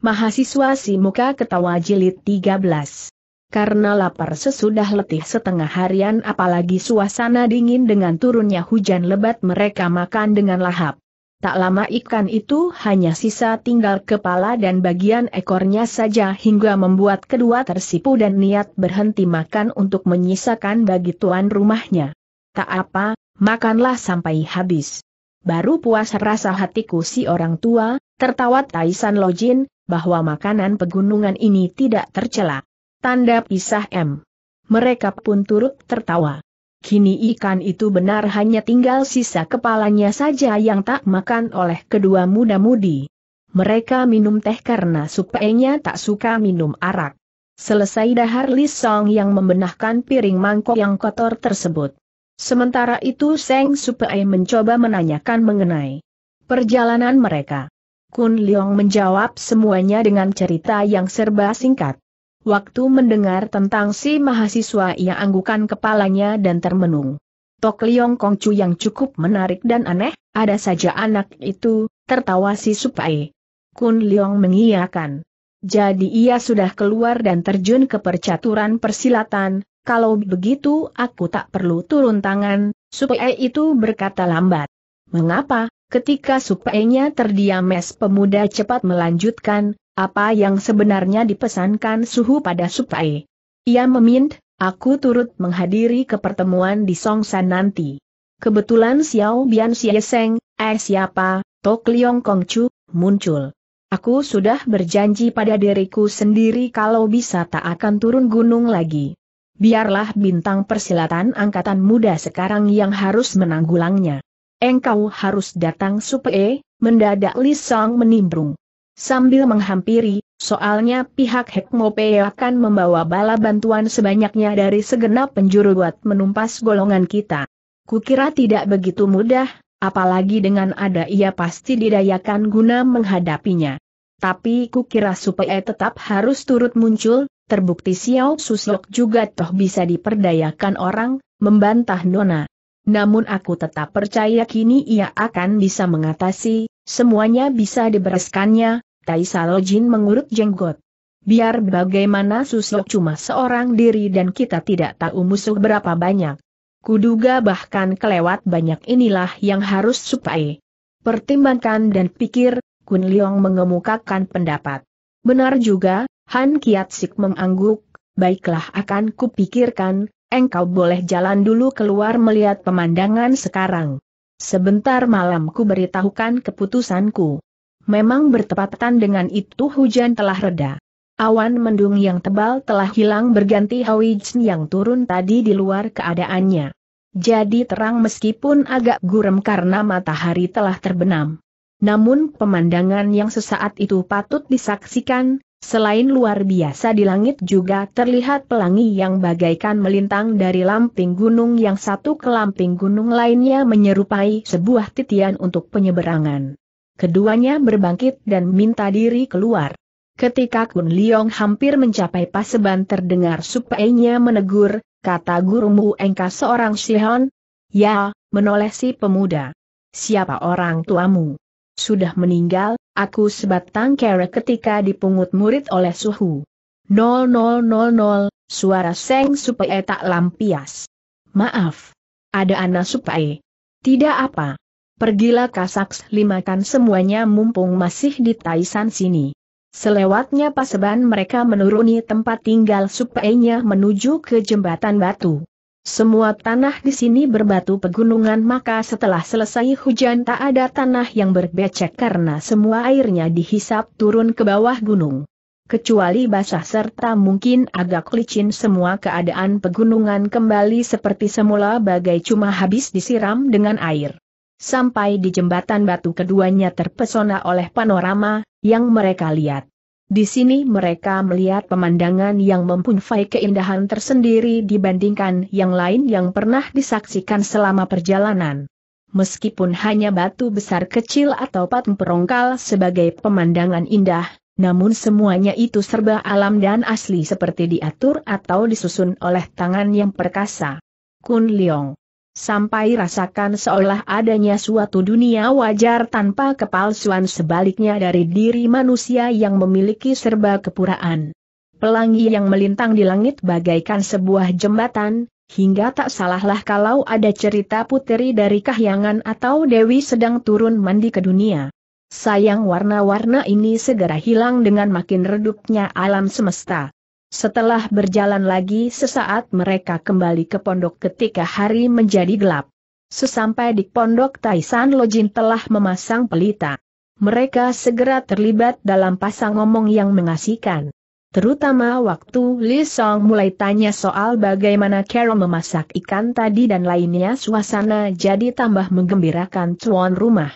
Mahasiswa si muka ketawa jilid 13. Karena lapar sesudah letih setengah harian apalagi suasana dingin dengan turunnya hujan lebat mereka makan dengan lahap. Tak lama ikan itu hanya sisa tinggal kepala dan bagian ekornya saja hingga membuat kedua tersipu dan niat berhenti makan untuk menyisakan bagi tuan rumahnya. Tak apa, makanlah sampai habis. Baru puas rasa hatiku si orang tua, tertawa Taisan Lojin, bahwa makanan pegunungan ini tidak tercela. Tanda pisah M. Mereka pun turut tertawa. Kini ikan itu benar hanya tinggal sisa kepalanya saja yang tak makan oleh kedua muda-mudi. Mereka minum teh karena supaya tak suka minum arak. Selesai dahar Lisong yang membenahkan piring mangkok yang kotor tersebut. Sementara itu Seng Supai mencoba menanyakan mengenai perjalanan mereka. Kun Leong menjawab semuanya dengan cerita yang serba singkat. Waktu mendengar tentang si mahasiswa ia anggukan kepalanya dan termenung. Tok Leong Kongcu yang cukup menarik dan aneh, ada saja anak itu, tertawa si Supai. Kun Leong mengiyakan. Jadi ia sudah keluar dan terjun ke percaturan persilatan, kalau begitu aku tak perlu turun tangan, supaya itu berkata lambat. Mengapa? Ketika supaya terdiam mes pemuda cepat melanjutkan, apa yang sebenarnya dipesankan suhu pada supaya. Ia memint, aku turut menghadiri ke pertemuan di Songsan nanti. Kebetulan Xiao Bian Xieseng, eh siapa, Tok Liong Chu, muncul. Aku sudah berjanji pada diriku sendiri kalau bisa tak akan turun gunung lagi biarlah bintang persilatan angkatan muda sekarang yang harus menanggulangnya. Engkau harus datang supaya, mendadak Li Song menimbrung. Sambil menghampiri, soalnya pihak Hekmope akan membawa bala bantuan sebanyaknya dari segenap penjuru buat menumpas golongan kita. Kukira tidak begitu mudah, apalagi dengan ada ia pasti didayakan guna menghadapinya. Tapi kukira supaya tetap harus turut muncul, Terbukti Xiao Susok juga toh bisa diperdayakan orang, membantah Nona. Namun aku tetap percaya kini ia akan bisa mengatasi, semuanya bisa dibereskannya, Tai Salojin mengurut jenggot. Biar bagaimana Susok cuma seorang diri dan kita tidak tahu musuh berapa banyak. Kuduga bahkan kelewat banyak inilah yang harus supaya. Pertimbangkan dan pikir, Kun Liong mengemukakan pendapat. Benar juga, Han Kiat Sik mengangguk, baiklah akan kupikirkan, engkau boleh jalan dulu keluar melihat pemandangan sekarang. Sebentar malam ku beritahukan keputusanku. Memang bertepatan dengan itu hujan telah reda. Awan mendung yang tebal telah hilang berganti Hawijn yang turun tadi di luar keadaannya. Jadi terang meskipun agak gurem karena matahari telah terbenam. Namun pemandangan yang sesaat itu patut disaksikan, Selain luar biasa di langit juga terlihat pelangi yang bagaikan melintang dari lamping gunung yang satu ke lamping gunung lainnya menyerupai sebuah titian untuk penyeberangan. Keduanya berbangkit dan minta diri keluar. Ketika Kun Liong hampir mencapai paseban terdengar supainya menegur, kata gurumu engka seorang Sihon. Ya, menoleh si pemuda. Siapa orang tuamu? sudah meninggal, aku sebatang kere ketika dipungut murid oleh suhu. 0000 suara Seng supaya tak lampias. Maaf. Ada anak supaya. Tidak apa. Pergilah kasaks limakan semuanya mumpung masih di Taisan sini. Selewatnya paseban mereka menuruni tempat tinggal Supainya menuju ke jembatan batu. Semua tanah di sini berbatu pegunungan maka setelah selesai hujan tak ada tanah yang berbecek karena semua airnya dihisap turun ke bawah gunung. Kecuali basah serta mungkin agak licin semua keadaan pegunungan kembali seperti semula bagai cuma habis disiram dengan air. Sampai di jembatan batu keduanya terpesona oleh panorama yang mereka lihat. Di sini mereka melihat pemandangan yang mempunyai keindahan tersendiri dibandingkan yang lain yang pernah disaksikan selama perjalanan. Meskipun hanya batu besar kecil atau patung perongkal sebagai pemandangan indah, namun semuanya itu serba alam dan asli seperti diatur atau disusun oleh tangan yang perkasa. Kun Leong sampai rasakan seolah adanya suatu dunia wajar tanpa kepalsuan sebaliknya dari diri manusia yang memiliki serba kepuraan. Pelangi yang melintang di langit bagaikan sebuah jembatan, hingga tak salahlah kalau ada cerita puteri dari kahyangan atau dewi sedang turun mandi ke dunia. Sayang warna-warna ini segera hilang dengan makin redupnya alam semesta. Setelah berjalan lagi sesaat mereka kembali ke pondok ketika hari menjadi gelap. Sesampai di pondok Taisan Lojin telah memasang pelita. Mereka segera terlibat dalam pasang ngomong yang mengasihkan. Terutama waktu Li Song mulai tanya soal bagaimana Carol memasak ikan tadi dan lainnya suasana jadi tambah menggembirakan tuan rumah.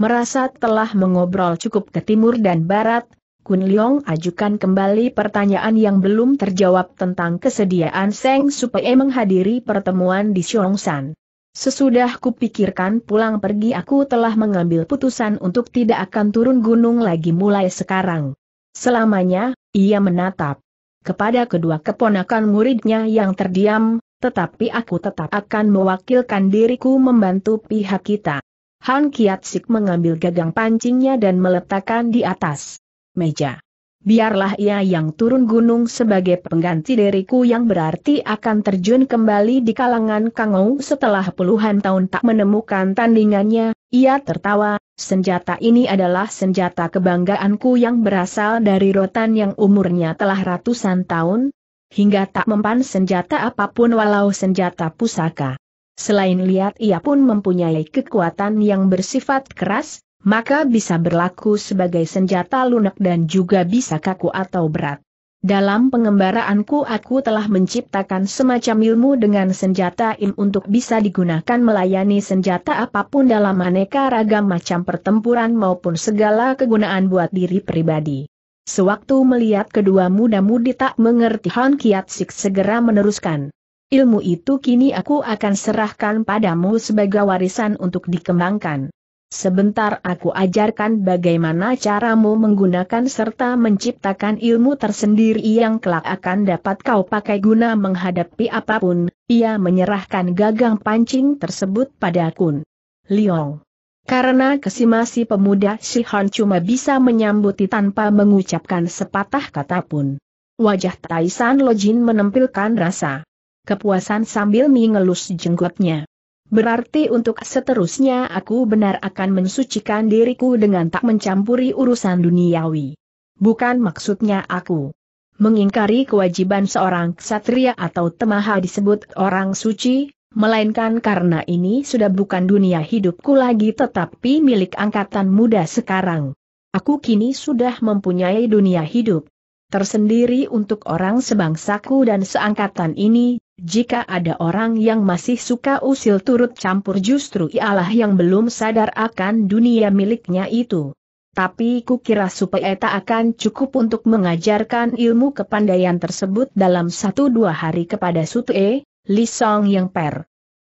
Merasa telah mengobrol cukup ke timur dan barat, Kun Leong ajukan kembali pertanyaan yang belum terjawab tentang kesediaan Seng supaya menghadiri pertemuan di Xiongshan. Sesudah kupikirkan pulang pergi aku telah mengambil putusan untuk tidak akan turun gunung lagi mulai sekarang. Selamanya, ia menatap kepada kedua keponakan muridnya yang terdiam, tetapi aku tetap akan mewakilkan diriku membantu pihak kita. Han Kiat Sik mengambil gagang pancingnya dan meletakkan di atas meja. Biarlah ia yang turun gunung sebagai pengganti diriku yang berarti akan terjun kembali di kalangan Kangou setelah puluhan tahun tak menemukan tandingannya, ia tertawa, senjata ini adalah senjata kebanggaanku yang berasal dari rotan yang umurnya telah ratusan tahun, hingga tak mempan senjata apapun walau senjata pusaka. Selain lihat ia pun mempunyai kekuatan yang bersifat keras, maka bisa berlaku sebagai senjata lunak dan juga bisa kaku atau berat. Dalam pengembaraanku aku telah menciptakan semacam ilmu dengan senjata im untuk bisa digunakan melayani senjata apapun dalam aneka ragam macam pertempuran maupun segala kegunaan buat diri pribadi. Sewaktu melihat kedua muda-mudi tak mengerti Han Kiat Sik segera meneruskan. Ilmu itu kini aku akan serahkan padamu sebagai warisan untuk dikembangkan. Sebentar aku ajarkan bagaimana caramu menggunakan serta menciptakan ilmu tersendiri yang kelak akan dapat kau pakai guna menghadapi apapun, ia menyerahkan gagang pancing tersebut pada Kun. Liong. Karena kesimasi pemuda si Han cuma bisa menyambuti tanpa mengucapkan sepatah kata pun. Wajah Taisan Lojin menampilkan rasa kepuasan sambil mengelus jenggotnya. Berarti untuk seterusnya aku benar akan mensucikan diriku dengan tak mencampuri urusan duniawi. Bukan maksudnya aku mengingkari kewajiban seorang ksatria atau temaha disebut orang suci, melainkan karena ini sudah bukan dunia hidupku lagi tetapi milik angkatan muda sekarang. Aku kini sudah mempunyai dunia hidup, tersendiri untuk orang sebangsaku dan seangkatan ini, jika ada orang yang masih suka usil turut campur justru ialah yang belum sadar akan dunia miliknya itu. Tapi kukira supaya tak akan cukup untuk mengajarkan ilmu kepandaian tersebut dalam satu dua hari kepada Sutue, Li Song Yang Per.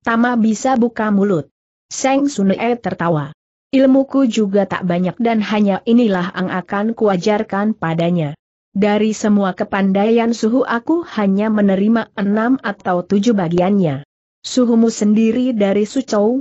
Tama bisa buka mulut. Seng Sunue tertawa. Ilmuku juga tak banyak dan hanya inilah yang akan kuajarkan padanya. Dari semua kepandaian suhu aku hanya menerima enam atau tujuh bagiannya. Suhumu sendiri dari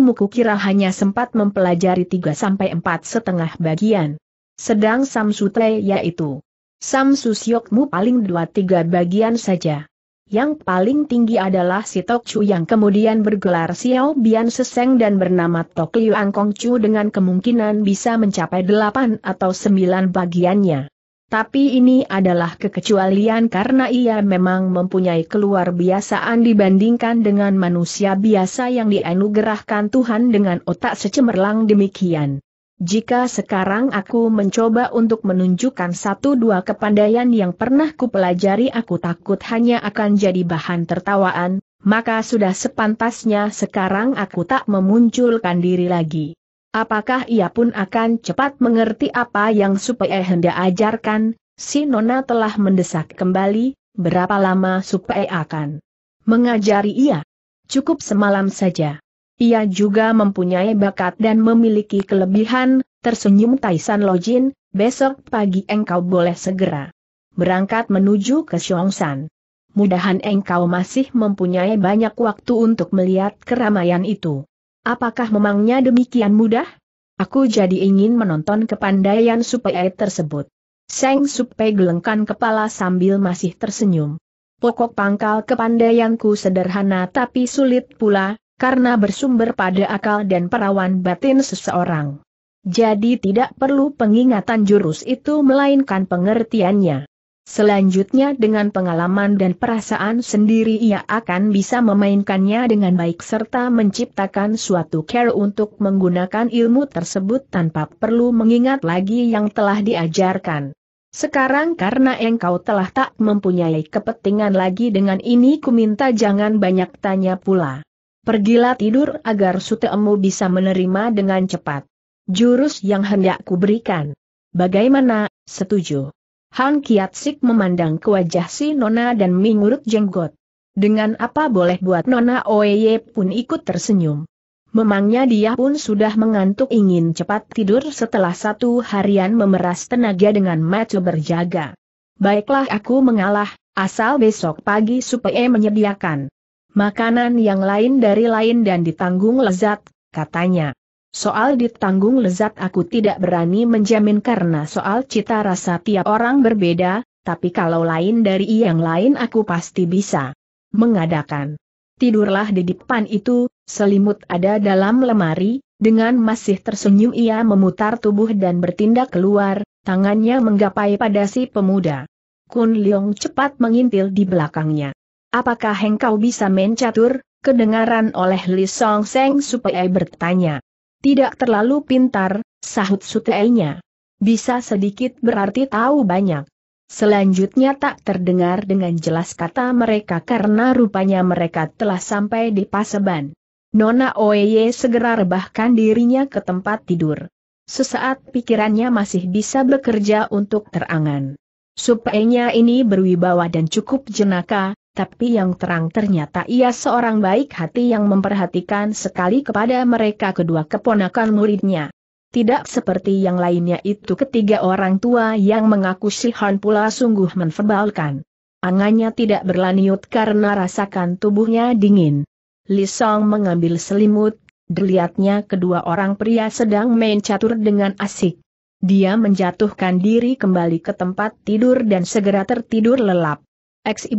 muku kira hanya sempat mempelajari tiga sampai empat setengah bagian. Sedang Samsute yaitu Samsusyokmu paling dua tiga bagian saja. Yang paling tinggi adalah si Tokcu yang kemudian bergelar Xiao Bian Seseng dan bernama tokliu Liu dengan kemungkinan bisa mencapai delapan atau sembilan bagiannya. Tapi ini adalah kekecualian karena ia memang mempunyai keluar biasaan dibandingkan dengan manusia biasa yang dianugerahkan Tuhan dengan otak secemerlang demikian. Jika sekarang aku mencoba untuk menunjukkan satu dua kepandaian yang pernah kupelajari aku takut hanya akan jadi bahan tertawaan, maka sudah sepantasnya sekarang aku tak memunculkan diri lagi. Apakah ia pun akan cepat mengerti apa yang supaya hendak ajarkan? Si Nona telah mendesak kembali, berapa lama supaya akan mengajari ia? Cukup semalam saja. Ia juga mempunyai bakat dan memiliki kelebihan, tersenyum Taisan Lojin, besok pagi engkau boleh segera berangkat menuju ke Xiongshan. Mudahan engkau masih mempunyai banyak waktu untuk melihat keramaian itu. Apakah memangnya demikian mudah? Aku jadi ingin menonton kepandaian supaya tersebut. Seng Supai gelengkan kepala sambil masih tersenyum. Pokok pangkal kepandaianku sederhana tapi sulit pula, karena bersumber pada akal dan perawan batin seseorang. Jadi tidak perlu pengingatan jurus itu melainkan pengertiannya. Selanjutnya dengan pengalaman dan perasaan sendiri ia akan bisa memainkannya dengan baik serta menciptakan suatu care untuk menggunakan ilmu tersebut tanpa perlu mengingat lagi yang telah diajarkan. Sekarang karena engkau telah tak mempunyai kepentingan lagi dengan ini ku minta jangan banyak tanya pula. Pergilah tidur agar suteemu bisa menerima dengan cepat. Jurus yang hendak kuberikan. Bagaimana, setuju? Han Kiat Sik memandang ke wajah si Nona dan mengurut jenggot. Dengan apa boleh buat Nona Oeye pun ikut tersenyum. Memangnya dia pun sudah mengantuk ingin cepat tidur setelah satu harian memeras tenaga dengan mata berjaga. Baiklah aku mengalah, asal besok pagi supaya menyediakan makanan yang lain dari lain dan ditanggung lezat, katanya. Soal ditanggung lezat aku tidak berani menjamin karena soal cita rasa tiap orang berbeda, tapi kalau lain dari yang lain aku pasti bisa mengadakan. Tidurlah di depan itu, selimut ada dalam lemari, dengan masih tersenyum ia memutar tubuh dan bertindak keluar, tangannya menggapai pada si pemuda. Kun Leong cepat mengintil di belakangnya. Apakah engkau bisa mencatur? Kedengaran oleh Li Song Seng supaya bertanya. Tidak terlalu pintar, sahut sutenya. Bisa sedikit berarti tahu banyak. Selanjutnya tak terdengar dengan jelas kata mereka karena rupanya mereka telah sampai di Paseban. Nona Oye segera rebahkan dirinya ke tempat tidur. Sesaat pikirannya masih bisa bekerja untuk terangan. Supenya ini berwibawa dan cukup jenaka, tapi yang terang ternyata ia seorang baik hati yang memperhatikan sekali kepada mereka kedua keponakan muridnya. Tidak seperti yang lainnya itu ketiga orang tua yang mengaku sihan pula sungguh menverbalkan. Angannya tidak berlaniut karena rasakan tubuhnya dingin. Li Song mengambil selimut, dilihatnya kedua orang pria sedang main catur dengan asik. Dia menjatuhkan diri kembali ke tempat tidur dan segera tertidur lelap. Eksi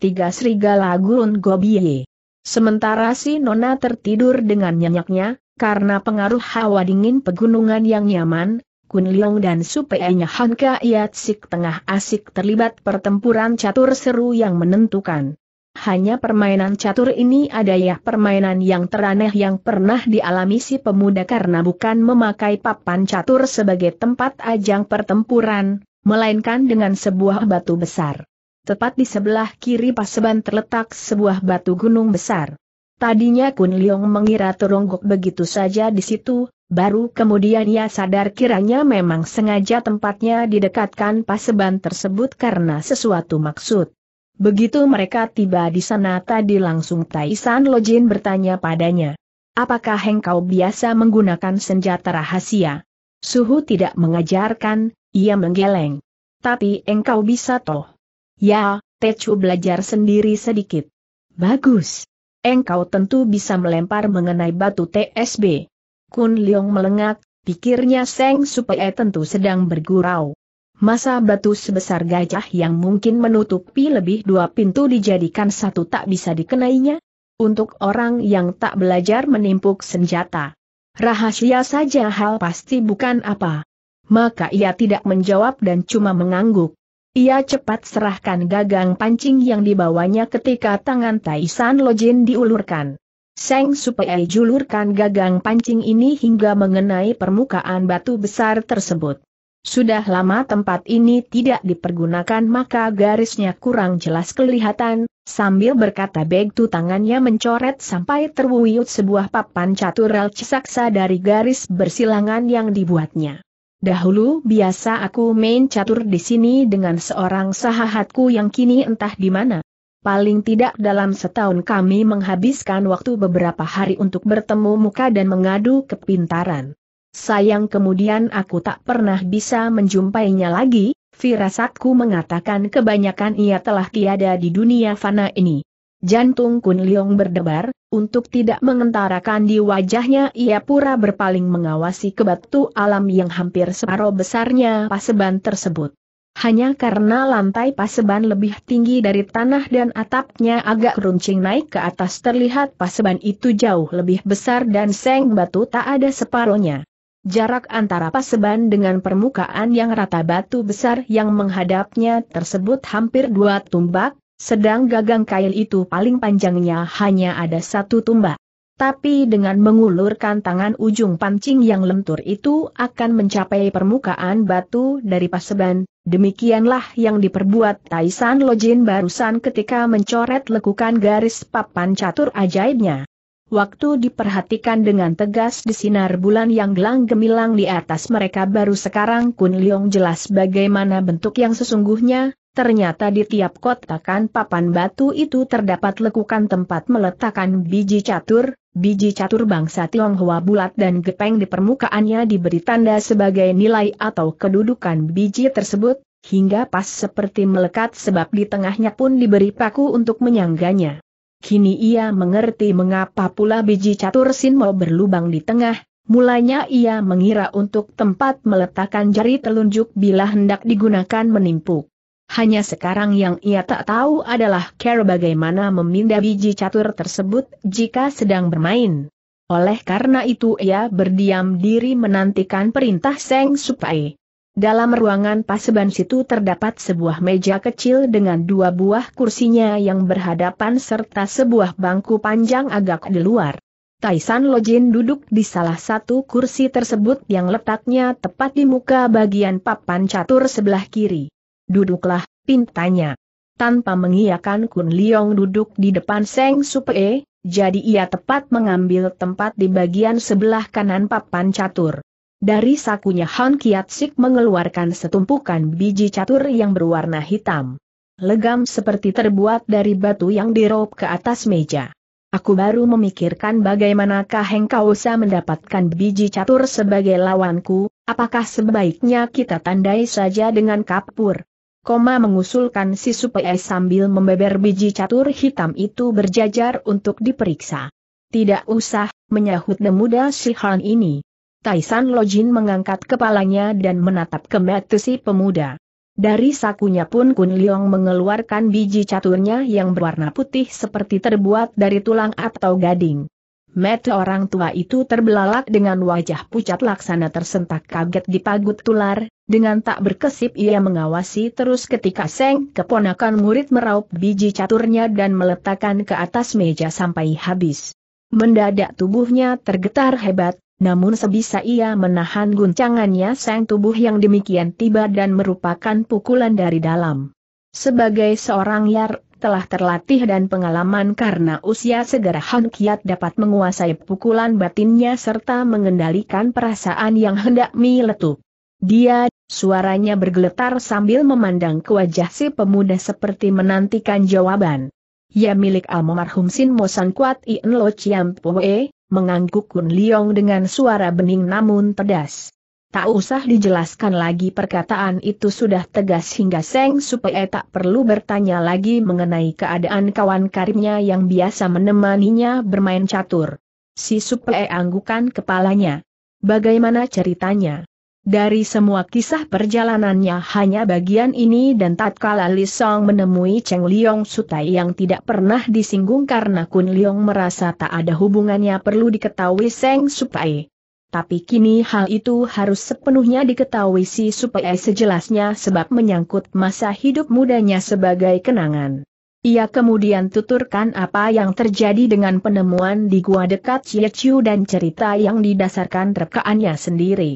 tiga serigala gurun gobiye. Sementara si Nona tertidur dengan nyenyaknya, karena pengaruh hawa dingin pegunungan yang nyaman, Kun Leong dan supayanya Hanka Sik tengah asik terlibat pertempuran catur seru yang menentukan. Hanya permainan catur ini ada ya permainan yang teraneh yang pernah dialami si pemuda karena bukan memakai papan catur sebagai tempat ajang pertempuran, melainkan dengan sebuah batu besar tepat di sebelah kiri paseban terletak sebuah batu gunung besar. Tadinya Kun Leong mengira teronggok begitu saja di situ, baru kemudian ia sadar kiranya memang sengaja tempatnya didekatkan paseban tersebut karena sesuatu maksud. Begitu mereka tiba di sana tadi langsung Taisan Lojin bertanya padanya. Apakah engkau biasa menggunakan senjata rahasia? Suhu tidak mengajarkan, ia menggeleng. Tapi engkau bisa toh. Ya, Tecu belajar sendiri sedikit. Bagus. Engkau tentu bisa melempar mengenai batu TSB. Kun Leong melengak, pikirnya Seng Supaya tentu sedang bergurau. Masa batu sebesar gajah yang mungkin menutupi lebih dua pintu dijadikan satu tak bisa dikenainya? Untuk orang yang tak belajar menimpuk senjata. Rahasia saja hal pasti bukan apa. Maka ia tidak menjawab dan cuma mengangguk. Ia cepat serahkan gagang pancing yang dibawanya ketika tangan Taisan Lojin diulurkan. Seng supaya julurkan gagang pancing ini hingga mengenai permukaan batu besar tersebut. Sudah lama tempat ini tidak dipergunakan maka garisnya kurang jelas kelihatan, sambil berkata begitu tangannya mencoret sampai terwujud sebuah papan catur cisaksa dari garis bersilangan yang dibuatnya. Dahulu biasa aku main catur di sini dengan seorang sahabatku yang kini entah di mana. Paling tidak dalam setahun kami menghabiskan waktu beberapa hari untuk bertemu muka dan mengadu kepintaran. Sayang kemudian aku tak pernah bisa menjumpainya lagi, firasatku mengatakan kebanyakan ia telah tiada di dunia fana ini. Jantung Kun Leong berdebar, untuk tidak mengentarakan di wajahnya ia pura berpaling mengawasi ke batu alam yang hampir separuh besarnya paseban tersebut. Hanya karena lantai paseban lebih tinggi dari tanah dan atapnya agak runcing naik ke atas terlihat paseban itu jauh lebih besar dan seng batu tak ada separohnya. Jarak antara paseban dengan permukaan yang rata batu besar yang menghadapnya tersebut hampir dua tumbak, sedang gagang kail itu paling panjangnya hanya ada satu tumbak. Tapi dengan mengulurkan tangan ujung pancing yang lentur itu akan mencapai permukaan batu dari paseban, demikianlah yang diperbuat Taisan Lojin barusan ketika mencoret lekukan garis papan catur ajaibnya. Waktu diperhatikan dengan tegas di sinar bulan yang gelang gemilang di atas mereka baru sekarang Kun Leong jelas bagaimana bentuk yang sesungguhnya, Ternyata di tiap kotakan papan batu itu terdapat lekukan tempat meletakkan biji catur, biji catur bangsa Tionghoa bulat dan gepeng di permukaannya diberi tanda sebagai nilai atau kedudukan biji tersebut, hingga pas seperti melekat sebab di tengahnya pun diberi paku untuk menyangganya. Kini ia mengerti mengapa pula biji catur Sinmo berlubang di tengah, mulanya ia mengira untuk tempat meletakkan jari telunjuk bila hendak digunakan menimpuk. Hanya sekarang yang ia tak tahu adalah cara bagaimana memindah biji catur tersebut jika sedang bermain. Oleh karena itu ia berdiam diri menantikan perintah Seng Supai. Dalam ruangan paseban situ terdapat sebuah meja kecil dengan dua buah kursinya yang berhadapan serta sebuah bangku panjang agak di luar. Taisan Lojin duduk di salah satu kursi tersebut yang letaknya tepat di muka bagian papan catur sebelah kiri. Duduklah, pintanya. Tanpa mengiyakan Kun Leong duduk di depan Seng Supe, jadi ia tepat mengambil tempat di bagian sebelah kanan papan catur. Dari sakunya Han Kiat Sik mengeluarkan setumpukan biji catur yang berwarna hitam. Legam seperti terbuat dari batu yang dirob ke atas meja. Aku baru memikirkan bagaimanakah Heng Kausa mendapatkan biji catur sebagai lawanku, apakah sebaiknya kita tandai saja dengan kapur, Koma mengusulkan si supaya sambil membeber biji catur hitam itu berjajar untuk diperiksa. Tidak usah, menyahut demuda si Han ini. Taisan Lojin mengangkat kepalanya dan menatap ke mata si pemuda. Dari sakunya pun Kun Leong mengeluarkan biji caturnya yang berwarna putih seperti terbuat dari tulang atau gading. Mata orang tua itu terbelalak dengan wajah pucat laksana tersentak kaget di pagut tular, dengan tak berkesip ia mengawasi terus ketika seng keponakan murid meraup biji caturnya dan meletakkan ke atas meja sampai habis. Mendadak tubuhnya tergetar hebat, namun sebisa ia menahan guncangannya Seng tubuh yang demikian tiba dan merupakan pukulan dari dalam. Sebagai seorang yar telah terlatih dan pengalaman karena usia segera Han Kiat dapat menguasai pukulan batinnya serta mengendalikan perasaan yang hendak meletup. Dia, suaranya bergeletar sambil memandang ke wajah si pemuda seperti menantikan jawaban. Ya milik almarhum Sin Mosan Kuat Ien Lo Chiam Poe, mengangguk Kun Liong dengan suara bening namun pedas. Tak usah dijelaskan lagi perkataan itu sudah tegas hingga Seng supaya tak perlu bertanya lagi mengenai keadaan kawan karibnya yang biasa menemaninya bermain catur. Si supaya anggukan kepalanya. Bagaimana ceritanya? Dari semua kisah perjalanannya hanya bagian ini dan tatkala Li Song menemui Cheng Liong Sutai yang tidak pernah disinggung karena Kun Liong merasa tak ada hubungannya perlu diketahui Seng supaya tapi kini hal itu harus sepenuhnya diketahui si supaya sejelasnya sebab menyangkut masa hidup mudanya sebagai kenangan. Ia kemudian tuturkan apa yang terjadi dengan penemuan di gua dekat Chiechu dan cerita yang didasarkan rekaannya sendiri.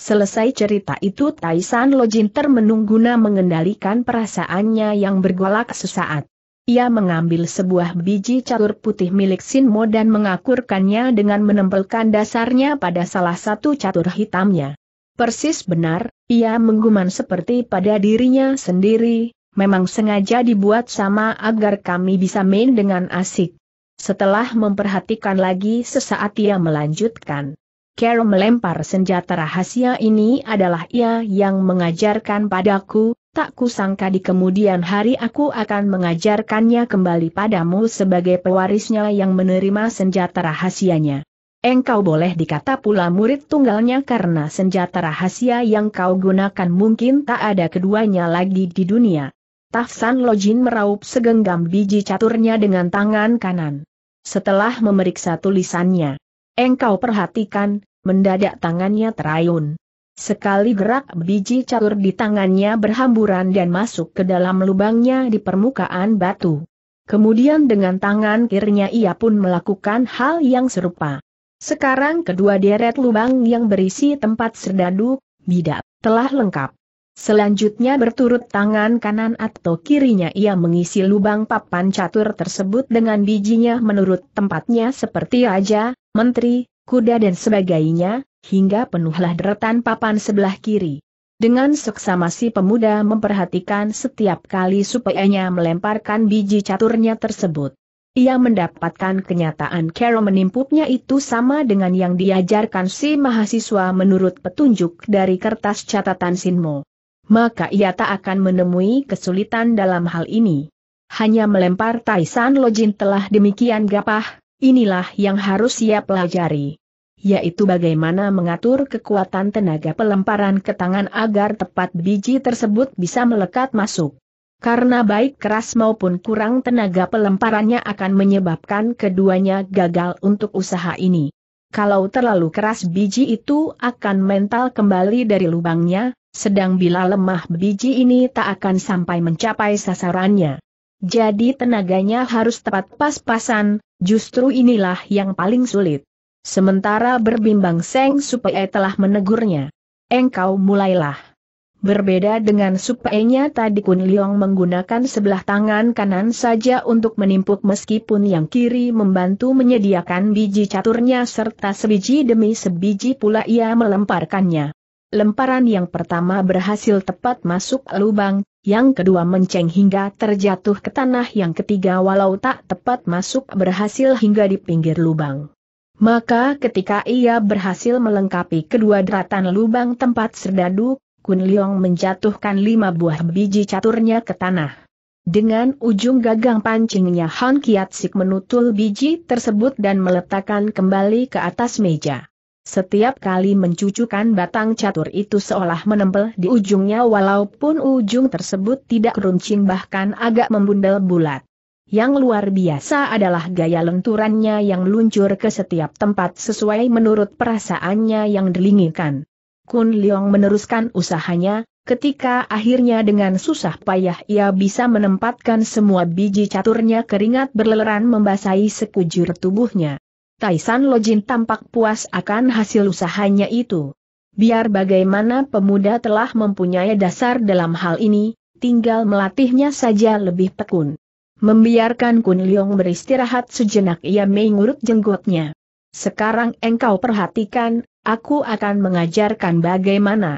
Selesai cerita itu Taisan termenung guna mengendalikan perasaannya yang bergolak sesaat. Ia mengambil sebuah biji catur putih milik Sinmo dan mengakurkannya dengan menempelkan dasarnya pada salah satu catur hitamnya. Persis benar, ia mengguman seperti pada dirinya sendiri, memang sengaja dibuat sama agar kami bisa main dengan asik. Setelah memperhatikan lagi sesaat ia melanjutkan. Carol melempar senjata rahasia ini adalah ia yang mengajarkan padaku, Tak kusangka di kemudian hari aku akan mengajarkannya kembali padamu sebagai pewarisnya yang menerima senjata rahasianya. Engkau boleh dikata pula murid tunggalnya karena senjata rahasia yang kau gunakan mungkin tak ada keduanya lagi di dunia. Tafsan Lojin meraup segenggam biji caturnya dengan tangan kanan. Setelah memeriksa tulisannya, engkau perhatikan, mendadak tangannya terayun. Sekali gerak biji catur di tangannya berhamburan dan masuk ke dalam lubangnya di permukaan batu. Kemudian dengan tangan kirinya ia pun melakukan hal yang serupa. Sekarang kedua deret lubang yang berisi tempat serdadu, bidak, telah lengkap. Selanjutnya berturut tangan kanan atau kirinya ia mengisi lubang papan catur tersebut dengan bijinya menurut tempatnya seperti raja, menteri, kuda dan sebagainya, hingga penuhlah deretan papan sebelah kiri. Dengan seksama si pemuda memperhatikan setiap kali supayanya melemparkan biji caturnya tersebut. Ia mendapatkan kenyataan Carol menimpuknya itu sama dengan yang diajarkan si mahasiswa menurut petunjuk dari kertas catatan Sinmo. Maka ia tak akan menemui kesulitan dalam hal ini. Hanya melempar Taisan Lojin telah demikian gapah, inilah yang harus ia pelajari yaitu bagaimana mengatur kekuatan tenaga pelemparan ke tangan agar tepat biji tersebut bisa melekat masuk. Karena baik keras maupun kurang tenaga pelemparannya akan menyebabkan keduanya gagal untuk usaha ini. Kalau terlalu keras biji itu akan mental kembali dari lubangnya, sedang bila lemah biji ini tak akan sampai mencapai sasarannya. Jadi tenaganya harus tepat pas-pasan, justru inilah yang paling sulit. Sementara berbimbang Seng supai telah menegurnya. Engkau mulailah. Berbeda dengan supainya tadi Kun Liong menggunakan sebelah tangan kanan saja untuk menimpuk meskipun yang kiri membantu menyediakan biji caturnya serta sebiji demi sebiji pula ia melemparkannya. Lemparan yang pertama berhasil tepat masuk lubang, yang kedua menceng hingga terjatuh ke tanah yang ketiga walau tak tepat masuk berhasil hingga di pinggir lubang. Maka ketika ia berhasil melengkapi kedua deratan lubang tempat serdadu, Kun Leong menjatuhkan lima buah biji caturnya ke tanah. Dengan ujung gagang pancingnya Han Kiat Sik menutul biji tersebut dan meletakkan kembali ke atas meja. Setiap kali mencucukan batang catur itu seolah menempel di ujungnya walaupun ujung tersebut tidak runcing bahkan agak membundel bulat. Yang luar biasa adalah gaya lenturannya yang meluncur ke setiap tempat sesuai menurut perasaannya yang dilinginkan. Kun Leong meneruskan usahanya, ketika akhirnya dengan susah payah ia bisa menempatkan semua biji caturnya keringat berleleran membasahi sekujur tubuhnya. Taisan Lojin tampak puas akan hasil usahanya itu. Biar bagaimana pemuda telah mempunyai dasar dalam hal ini, tinggal melatihnya saja lebih tekun. Membiarkan Kun Liong beristirahat sejenak ia mengurut jenggotnya. Sekarang engkau perhatikan, aku akan mengajarkan bagaimana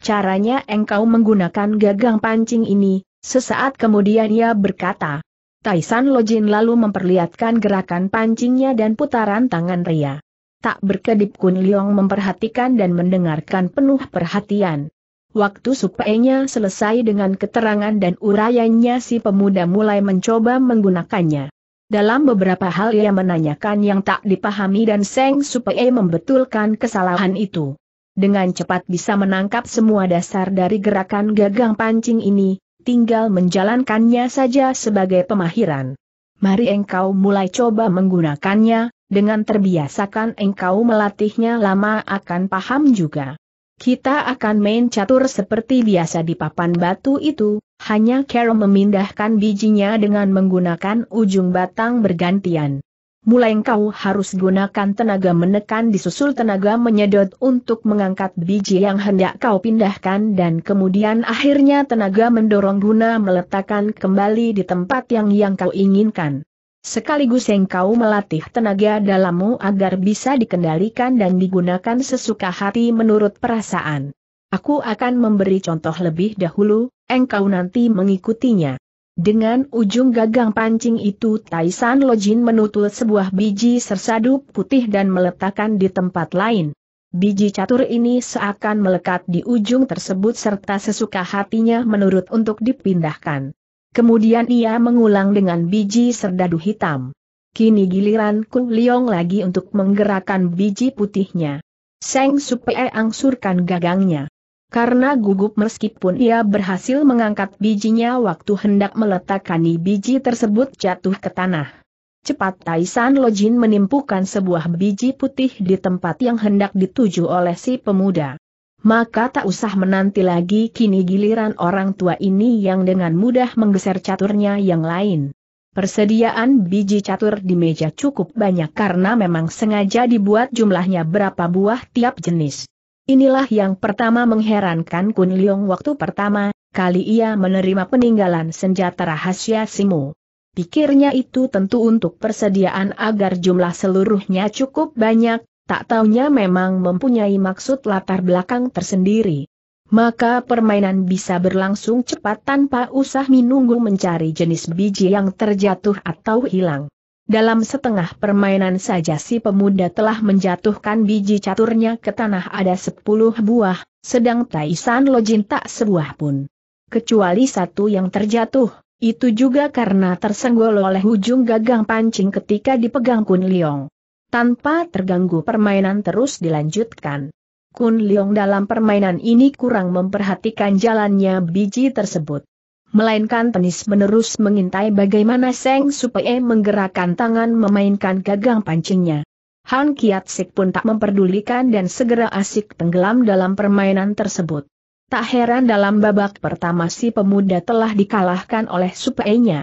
caranya engkau menggunakan gagang pancing ini, sesaat kemudian ia berkata. Taisan Lojin lalu memperlihatkan gerakan pancingnya dan putaran tangan Ria. Tak berkedip Kun Liong memperhatikan dan mendengarkan penuh perhatian. Waktu supaya selesai dengan keterangan dan uraiannya si pemuda mulai mencoba menggunakannya. Dalam beberapa hal ia menanyakan yang tak dipahami dan Seng supaya membetulkan kesalahan itu. Dengan cepat bisa menangkap semua dasar dari gerakan gagang pancing ini, tinggal menjalankannya saja sebagai pemahiran. Mari engkau mulai coba menggunakannya, dengan terbiasakan engkau melatihnya lama akan paham juga. Kita akan main catur seperti biasa di papan batu itu, hanya Carol memindahkan bijinya dengan menggunakan ujung batang bergantian. Mulai engkau harus gunakan tenaga menekan disusul tenaga menyedot untuk mengangkat biji yang hendak kau pindahkan dan kemudian akhirnya tenaga mendorong guna meletakkan kembali di tempat yang yang kau inginkan. Sekaligus engkau melatih tenaga dalammu agar bisa dikendalikan dan digunakan sesuka hati menurut perasaan. Aku akan memberi contoh lebih dahulu, engkau nanti mengikutinya. Dengan ujung gagang pancing itu Taisan Lojin menutul sebuah biji sersadu putih dan meletakkan di tempat lain. Biji catur ini seakan melekat di ujung tersebut serta sesuka hatinya menurut untuk dipindahkan. Kemudian ia mengulang dengan biji serdadu hitam. Kini giliran Kung Liong lagi untuk menggerakkan biji putihnya. Seng Supee angsurkan gagangnya. Karena gugup meskipun ia berhasil mengangkat bijinya waktu hendak meletakkan biji tersebut jatuh ke tanah. Cepat Taisan Lojin menimpukan sebuah biji putih di tempat yang hendak dituju oleh si pemuda maka tak usah menanti lagi kini giliran orang tua ini yang dengan mudah menggeser caturnya yang lain. Persediaan biji catur di meja cukup banyak karena memang sengaja dibuat jumlahnya berapa buah tiap jenis. Inilah yang pertama mengherankan Kun Leong waktu pertama, kali ia menerima peninggalan senjata rahasia Simu. Pikirnya itu tentu untuk persediaan agar jumlah seluruhnya cukup banyak, tak taunya memang mempunyai maksud latar belakang tersendiri. Maka permainan bisa berlangsung cepat tanpa usah menunggu mencari jenis biji yang terjatuh atau hilang. Dalam setengah permainan saja si pemuda telah menjatuhkan biji caturnya ke tanah ada sepuluh buah, sedang Taisan Lojin tak sebuah pun. Kecuali satu yang terjatuh, itu juga karena tersenggol oleh ujung gagang pancing ketika dipegang Kun Leong. Tanpa terganggu permainan terus dilanjutkan. Kun Leong dalam permainan ini kurang memperhatikan jalannya biji tersebut. Melainkan tenis menerus mengintai bagaimana Seng supaya menggerakkan tangan memainkan gagang pancingnya. Han Kiat Sik pun tak memperdulikan dan segera asik tenggelam dalam permainan tersebut. Tak heran dalam babak pertama si pemuda telah dikalahkan oleh supaya. nya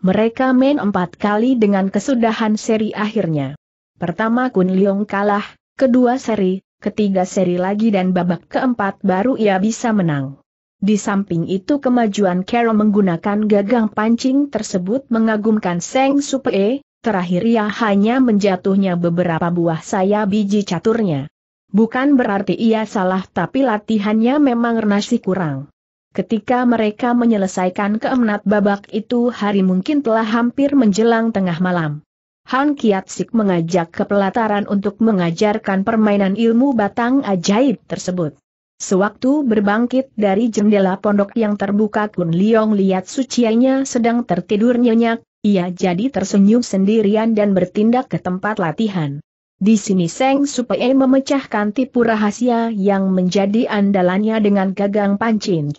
Mereka main empat kali dengan kesudahan seri akhirnya. Pertama Kun Leong kalah, kedua seri, ketiga seri lagi dan babak keempat baru ia bisa menang. Di samping itu kemajuan Carol menggunakan gagang pancing tersebut mengagumkan Seng Supe, terakhir ia hanya menjatuhnya beberapa buah saya biji caturnya. Bukan berarti ia salah tapi latihannya memang nasi kurang. Ketika mereka menyelesaikan keemnat babak itu hari mungkin telah hampir menjelang tengah malam. Han Sik mengajak ke pelataran untuk mengajarkan permainan ilmu batang ajaib tersebut. Sewaktu berbangkit dari jendela pondok yang terbuka Kun Liong lihat sucianya sedang tertidur nyenyak, ia jadi tersenyum sendirian dan bertindak ke tempat latihan. Di sini Seng Supai memecahkan tipu rahasia yang menjadi andalannya dengan gagang pancing.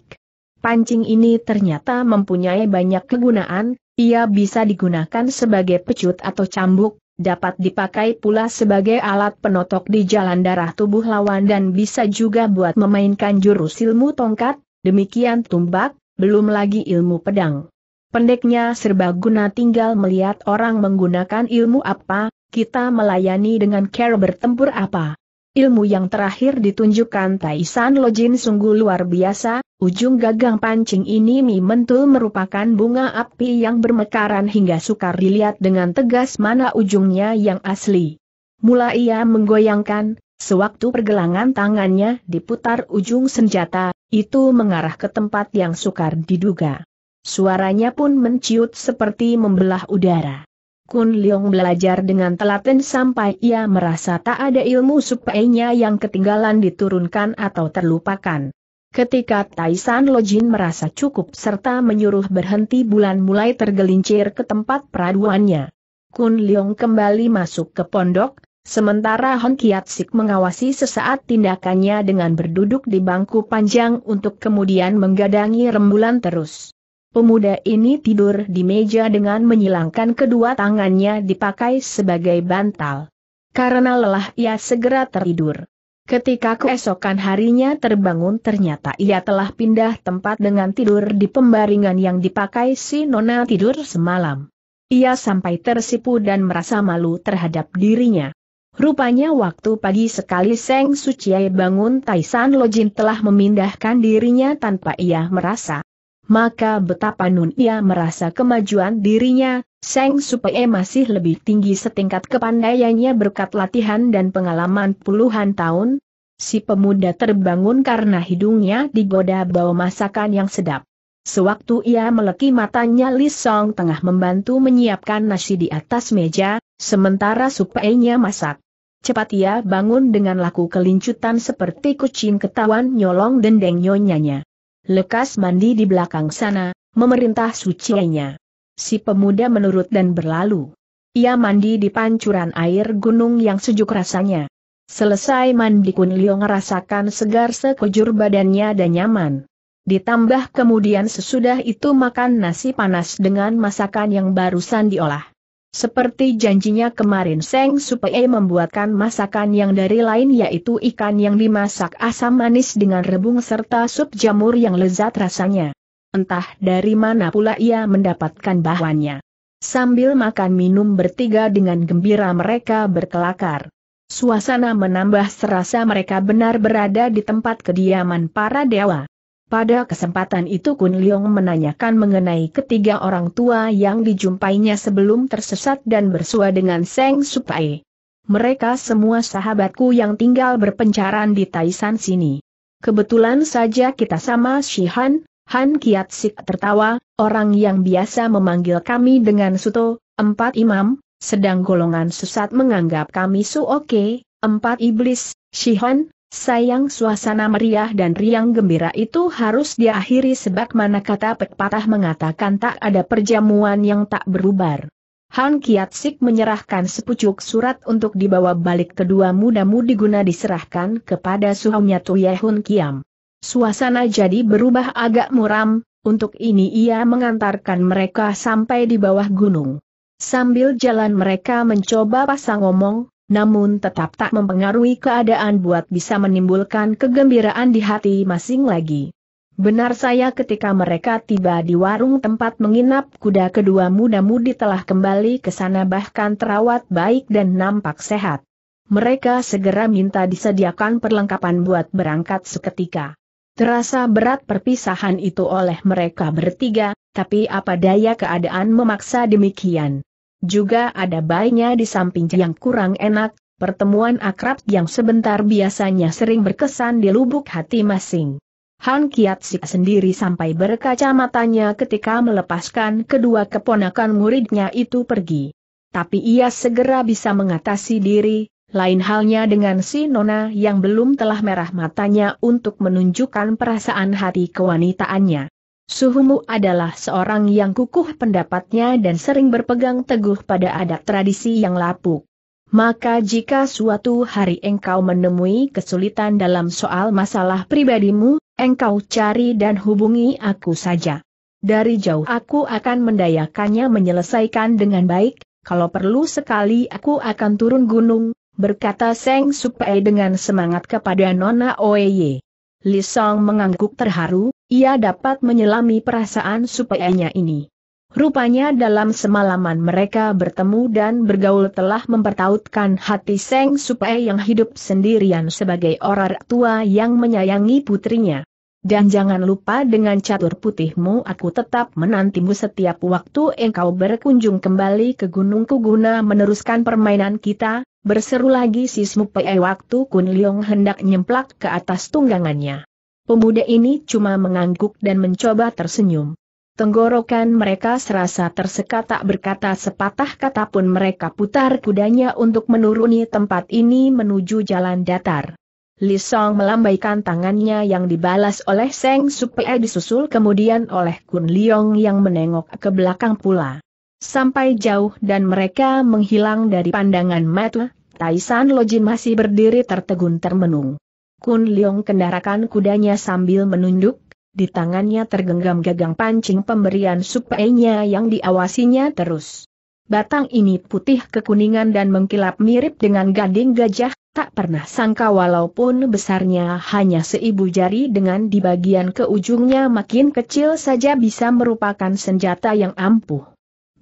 Pancing ini ternyata mempunyai banyak kegunaan, ia bisa digunakan sebagai pecut atau cambuk, dapat dipakai pula sebagai alat penotok di jalan darah tubuh lawan dan bisa juga buat memainkan jurus ilmu tongkat, demikian tumbak, belum lagi ilmu pedang. Pendeknya serbaguna tinggal melihat orang menggunakan ilmu apa, kita melayani dengan care bertempur apa. Ilmu yang terakhir ditunjukkan Taisan Lojin sungguh luar biasa, ujung gagang pancing ini Mi Mentul merupakan bunga api yang bermekaran hingga sukar dilihat dengan tegas mana ujungnya yang asli. Mula ia menggoyangkan, sewaktu pergelangan tangannya diputar ujung senjata, itu mengarah ke tempat yang sukar diduga. Suaranya pun menciut seperti membelah udara. Kun Leong belajar dengan telaten sampai ia merasa tak ada ilmu supaya yang ketinggalan diturunkan atau terlupakan. Ketika Taisan Lojin merasa cukup serta menyuruh berhenti bulan mulai tergelincir ke tempat peraduannya. Kun Leong kembali masuk ke pondok, sementara Hon Kiat Sik mengawasi sesaat tindakannya dengan berduduk di bangku panjang untuk kemudian menggadangi rembulan terus. Pemuda ini tidur di meja dengan menyilangkan kedua tangannya dipakai sebagai bantal. Karena lelah ia segera tertidur. Ketika keesokan harinya terbangun ternyata ia telah pindah tempat dengan tidur di pembaringan yang dipakai si Nona tidur semalam. Ia sampai tersipu dan merasa malu terhadap dirinya. Rupanya waktu pagi sekali Seng Suciye bangun Taisan Lojin telah memindahkan dirinya tanpa ia merasa maka betapa nun ia merasa kemajuan dirinya, Seng Supaya masih lebih tinggi setingkat kepandaiannya berkat latihan dan pengalaman puluhan tahun. Si pemuda terbangun karena hidungnya digoda bau masakan yang sedap. Sewaktu ia meleki matanya Li Song tengah membantu menyiapkan nasi di atas meja, sementara supee masak. Cepat ia bangun dengan laku kelincutan seperti kucing ketahuan nyolong dendeng nyonyanya lekas mandi di belakang sana, memerintah sucinya. Si pemuda menurut dan berlalu. Ia mandi di pancuran air gunung yang sejuk rasanya. Selesai mandi Kun Lio ngerasakan segar sekujur badannya dan nyaman. Ditambah kemudian sesudah itu makan nasi panas dengan masakan yang barusan diolah. Seperti janjinya kemarin Seng Supee membuatkan masakan yang dari lain yaitu ikan yang dimasak asam manis dengan rebung serta sup jamur yang lezat rasanya. Entah dari mana pula ia mendapatkan bahannya. Sambil makan minum bertiga dengan gembira mereka berkelakar. Suasana menambah serasa mereka benar berada di tempat kediaman para dewa. Pada kesempatan itu Kun Liong menanyakan mengenai ketiga orang tua yang dijumpainya sebelum tersesat dan bersua dengan Seng Supai. Mereka semua sahabatku yang tinggal berpencaran di Taisan sini. Kebetulan saja kita sama Shihan, Han Kiat Sik tertawa, orang yang biasa memanggil kami dengan Suto, empat imam, sedang golongan sesat menganggap kami Suoke, empat iblis, Shihan, Sayang suasana meriah dan riang gembira itu harus diakhiri sebab mana kata pepatah mengatakan tak ada perjamuan yang tak berubar. Han Kiat Sik menyerahkan sepucuk surat untuk dibawa balik kedua muda-mudi guna diserahkan kepada suaminya Tuyehun Kiam. Suasana jadi berubah agak muram, untuk ini ia mengantarkan mereka sampai di bawah gunung. Sambil jalan mereka mencoba pasang omong namun tetap tak mempengaruhi keadaan buat bisa menimbulkan kegembiraan di hati masing lagi. Benar saya ketika mereka tiba di warung tempat menginap kuda kedua muda-mudi telah kembali ke sana bahkan terawat baik dan nampak sehat. Mereka segera minta disediakan perlengkapan buat berangkat seketika. Terasa berat perpisahan itu oleh mereka bertiga, tapi apa daya keadaan memaksa demikian juga ada baiknya di samping yang kurang enak, pertemuan akrab yang sebentar biasanya sering berkesan di lubuk hati masing. Han Kiat Sik sendiri sampai berkaca matanya ketika melepaskan kedua keponakan muridnya itu pergi. Tapi ia segera bisa mengatasi diri, lain halnya dengan si Nona yang belum telah merah matanya untuk menunjukkan perasaan hati kewanitaannya. Suhumu adalah seorang yang kukuh pendapatnya dan sering berpegang teguh pada adat tradisi yang lapuk. Maka jika suatu hari engkau menemui kesulitan dalam soal masalah pribadimu, engkau cari dan hubungi aku saja. Dari jauh aku akan mendayakannya menyelesaikan dengan baik, kalau perlu sekali aku akan turun gunung, berkata Seng Supai dengan semangat kepada Nona Oeye. Lisong mengangguk terharu, ia dapat menyelami perasaan supayanya ini. Rupanya dalam semalaman mereka bertemu dan bergaul telah mempertautkan hati Seng Supai yang hidup sendirian sebagai orang tua yang menyayangi putrinya. Dan jangan lupa dengan catur putihmu aku tetap menantimu setiap waktu engkau berkunjung kembali ke Gunung Kuguna meneruskan permainan kita, berseru lagi si Smupai waktu Kun Leong hendak nyemplak ke atas tunggangannya. Pemuda ini cuma mengangguk dan mencoba tersenyum. Tenggorokan mereka serasa tersekat tak berkata sepatah kata pun mereka putar kudanya untuk menuruni tempat ini menuju jalan datar. Li Song melambaikan tangannya yang dibalas oleh Seng supaya disusul kemudian oleh Kun Liong yang menengok ke belakang pula. Sampai jauh dan mereka menghilang dari pandangan mata, Taisan Lojin masih berdiri tertegun termenung. Kun Liong kendarakan kudanya sambil menunduk, di tangannya tergenggam gagang pancing pemberian supainya yang diawasinya terus. Batang ini putih kekuningan dan mengkilap mirip dengan gading gajah, Tak pernah sangka walaupun besarnya hanya seibu jari dengan di bagian ke ujungnya makin kecil saja bisa merupakan senjata yang ampuh.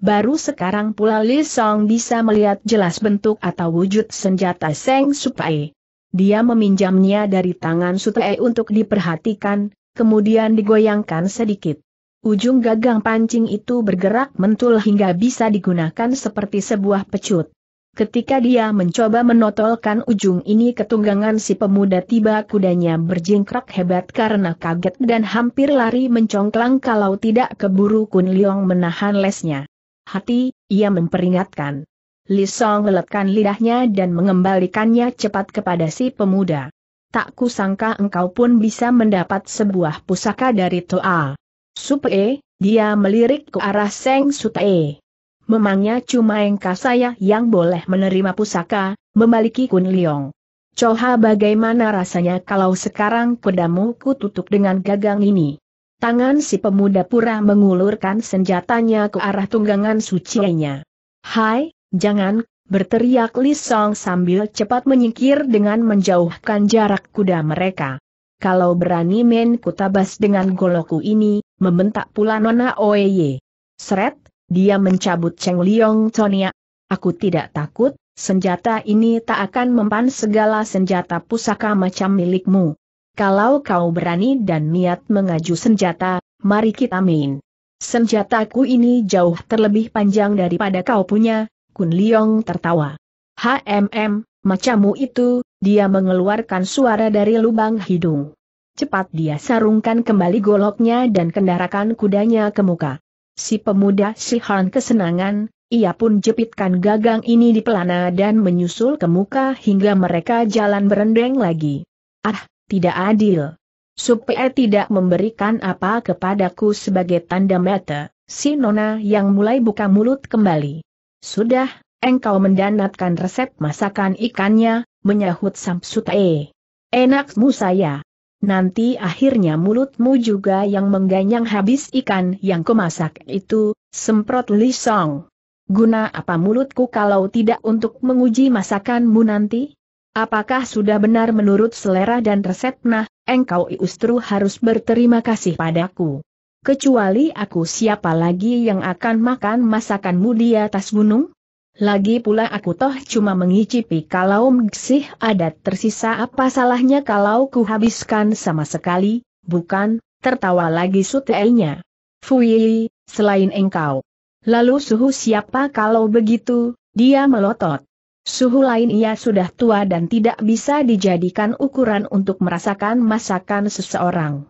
Baru sekarang pula Li Song bisa melihat jelas bentuk atau wujud senjata Seng Supai. Dia meminjamnya dari tangan Sutai untuk diperhatikan, kemudian digoyangkan sedikit. Ujung gagang pancing itu bergerak mentul hingga bisa digunakan seperti sebuah pecut. Ketika dia mencoba menotolkan ujung ini ketunggangan si pemuda tiba kudanya berjingkrak hebat karena kaget dan hampir lari mencongklang kalau tidak keburu Kun Liong menahan lesnya. Hati, ia memperingatkan. Li Song meletakkan lidahnya dan mengembalikannya cepat kepada si pemuda. Tak kusangka engkau pun bisa mendapat sebuah pusaka dari Toa. Supe, dia melirik ke arah Seng Sutae. Memangnya cuma engkau saya yang boleh menerima pusaka, memiliki Kun Liong. Coha bagaimana rasanya kalau sekarang kudamu ku tutup dengan gagang ini. Tangan si pemuda pura mengulurkan senjatanya ke arah tunggangan sucinya. Hai, jangan, berteriak Li Song sambil cepat menyingkir dengan menjauhkan jarak kuda mereka. Kalau berani men kutabas dengan goloku ini, membentak pula Nona Oeye. Seret, dia mencabut Cheng Liong Tonia. Aku tidak takut, senjata ini tak akan mempan segala senjata pusaka macam milikmu. Kalau kau berani dan niat mengaju senjata, mari kita main. Senjataku ini jauh terlebih panjang daripada kau punya, Kun Liong tertawa. HMM, macammu itu, dia mengeluarkan suara dari lubang hidung. Cepat dia sarungkan kembali goloknya dan kendarakan kudanya ke muka. Si pemuda Sihan kesenangan, ia pun jepitkan gagang ini di pelana dan menyusul ke muka hingga mereka jalan berendeng lagi. Ah, tidak adil. Supaya tidak memberikan apa kepadaku sebagai tanda mata, si Nona yang mulai buka mulut kembali. Sudah, engkau mendanatkan resep masakan ikannya, menyahut Samsutae. Enakmu saya nanti akhirnya mulutmu juga yang mengganyang habis ikan yang kumasak itu, semprot Li Song. Guna apa mulutku kalau tidak untuk menguji masakanmu nanti? Apakah sudah benar menurut selera dan resep nah, engkau iustru harus berterima kasih padaku. Kecuali aku siapa lagi yang akan makan masakanmu di atas gunung? Lagi pula aku toh cuma mengicipi kalau mgsih adat tersisa apa salahnya kalau kuhabiskan sama sekali, bukan, tertawa lagi suteinya. Fui, selain engkau. Lalu suhu siapa kalau begitu, dia melotot. Suhu lain ia sudah tua dan tidak bisa dijadikan ukuran untuk merasakan masakan seseorang.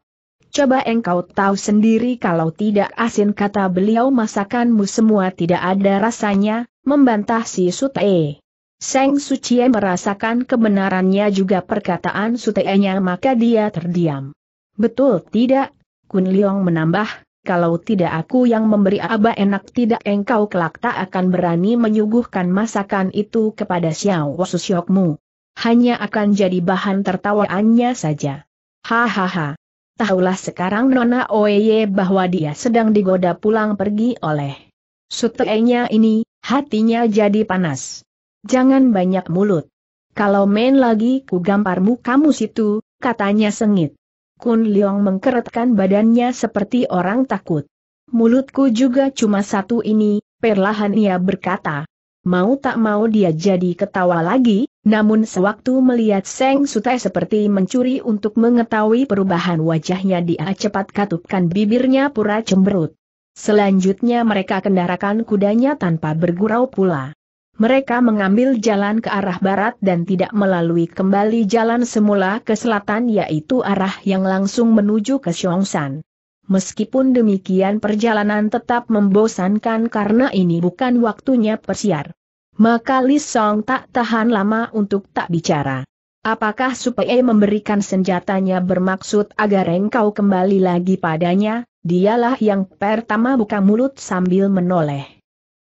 Coba engkau tahu sendiri kalau tidak asin kata beliau masakanmu semua tidak ada rasanya, membantah si Sute. Seng Suci merasakan kebenarannya juga perkataan sute nya maka dia terdiam. Betul tidak? Kun Leong menambah, kalau tidak aku yang memberi aba enak tidak engkau kelak tak akan berani menyuguhkan masakan itu kepada Xiao Susyokmu. Hanya akan jadi bahan tertawaannya saja. Hahaha. Tahulah sekarang Nona Oye bahwa dia sedang digoda pulang pergi oleh Sutenya ini, hatinya jadi panas. Jangan banyak mulut. Kalau main lagi ku gamparmu kamu situ, katanya sengit. Kun Leong mengkeretkan badannya seperti orang takut. Mulutku juga cuma satu ini, perlahan ia berkata. Mau tak mau dia jadi ketawa lagi, namun sewaktu melihat Seng Sute seperti mencuri untuk mengetahui perubahan wajahnya dia cepat katupkan bibirnya pura cemberut. Selanjutnya mereka kendarakan kudanya tanpa bergurau pula. Mereka mengambil jalan ke arah barat dan tidak melalui kembali jalan semula ke selatan yaitu arah yang langsung menuju ke Xiongshan. Meskipun demikian perjalanan tetap membosankan karena ini bukan waktunya persiar. Maka Li Song tak tahan lama untuk tak bicara. Apakah supaya memberikan senjatanya bermaksud agar engkau kembali lagi padanya? Dialah yang pertama buka mulut sambil menoleh.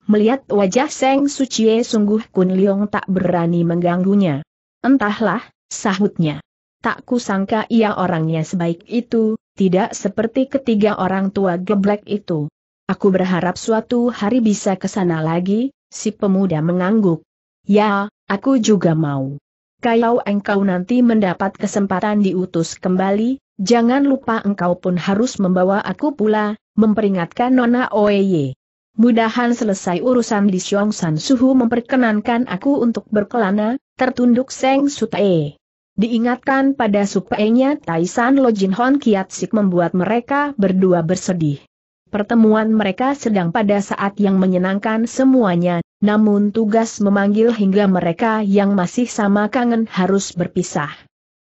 Melihat wajah Seng Suciye sungguh Kun Liong tak berani mengganggunya. Entahlah, sahutnya. Tak kusangka ia orangnya sebaik itu, tidak seperti ketiga orang tua geblek itu. Aku berharap suatu hari bisa ke sana lagi, si pemuda mengangguk. Ya, aku juga mau. Kalau engkau nanti mendapat kesempatan diutus kembali, Jangan lupa engkau pun harus membawa aku pula, memperingatkan Nona Oeye. Mudahan selesai urusan di San Suhu memperkenankan aku untuk berkelana, tertunduk Seng Sutae. Diingatkan pada supainya Taisan Jin Hon Kiat Sik membuat mereka berdua bersedih. Pertemuan mereka sedang pada saat yang menyenangkan semuanya, namun tugas memanggil hingga mereka yang masih sama kangen harus berpisah.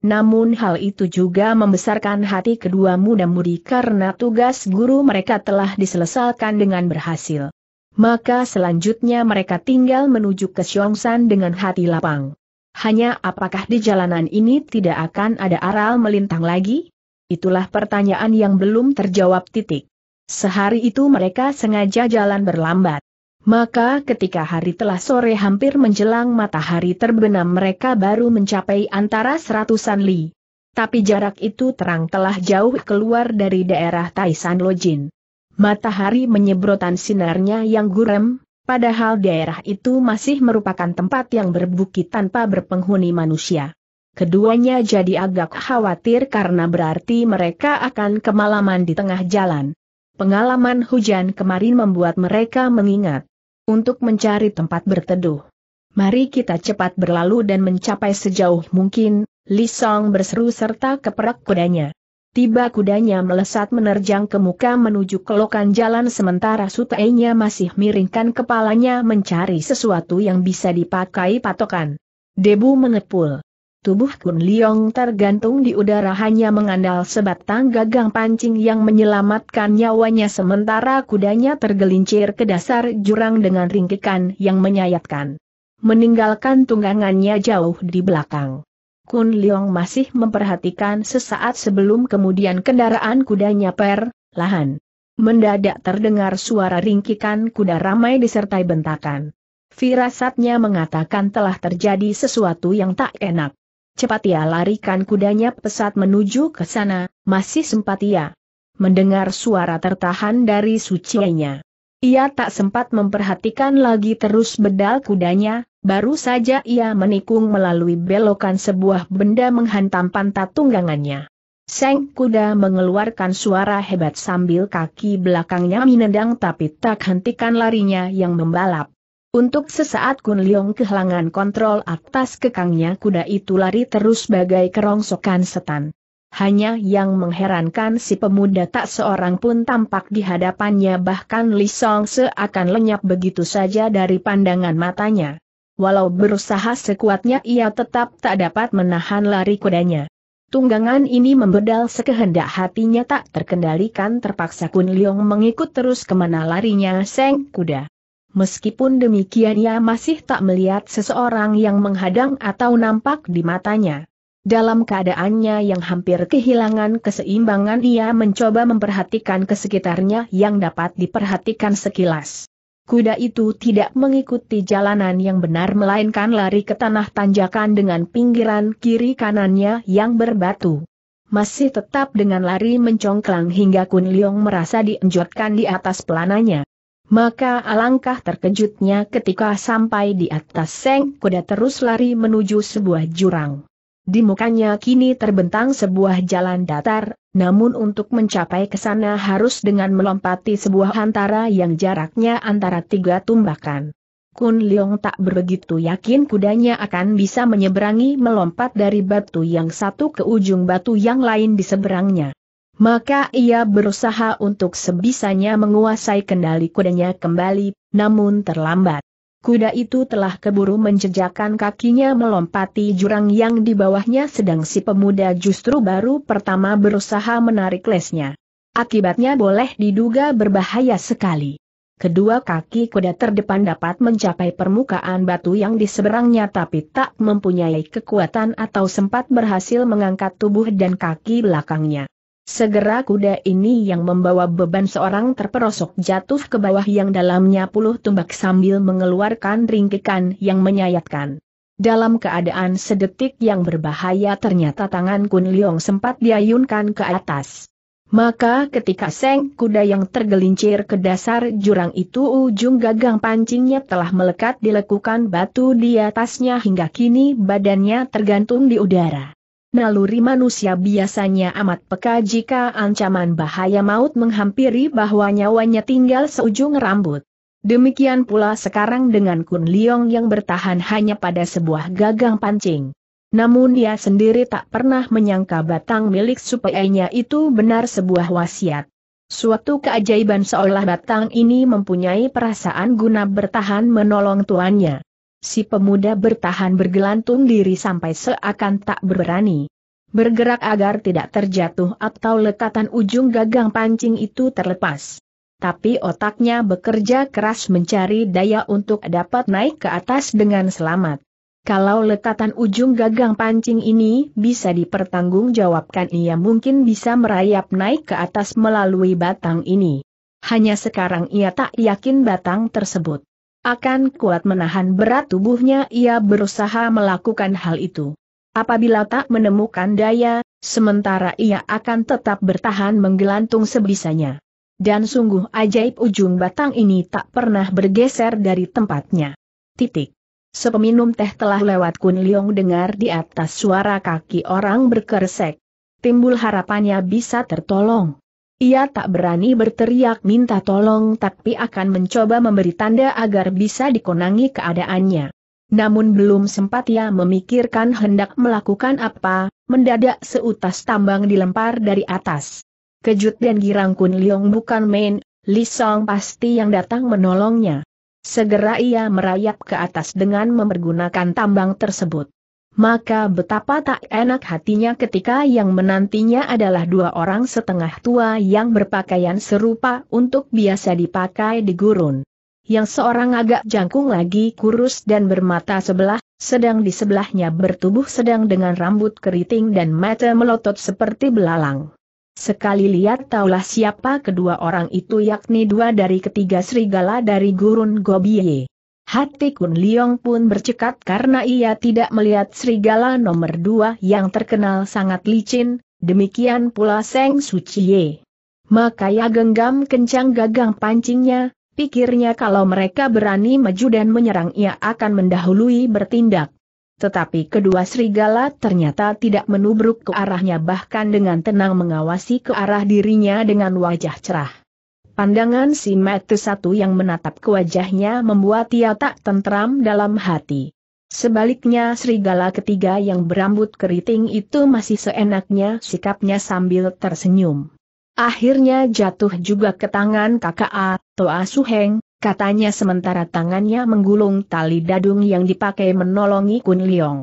Namun hal itu juga membesarkan hati kedua muda-mudi karena tugas guru mereka telah diselesaikan dengan berhasil. Maka selanjutnya mereka tinggal menuju ke Xiongsan dengan hati lapang. Hanya apakah di jalanan ini tidak akan ada aral melintang lagi? Itulah pertanyaan yang belum terjawab titik. Sehari itu mereka sengaja jalan berlambat. Maka ketika hari telah sore hampir menjelang matahari terbenam mereka baru mencapai antara seratusan li. Tapi jarak itu terang telah jauh keluar dari daerah Taisan Lojin. Matahari menyebrotan sinarnya yang gurem, padahal daerah itu masih merupakan tempat yang berbukit tanpa berpenghuni manusia. Keduanya jadi agak khawatir karena berarti mereka akan kemalaman di tengah jalan. Pengalaman hujan kemarin membuat mereka mengingat untuk mencari tempat berteduh. Mari kita cepat berlalu dan mencapai sejauh mungkin, Li Song berseru serta keperak kudanya. Tiba kudanya melesat menerjang ke muka menuju kelokan jalan sementara sutainya masih miringkan kepalanya mencari sesuatu yang bisa dipakai patokan. Debu mengepul. Tubuh Kun Leong tergantung di udara hanya mengandal sebatang gagang pancing yang menyelamatkan nyawanya sementara kudanya tergelincir ke dasar jurang dengan ringkikan yang menyayatkan. Meninggalkan tunggangannya jauh di belakang. Kun Leong masih memperhatikan sesaat sebelum kemudian kendaraan kudanya per, lahan. Mendadak terdengar suara ringkikan kuda ramai disertai bentakan. Firasatnya mengatakan telah terjadi sesuatu yang tak enak. Cepat ia larikan kudanya pesat menuju ke sana, masih sempat ia mendengar suara tertahan dari sucinya. Ia tak sempat memperhatikan lagi terus bedal kudanya, baru saja ia menikung melalui belokan sebuah benda menghantam pantat tunggangannya. Seng kuda mengeluarkan suara hebat sambil kaki belakangnya menendang tapi tak hentikan larinya yang membalap. Untuk sesaat Kun Leong kehilangan kontrol atas kekangnya kuda itu lari terus bagai kerongsokan setan. Hanya yang mengherankan si pemuda tak seorang pun tampak di hadapannya bahkan Li Song seakan lenyap begitu saja dari pandangan matanya. Walau berusaha sekuatnya ia tetap tak dapat menahan lari kudanya. Tunggangan ini membedal sekehendak hatinya tak terkendalikan terpaksa Kun Leong mengikut terus kemana larinya seng kuda. Meskipun demikian ia masih tak melihat seseorang yang menghadang atau nampak di matanya. Dalam keadaannya yang hampir kehilangan keseimbangan ia mencoba memperhatikan kesekitarnya yang dapat diperhatikan sekilas. Kuda itu tidak mengikuti jalanan yang benar melainkan lari ke tanah tanjakan dengan pinggiran kiri kanannya yang berbatu. Masih tetap dengan lari mencongklang hingga Kun Leong merasa dienjotkan di atas pelananya. Maka alangkah terkejutnya ketika sampai di atas seng kuda terus lari menuju sebuah jurang. Di mukanya kini terbentang sebuah jalan datar, namun untuk mencapai ke sana harus dengan melompati sebuah hantara yang jaraknya antara tiga tumbakan. Kun Leong tak begitu yakin kudanya akan bisa menyeberangi melompat dari batu yang satu ke ujung batu yang lain di seberangnya maka ia berusaha untuk sebisanya menguasai kendali kudanya kembali, namun terlambat. Kuda itu telah keburu menjejakkan kakinya melompati jurang yang di bawahnya sedang si pemuda justru baru pertama berusaha menarik lesnya. Akibatnya boleh diduga berbahaya sekali. Kedua kaki kuda terdepan dapat mencapai permukaan batu yang di seberangnya tapi tak mempunyai kekuatan atau sempat berhasil mengangkat tubuh dan kaki belakangnya. Segera kuda ini yang membawa beban seorang terperosok jatuh ke bawah yang dalamnya puluh tumbak sambil mengeluarkan ringkikan yang menyayatkan. Dalam keadaan sedetik yang berbahaya ternyata tangan Kun Liong sempat diayunkan ke atas. Maka ketika seng kuda yang tergelincir ke dasar jurang itu ujung gagang pancingnya telah melekat di batu di atasnya hingga kini badannya tergantung di udara. Naluri manusia biasanya amat peka jika ancaman bahaya maut menghampiri bahwa nyawanya tinggal seujung rambut. Demikian pula sekarang dengan Kun Leong yang bertahan hanya pada sebuah gagang pancing. Namun dia sendiri tak pernah menyangka batang milik supaya itu benar sebuah wasiat. Suatu keajaiban seolah batang ini mempunyai perasaan guna bertahan menolong tuannya si pemuda bertahan bergelantung diri sampai seakan tak berani. Bergerak agar tidak terjatuh atau lekatan ujung gagang pancing itu terlepas. Tapi otaknya bekerja keras mencari daya untuk dapat naik ke atas dengan selamat. Kalau lekatan ujung gagang pancing ini bisa dipertanggungjawabkan ia mungkin bisa merayap naik ke atas melalui batang ini. Hanya sekarang ia tak yakin batang tersebut akan kuat menahan berat tubuhnya ia berusaha melakukan hal itu. Apabila tak menemukan daya, sementara ia akan tetap bertahan menggelantung sebisanya. Dan sungguh ajaib ujung batang ini tak pernah bergeser dari tempatnya. Titik. Sepeminum teh telah lewat Kun Liong dengar di atas suara kaki orang berkeresek. Timbul harapannya bisa tertolong. Ia tak berani berteriak minta tolong tapi akan mencoba memberi tanda agar bisa dikonangi keadaannya. Namun belum sempat ia memikirkan hendak melakukan apa, mendadak seutas tambang dilempar dari atas. Kejut dan girang Kun Leong bukan main, Li Song pasti yang datang menolongnya. Segera ia merayap ke atas dengan mempergunakan tambang tersebut maka betapa tak enak hatinya ketika yang menantinya adalah dua orang setengah tua yang berpakaian serupa untuk biasa dipakai di gurun. Yang seorang agak jangkung lagi kurus dan bermata sebelah, sedang di sebelahnya bertubuh sedang dengan rambut keriting dan mata melotot seperti belalang. Sekali lihat taulah siapa kedua orang itu yakni dua dari ketiga serigala dari gurun Gobiye. Hati Kun Liong pun bercekat karena ia tidak melihat serigala nomor dua yang terkenal sangat licin, demikian pula Seng Suciye. Maka ia genggam kencang gagang pancingnya, pikirnya kalau mereka berani maju dan menyerang ia akan mendahului bertindak. Tetapi kedua serigala ternyata tidak menubruk ke arahnya bahkan dengan tenang mengawasi ke arah dirinya dengan wajah cerah. Pandangan si mata satu yang menatap ke wajahnya membuat ia tak tentram dalam hati. Sebaliknya serigala ketiga yang berambut keriting itu masih seenaknya sikapnya sambil tersenyum. Akhirnya jatuh juga ke tangan kakak A, Toa Suheng, katanya sementara tangannya menggulung tali dadung yang dipakai menolongi Kun Leong.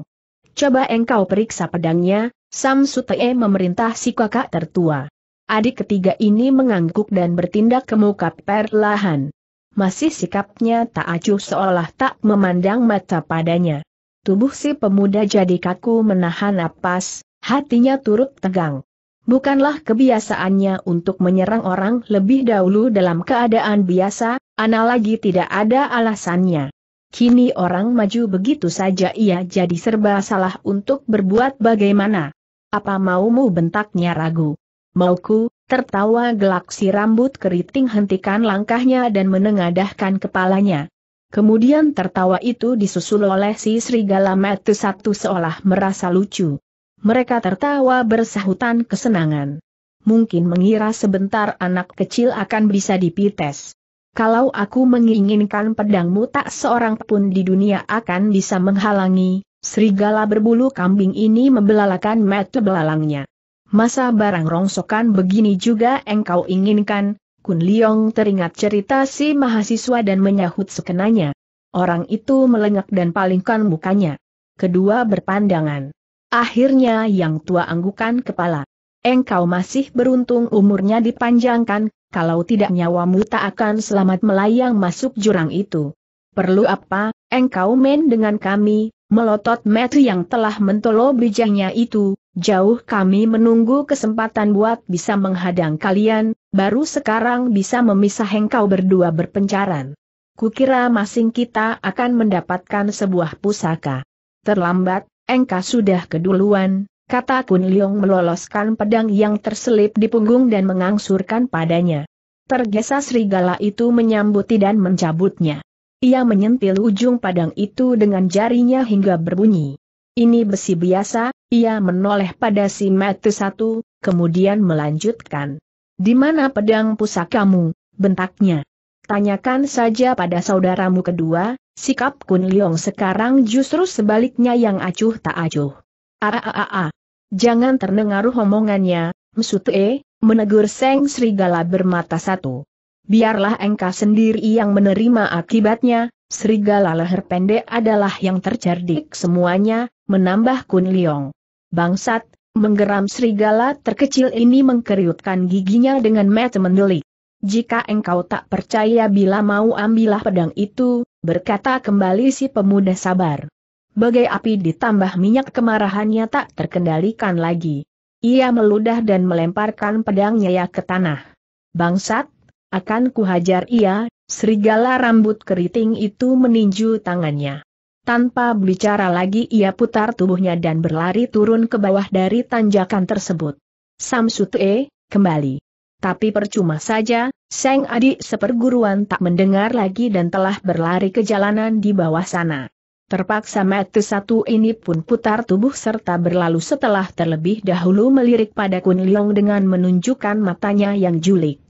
Coba engkau periksa pedangnya, Sam Sutee memerintah si kakak tertua. Adik ketiga ini mengangguk dan bertindak ke muka perlahan. Masih sikapnya tak acuh seolah tak memandang mata padanya. Tubuh si pemuda jadi kaku menahan napas, hatinya turut tegang. Bukanlah kebiasaannya untuk menyerang orang lebih dahulu dalam keadaan biasa, lagi tidak ada alasannya. Kini orang maju begitu saja ia jadi serba salah untuk berbuat bagaimana. Apa maumu bentaknya ragu mauku, tertawa gelak si rambut keriting hentikan langkahnya dan menengadahkan kepalanya. Kemudian tertawa itu disusul oleh si serigala metu satu seolah merasa lucu. Mereka tertawa bersahutan kesenangan. Mungkin mengira sebentar anak kecil akan bisa dipites. Kalau aku menginginkan pedangmu tak seorang pun di dunia akan bisa menghalangi, serigala berbulu kambing ini membelalakan metu belalangnya. Masa barang rongsokan begini juga engkau inginkan, Kun Liong teringat cerita si mahasiswa dan menyahut sekenanya. Orang itu melengak dan palingkan mukanya. Kedua berpandangan. Akhirnya yang tua anggukan kepala. Engkau masih beruntung umurnya dipanjangkan, kalau tidak nyawamu tak akan selamat melayang masuk jurang itu. Perlu apa, engkau main dengan kami, melotot metu yang telah mentolo bijahnya itu, jauh kami menunggu kesempatan buat bisa menghadang kalian, baru sekarang bisa memisah engkau berdua berpencaran. Kukira masing kita akan mendapatkan sebuah pusaka. Terlambat, engkau sudah keduluan, kata Kun Liong meloloskan pedang yang terselip di punggung dan mengangsurkan padanya. Tergesa serigala itu menyambuti dan mencabutnya. Ia menyentil ujung padang itu dengan jarinya hingga berbunyi. Ini besi biasa, ia menoleh pada si mata satu, kemudian melanjutkan. Di mana pedang pusakamu, bentaknya? Tanyakan saja pada saudaramu kedua, sikap Kun Leong sekarang justru sebaliknya yang acuh tak acuh. Aaaa. Ah, ah, ah, Jangan ternengaruh omongannya, Msute, menegur Seng Serigala bermata satu. Biarlah engkau sendiri yang menerima akibatnya, Serigala leher pendek adalah yang tercerdik semuanya, menambah Kun Leong. Bangsat, menggeram serigala terkecil ini mengkeriutkan giginya dengan mata mendelik. Jika engkau tak percaya bila mau ambillah pedang itu, berkata kembali si pemuda sabar. Bagai api ditambah minyak kemarahannya tak terkendalikan lagi. Ia meludah dan melemparkan pedangnya ya ke tanah. Bangsat, akan kuhajar ia, serigala rambut keriting itu meninju tangannya. Tanpa berbicara lagi ia putar tubuhnya dan berlari turun ke bawah dari tanjakan tersebut. Samsutue, kembali. Tapi percuma saja, Seng Adi seperguruan tak mendengar lagi dan telah berlari ke jalanan di bawah sana. Terpaksa mati satu ini pun putar tubuh serta berlalu setelah terlebih dahulu melirik pada Kun Leong dengan menunjukkan matanya yang julik.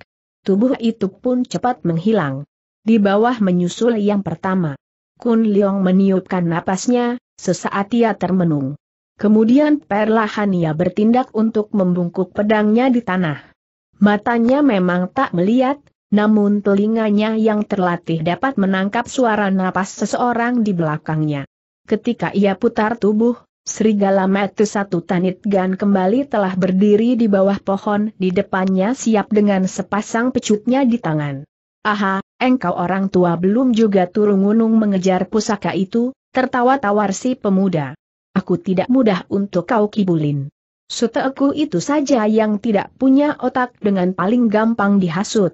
Tubuh itu pun cepat menghilang. Di bawah menyusul yang pertama. Kun Leong meniupkan napasnya, sesaat ia termenung. Kemudian perlahan ia bertindak untuk membungkuk pedangnya di tanah. Matanya memang tak melihat, namun telinganya yang terlatih dapat menangkap suara napas seseorang di belakangnya. Ketika ia putar tubuh, Serigala mati satu tanit gan kembali telah berdiri di bawah pohon di depannya siap dengan sepasang pecutnya di tangan. Aha, engkau orang tua belum juga turun gunung mengejar pusaka itu, tertawa tawar si pemuda. Aku tidak mudah untuk kau kibulin. Suteku itu saja yang tidak punya otak dengan paling gampang dihasut.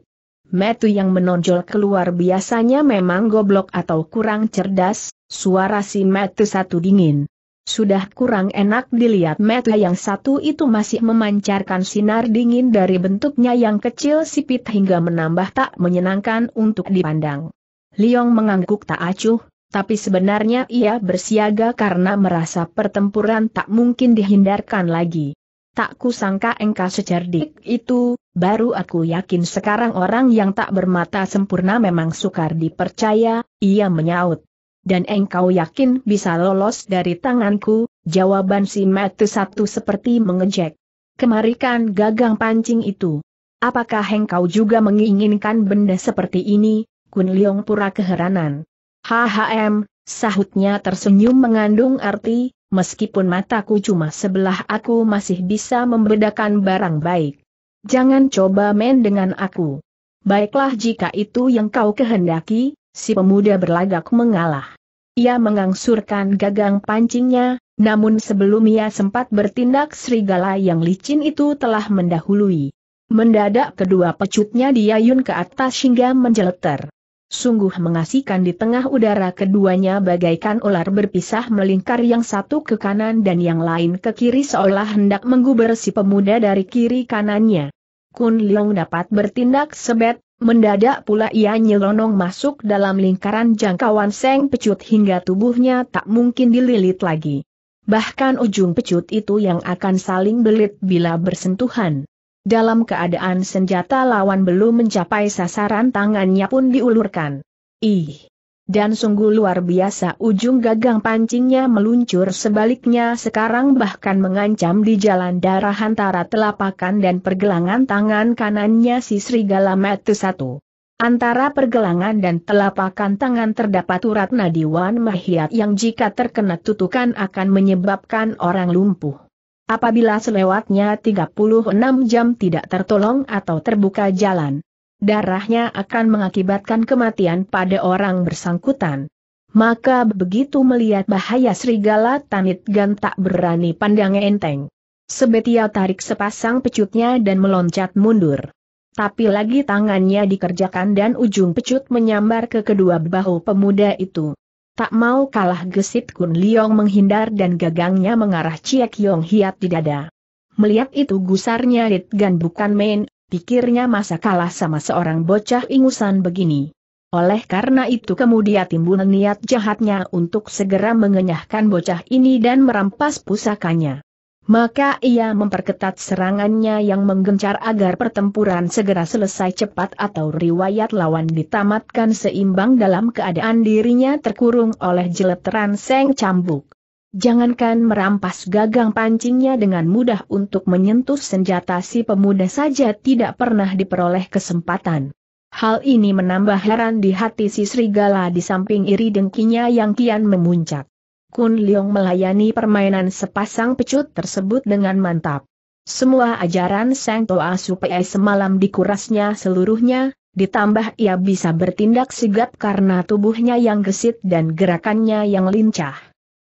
Metu yang menonjol keluar biasanya memang goblok atau kurang cerdas, suara si Metu satu dingin. Sudah kurang enak dilihat mata yang satu itu masih memancarkan sinar dingin dari bentuknya yang kecil sipit hingga menambah tak menyenangkan untuk dipandang. Liong mengangguk tak acuh, tapi sebenarnya ia bersiaga karena merasa pertempuran tak mungkin dihindarkan lagi. Tak kusangka engkau secerdik itu, baru aku yakin sekarang orang yang tak bermata sempurna memang sukar dipercaya, ia menyaut dan engkau yakin bisa lolos dari tanganku, jawaban si Matu satu seperti mengejek. Kemarikan gagang pancing itu. Apakah engkau juga menginginkan benda seperti ini, Kun Liong pura keheranan. HHM, sahutnya tersenyum mengandung arti, meskipun mataku cuma sebelah aku masih bisa membedakan barang baik. Jangan coba main dengan aku. Baiklah jika itu yang kau kehendaki, si pemuda berlagak mengalah. Ia mengangsurkan gagang pancingnya, namun sebelum ia sempat bertindak serigala yang licin itu telah mendahului. Mendadak kedua pecutnya diayun ke atas hingga menjeleter. Sungguh mengasihkan di tengah udara keduanya bagaikan ular berpisah melingkar yang satu ke kanan dan yang lain ke kiri seolah hendak mengguber si pemuda dari kiri kanannya. Kun Leong dapat bertindak sebet, Mendadak pula ia nyelonong masuk dalam lingkaran jangkauan seng pecut hingga tubuhnya tak mungkin dililit lagi. Bahkan ujung pecut itu yang akan saling belit bila bersentuhan. Dalam keadaan senjata lawan belum mencapai sasaran tangannya pun diulurkan. Ih! Dan sungguh luar biasa ujung gagang pancingnya meluncur sebaliknya sekarang bahkan mengancam di jalan darah antara telapakan dan pergelangan tangan kanannya si Serigala Metu satu. Antara pergelangan dan telapakan tangan terdapat urat nadiwan Mahiat yang jika terkena tutukan akan menyebabkan orang lumpuh. Apabila selewatnya 36 jam tidak tertolong atau terbuka jalan, darahnya akan mengakibatkan kematian pada orang bersangkutan. Maka begitu melihat bahaya serigala Tanit Gan tak berani pandang enteng. Sebetia tarik sepasang pecutnya dan meloncat mundur. Tapi lagi tangannya dikerjakan dan ujung pecut menyambar ke kedua bahu pemuda itu. Tak mau kalah gesit Kun Liong menghindar dan gagangnya mengarah Ciek Yong Hiat di dada. Melihat itu gusarnya Ritgan bukan main, pikirnya masa kalah sama seorang bocah ingusan begini. Oleh karena itu kemudian timbul niat jahatnya untuk segera mengenyahkan bocah ini dan merampas pusakanya. Maka ia memperketat serangannya yang menggencar agar pertempuran segera selesai cepat atau riwayat lawan ditamatkan seimbang dalam keadaan dirinya terkurung oleh jeleteran seng cambuk. Jangankan merampas gagang pancingnya dengan mudah untuk menyentuh senjata si pemuda saja tidak pernah diperoleh kesempatan. Hal ini menambah heran di hati si serigala di samping iri dengkinya yang kian memuncak. Kun Leong melayani permainan sepasang pecut tersebut dengan mantap. Semua ajaran Sang Toa Supaya semalam dikurasnya seluruhnya, ditambah ia bisa bertindak sigap karena tubuhnya yang gesit dan gerakannya yang lincah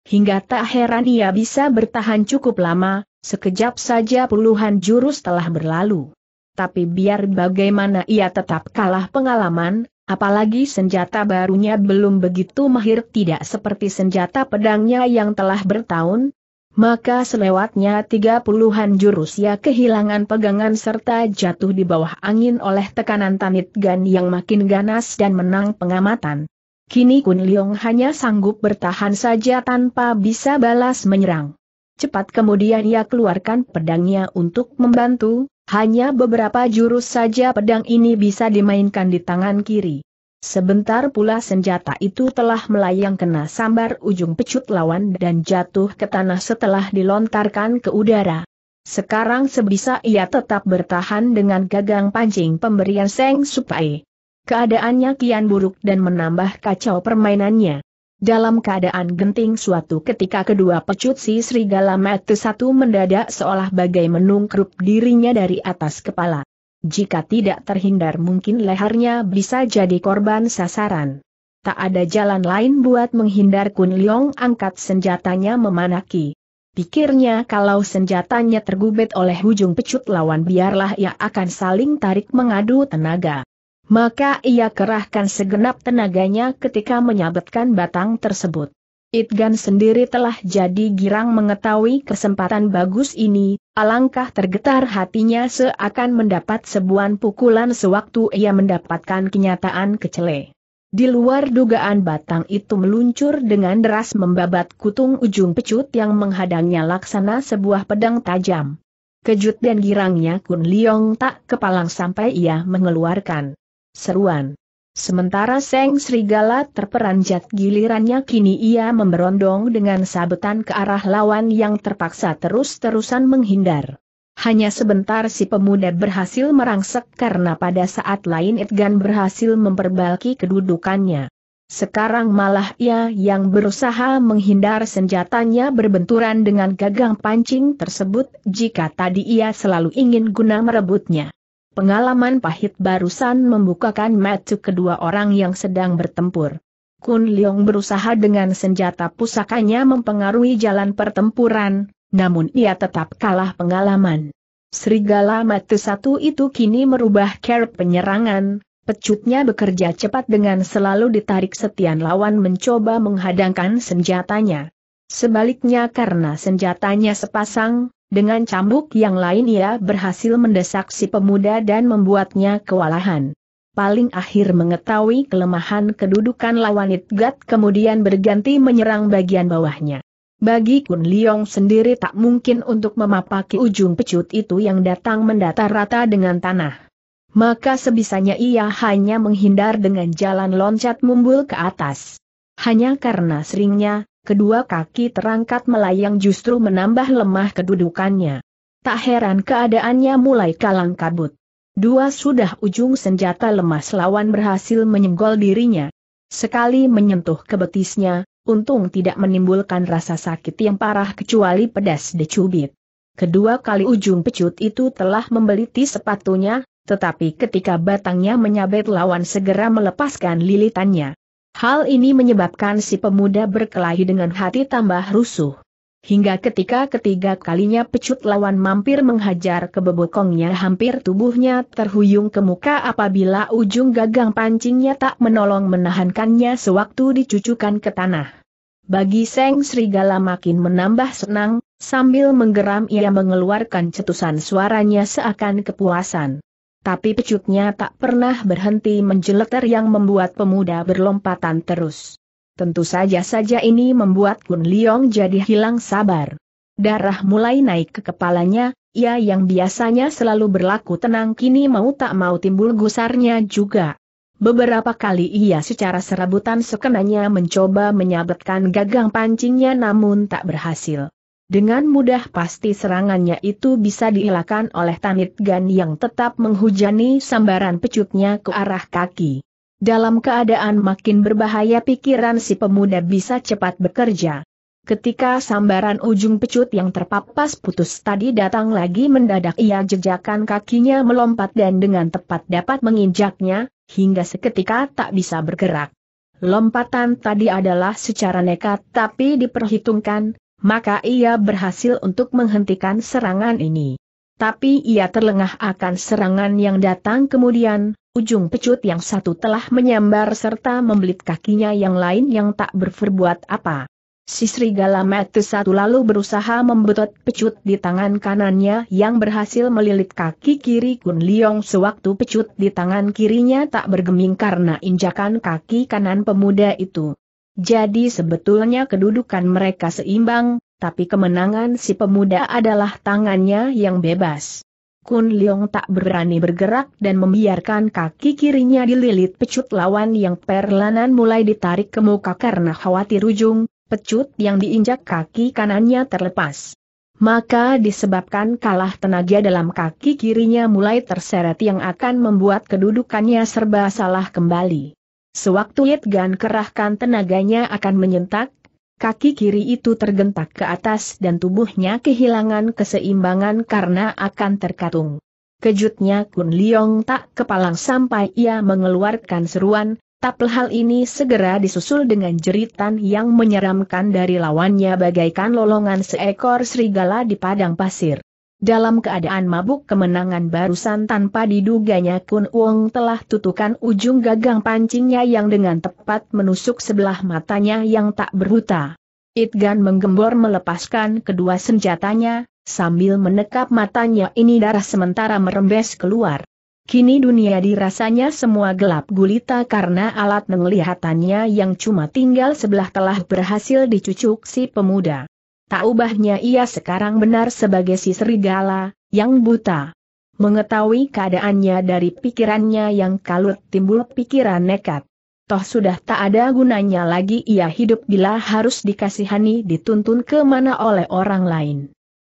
hingga tak heran ia bisa bertahan cukup lama, sekejap saja puluhan jurus telah berlalu. Tapi biar bagaimana ia tetap kalah pengalaman, apalagi senjata barunya belum begitu mahir tidak seperti senjata pedangnya yang telah bertahun, maka selewatnya tiga puluhan jurus ia kehilangan pegangan serta jatuh di bawah angin oleh tekanan tanit gan yang makin ganas dan menang pengamatan. Kini Kun Liong hanya sanggup bertahan saja tanpa bisa balas menyerang. Cepat kemudian ia keluarkan pedangnya untuk membantu, hanya beberapa jurus saja pedang ini bisa dimainkan di tangan kiri. Sebentar pula senjata itu telah melayang kena sambar ujung pecut lawan dan jatuh ke tanah setelah dilontarkan ke udara. Sekarang sebisa ia tetap bertahan dengan gagang pancing pemberian Seng Supai. Keadaannya kian buruk dan menambah kacau permainannya. Dalam keadaan genting suatu ketika kedua pecut si serigala mati satu mendadak seolah bagai menungkrup dirinya dari atas kepala. Jika tidak terhindar mungkin lehernya bisa jadi korban sasaran. Tak ada jalan lain buat menghindar Kun Leong angkat senjatanya memanaki. Pikirnya kalau senjatanya tergubet oleh ujung pecut lawan biarlah ia akan saling tarik mengadu tenaga. Maka ia kerahkan segenap tenaganya ketika menyabetkan batang tersebut. Itgan sendiri telah jadi girang mengetahui kesempatan bagus ini, alangkah tergetar hatinya seakan mendapat sebuah pukulan sewaktu ia mendapatkan kenyataan kecele. Di luar dugaan batang itu meluncur dengan deras membabat kutung ujung pecut yang menghadangnya laksana sebuah pedang tajam. Kejut dan girangnya Kun Liong tak kepalang sampai ia mengeluarkan seruan. Sementara Seng Serigala terperanjat gilirannya kini ia memberondong dengan sabetan ke arah lawan yang terpaksa terus-terusan menghindar. Hanya sebentar si pemuda berhasil merangsek karena pada saat lain Edgan berhasil memperbalki kedudukannya. Sekarang malah ia yang berusaha menghindar senjatanya berbenturan dengan gagang pancing tersebut jika tadi ia selalu ingin guna merebutnya. Pengalaman pahit barusan membukakan mata kedua orang yang sedang bertempur. Kun Leong berusaha dengan senjata pusakanya mempengaruhi jalan pertempuran, namun ia tetap kalah pengalaman. Serigala mata satu itu kini merubah cara penyerangan, pecutnya bekerja cepat dengan selalu ditarik setian lawan mencoba menghadangkan senjatanya. Sebaliknya karena senjatanya sepasang, dengan cambuk yang lain ia berhasil mendesak si pemuda dan membuatnya kewalahan. Paling akhir mengetahui kelemahan kedudukan lawan Itgat kemudian berganti menyerang bagian bawahnya. Bagi Kun Liong sendiri tak mungkin untuk memapaki ujung pecut itu yang datang mendatar rata dengan tanah. Maka sebisanya ia hanya menghindar dengan jalan loncat mumbul ke atas. Hanya karena seringnya, kedua kaki terangkat melayang justru menambah lemah kedudukannya. Tak heran keadaannya mulai kalang kabut. Dua sudah ujung senjata lemas lawan berhasil menyenggol dirinya. Sekali menyentuh ke betisnya, untung tidak menimbulkan rasa sakit yang parah kecuali pedas decubit. Kedua kali ujung pecut itu telah membeliti sepatunya, tetapi ketika batangnya menyabet lawan segera melepaskan lilitannya. Hal ini menyebabkan si pemuda berkelahi dengan hati tambah rusuh. Hingga ketika ketiga kalinya pecut lawan mampir menghajar ke bebokongnya hampir tubuhnya terhuyung ke muka apabila ujung gagang pancingnya tak menolong menahankannya sewaktu dicucukan ke tanah. Bagi Seng Serigala makin menambah senang, sambil menggeram ia mengeluarkan cetusan suaranya seakan kepuasan tapi pecutnya tak pernah berhenti menjeleter yang membuat pemuda berlompatan terus. Tentu saja saja ini membuat Gun Leong jadi hilang sabar. Darah mulai naik ke kepalanya, ia yang biasanya selalu berlaku tenang kini mau tak mau timbul gusarnya juga. Beberapa kali ia secara serabutan sekenanya mencoba menyabetkan gagang pancingnya namun tak berhasil. Dengan mudah pasti serangannya itu bisa dielakkan oleh Tanit Gan yang tetap menghujani sambaran pecutnya ke arah kaki. Dalam keadaan makin berbahaya pikiran si pemuda bisa cepat bekerja. Ketika sambaran ujung pecut yang terpapas putus tadi datang lagi mendadak ia jejakan kakinya melompat dan dengan tepat dapat menginjaknya, hingga seketika tak bisa bergerak. Lompatan tadi adalah secara nekat tapi diperhitungkan, maka ia berhasil untuk menghentikan serangan ini. Tapi ia terlengah akan serangan yang datang kemudian, ujung pecut yang satu telah menyambar serta membelit kakinya yang lain yang tak berperbuat apa. Si serigala mati satu lalu berusaha membetot pecut di tangan kanannya yang berhasil melilit kaki kiri Kun Liong sewaktu pecut di tangan kirinya tak bergeming karena injakan kaki kanan pemuda itu. Jadi sebetulnya kedudukan mereka seimbang, tapi kemenangan si pemuda adalah tangannya yang bebas. Kun Leong tak berani bergerak dan membiarkan kaki kirinya dililit pecut lawan yang perlanan mulai ditarik ke muka karena khawatir ujung, pecut yang diinjak kaki kanannya terlepas. Maka disebabkan kalah tenaga dalam kaki kirinya mulai terseret yang akan membuat kedudukannya serba salah kembali. Sewaktu Yetgan kerahkan tenaganya akan menyentak, kaki kiri itu tergentak ke atas dan tubuhnya kehilangan keseimbangan karena akan terkatung. Kejutnya Kun Liong tak kepalang sampai ia mengeluarkan seruan, tapi hal ini segera disusul dengan jeritan yang menyeramkan dari lawannya bagaikan lolongan seekor serigala di padang pasir. Dalam keadaan mabuk kemenangan barusan tanpa diduganya Kun Wong telah tutukan ujung gagang pancingnya yang dengan tepat menusuk sebelah matanya yang tak berhuta. Itgan menggembor melepaskan kedua senjatanya, sambil menekap matanya ini darah sementara merembes keluar. Kini dunia dirasanya semua gelap gulita karena alat penglihatannya yang cuma tinggal sebelah telah berhasil dicucuk si pemuda. Tak ubahnya ia sekarang benar sebagai si serigala, yang buta. Mengetahui keadaannya dari pikirannya yang kalut timbul pikiran nekat. Toh sudah tak ada gunanya lagi ia hidup bila harus dikasihani dituntun kemana oleh orang lain.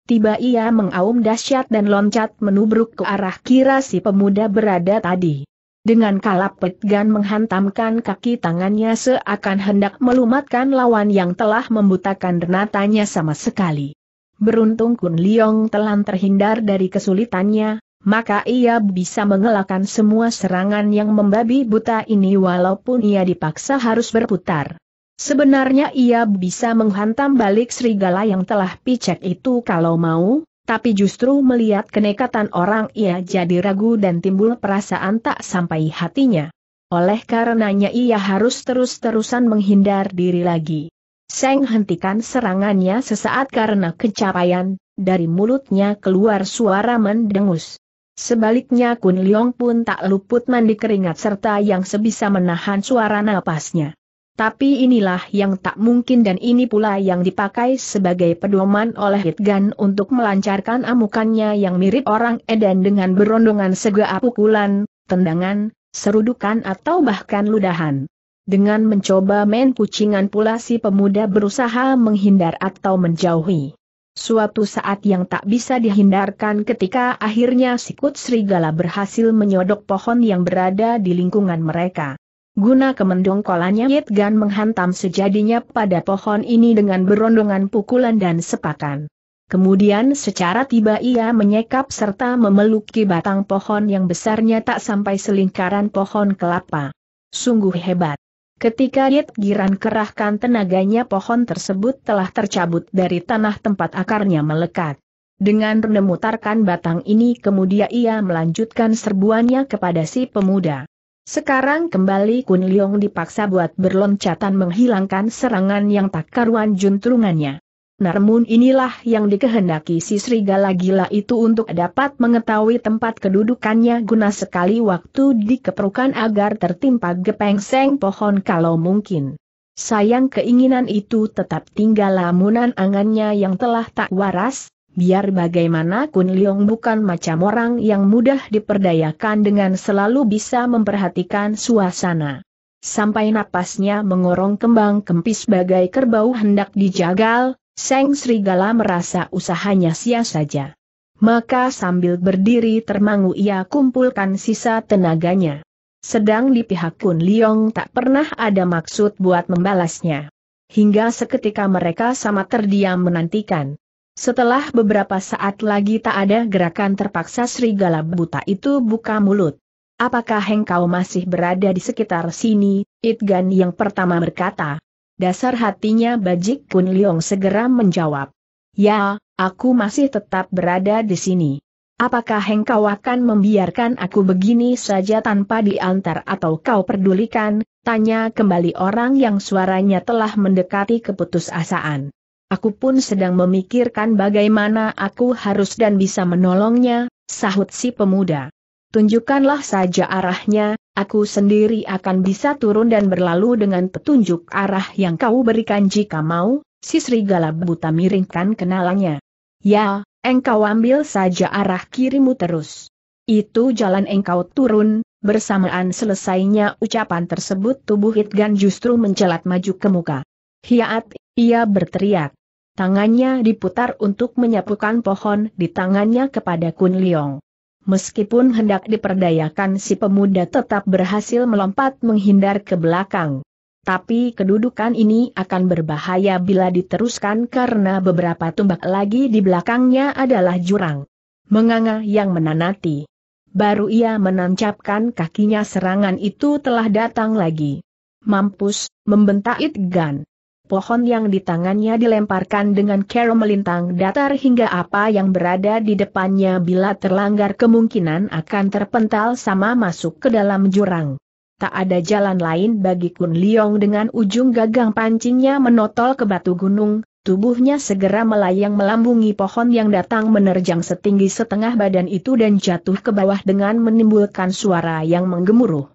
Tiba ia mengaum dahsyat dan loncat menubruk ke arah kira si pemuda berada tadi. Dengan kalap petgan menghantamkan kaki tangannya seakan hendak melumatkan lawan yang telah membutakan denatanya sama sekali. Beruntung Kun Liong telah terhindar dari kesulitannya, maka ia bisa mengelakkan semua serangan yang membabi buta ini walaupun ia dipaksa harus berputar. Sebenarnya ia bisa menghantam balik serigala yang telah picek itu kalau mau, tapi justru melihat kenekatan orang ia jadi ragu dan timbul perasaan tak sampai hatinya. Oleh karenanya ia harus terus-terusan menghindar diri lagi. Seng hentikan serangannya sesaat karena kecapaian, dari mulutnya keluar suara mendengus. Sebaliknya Kun Leong pun tak luput mandi keringat serta yang sebisa menahan suara napasnya. Tapi inilah yang tak mungkin dan ini pula yang dipakai sebagai pedoman oleh Hitgan untuk melancarkan amukannya yang mirip orang edan dengan berondongan segera pukulan, tendangan, serudukan atau bahkan ludahan. Dengan mencoba main kucingan, pula si pemuda berusaha menghindar atau menjauhi. Suatu saat yang tak bisa dihindarkan ketika akhirnya sikut serigala berhasil menyodok pohon yang berada di lingkungan mereka. Guna kemendongkolannya Gan menghantam sejadinya pada pohon ini dengan berondongan pukulan dan sepakan. Kemudian secara tiba ia menyekap serta memeluki batang pohon yang besarnya tak sampai selingkaran pohon kelapa. Sungguh hebat. Ketika Yit Giran kerahkan tenaganya pohon tersebut telah tercabut dari tanah tempat akarnya melekat. Dengan memutarkan batang ini kemudian ia melanjutkan serbuannya kepada si pemuda. Sekarang kembali Kun Leong dipaksa buat berloncatan menghilangkan serangan yang tak karuan juntrungannya. Namun inilah yang dikehendaki si serigala gila itu untuk dapat mengetahui tempat kedudukannya guna sekali waktu dikeperukan agar tertimpa gepengseng pohon kalau mungkin. Sayang keinginan itu tetap tinggal lamunan angannya yang telah tak waras, Biar bagaimana Kun Leong bukan macam orang yang mudah diperdayakan dengan selalu bisa memperhatikan suasana. Sampai napasnya mengorong kembang kempis bagai kerbau hendak dijagal, Seng Serigala merasa usahanya sia saja. Maka sambil berdiri termangu ia kumpulkan sisa tenaganya. Sedang di pihak Kun Leong tak pernah ada maksud buat membalasnya. Hingga seketika mereka sama terdiam menantikan. Setelah beberapa saat lagi tak ada gerakan terpaksa serigala buta itu buka mulut. Apakah hengkau masih berada di sekitar sini? Itgan yang pertama berkata. Dasar hatinya Bajik Kun Leong segera menjawab. Ya, aku masih tetap berada di sini. Apakah hengkau akan membiarkan aku begini saja tanpa diantar atau kau pedulikan? Tanya kembali orang yang suaranya telah mendekati keputusasaan. Aku pun sedang memikirkan bagaimana aku harus dan bisa menolongnya, sahut si pemuda. Tunjukkanlah saja arahnya, aku sendiri akan bisa turun dan berlalu dengan petunjuk arah yang kau berikan jika mau, si serigala buta miringkan kenalannya. Ya, engkau ambil saja arah kirimu terus. Itu jalan engkau turun, bersamaan selesainya ucapan tersebut tubuh Hitgan justru mencelat maju ke muka. Hiat, ia berteriak. Tangannya diputar untuk menyapukan pohon di tangannya kepada Kun Leong. Meskipun hendak diperdayakan si pemuda tetap berhasil melompat menghindar ke belakang. Tapi kedudukan ini akan berbahaya bila diteruskan karena beberapa tumbak lagi di belakangnya adalah jurang. Menganga yang menanati. Baru ia menancapkan kakinya serangan itu telah datang lagi. Mampus, membentak Itgan pohon yang di tangannya dilemparkan dengan cara melintang datar hingga apa yang berada di depannya bila terlanggar kemungkinan akan terpental sama masuk ke dalam jurang. Tak ada jalan lain bagi Kun Liong dengan ujung gagang pancingnya menotol ke batu gunung, tubuhnya segera melayang melambungi pohon yang datang menerjang setinggi setengah badan itu dan jatuh ke bawah dengan menimbulkan suara yang menggemuruh.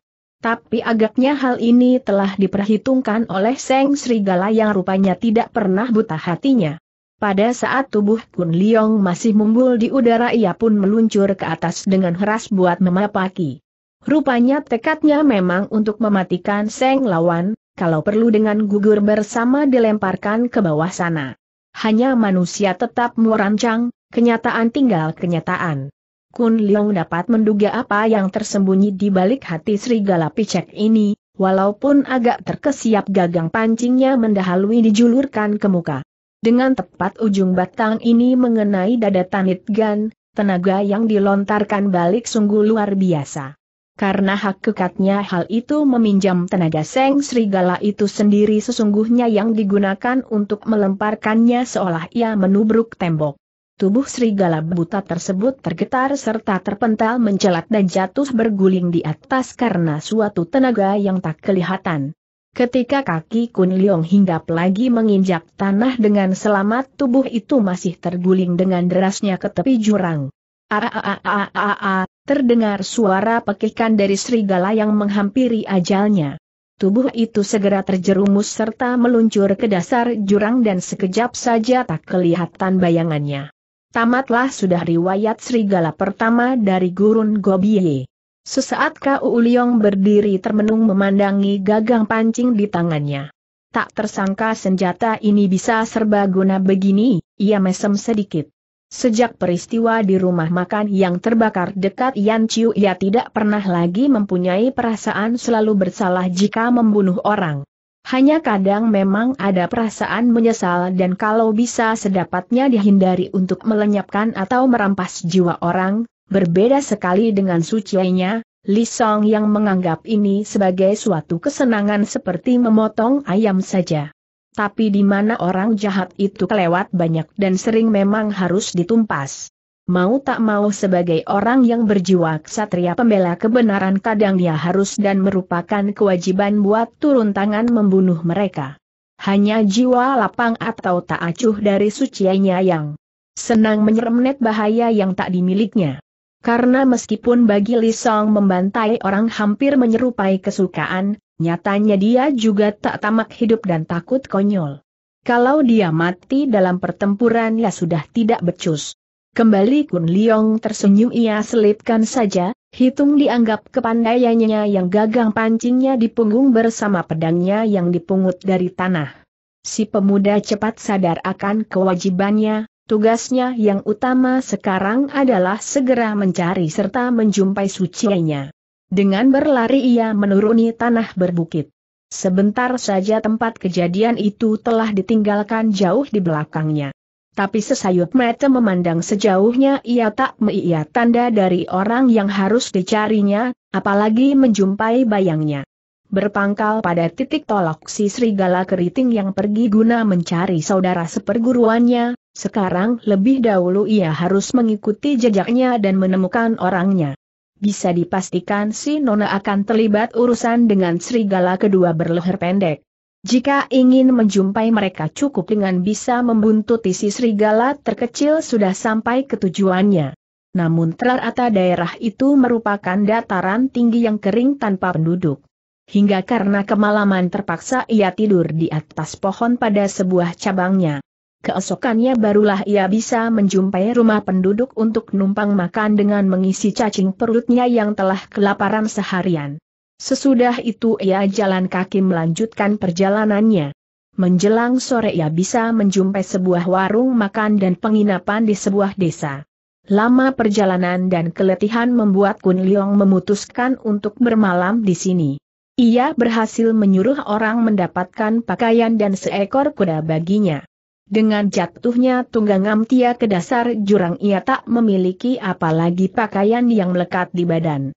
Tapi agaknya hal ini telah diperhitungkan oleh Seng Serigala yang rupanya tidak pernah buta hatinya. Pada saat tubuh Kun Liong masih mumbul di udara ia pun meluncur ke atas dengan keras buat memapaki. Rupanya tekadnya memang untuk mematikan Seng lawan, kalau perlu dengan gugur bersama dilemparkan ke bawah sana. Hanya manusia tetap merancang, kenyataan tinggal kenyataan. Kun Leong dapat menduga apa yang tersembunyi di balik hati serigala picek ini, walaupun agak terkesiap gagang pancingnya mendahului dijulurkan ke muka. Dengan tepat ujung batang ini mengenai dada Tanit Gan, tenaga yang dilontarkan balik sungguh luar biasa. Karena hak kekatnya hal itu meminjam tenaga Seng Serigala itu sendiri sesungguhnya yang digunakan untuk melemparkannya seolah ia menubruk tembok. Tubuh serigala buta tersebut tergetar serta terpental mencelat dan jatuh berguling di atas karena suatu tenaga yang tak kelihatan. Ketika kaki Kun Leong hinggap lagi menginjak tanah dengan selamat tubuh itu masih terguling dengan derasnya ke tepi jurang. A-a-a-a-a-a-a, terdengar suara pekikan dari serigala yang menghampiri ajalnya. Tubuh itu segera terjerumus serta meluncur ke dasar jurang dan sekejap saja tak kelihatan bayangannya. Tamatlah sudah riwayat serigala pertama dari gurun Gobiye. Sesaat Kau Uliong berdiri termenung memandangi gagang pancing di tangannya. Tak tersangka senjata ini bisa serbaguna begini, ia mesem sedikit. Sejak peristiwa di rumah makan yang terbakar dekat Yan Chiu ia tidak pernah lagi mempunyai perasaan selalu bersalah jika membunuh orang. Hanya kadang memang ada perasaan menyesal dan kalau bisa sedapatnya dihindari untuk melenyapkan atau merampas jiwa orang, berbeda sekali dengan sucinya, Li Song yang menganggap ini sebagai suatu kesenangan seperti memotong ayam saja. Tapi di mana orang jahat itu kelewat banyak dan sering memang harus ditumpas. Mau tak mau sebagai orang yang berjiwa ksatria pembela kebenaran kadang dia harus dan merupakan kewajiban buat turun tangan membunuh mereka. Hanya jiwa lapang atau tak acuh dari sucianya yang senang menyeremnet bahaya yang tak dimilikinya. Karena meskipun bagi Lisong membantai orang hampir menyerupai kesukaan, nyatanya dia juga tak tamak hidup dan takut konyol. Kalau dia mati dalam pertempuran ya sudah tidak becus. Kembali Kun Leong tersenyum ia selipkan saja, hitung dianggap kepandaiannya yang gagang pancingnya di punggung bersama pedangnya yang dipungut dari tanah. Si pemuda cepat sadar akan kewajibannya, tugasnya yang utama sekarang adalah segera mencari serta menjumpai sucinya. Dengan berlari ia menuruni tanah berbukit. Sebentar saja tempat kejadian itu telah ditinggalkan jauh di belakangnya. Tapi sesayut mata memandang sejauhnya ia tak melihat tanda dari orang yang harus dicarinya, apalagi menjumpai bayangnya. Berpangkal pada titik tolak si serigala keriting yang pergi guna mencari saudara seperguruannya, sekarang lebih dahulu ia harus mengikuti jejaknya dan menemukan orangnya. Bisa dipastikan si Nona akan terlibat urusan dengan serigala kedua berleher pendek. Jika ingin menjumpai mereka cukup dengan bisa membuntuti si serigala terkecil sudah sampai ke tujuannya. Namun terata daerah itu merupakan dataran tinggi yang kering tanpa penduduk. Hingga karena kemalaman terpaksa ia tidur di atas pohon pada sebuah cabangnya. Keesokannya barulah ia bisa menjumpai rumah penduduk untuk numpang makan dengan mengisi cacing perutnya yang telah kelaparan seharian. Sesudah itu ia jalan kaki melanjutkan perjalanannya. Menjelang sore ia bisa menjumpai sebuah warung makan dan penginapan di sebuah desa. Lama perjalanan dan keletihan membuat Kun Liong memutuskan untuk bermalam di sini. Ia berhasil menyuruh orang mendapatkan pakaian dan seekor kuda baginya. Dengan jatuhnya tunggang Amtia ke dasar jurang ia tak memiliki apalagi pakaian yang melekat di badan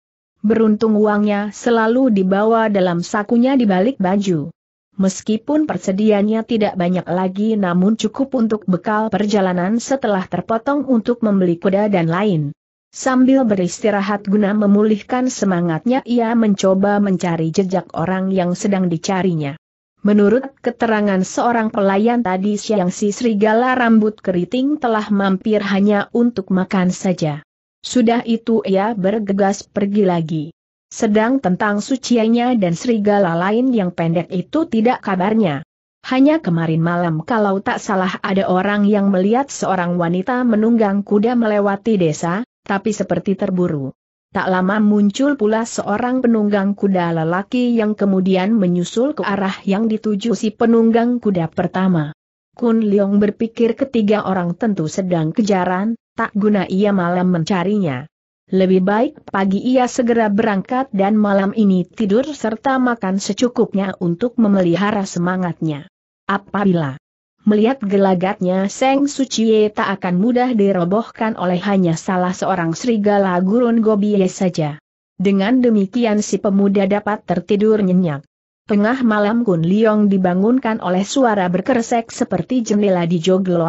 beruntung uangnya selalu dibawa dalam sakunya di balik baju. Meskipun persediaannya tidak banyak lagi namun cukup untuk bekal perjalanan setelah terpotong untuk membeli kuda dan lain. Sambil beristirahat guna memulihkan semangatnya ia mencoba mencari jejak orang yang sedang dicarinya. Menurut keterangan seorang pelayan tadi siang si serigala rambut keriting telah mampir hanya untuk makan saja. Sudah itu ia bergegas pergi lagi. Sedang tentang suciannya dan serigala lain yang pendek itu tidak kabarnya. Hanya kemarin malam kalau tak salah ada orang yang melihat seorang wanita menunggang kuda melewati desa, tapi seperti terburu. Tak lama muncul pula seorang penunggang kuda lelaki yang kemudian menyusul ke arah yang dituju si penunggang kuda pertama. Kun Leong berpikir ketiga orang tentu sedang kejaran, tak guna ia malam mencarinya. Lebih baik pagi ia segera berangkat dan malam ini tidur serta makan secukupnya untuk memelihara semangatnya. Apabila melihat gelagatnya Seng Suciye tak akan mudah dirobohkan oleh hanya salah seorang serigala gurun Gobiye saja. Dengan demikian si pemuda dapat tertidur nyenyak. Tengah malam Kun Liong dibangunkan oleh suara berkeresek seperti jendela di jogel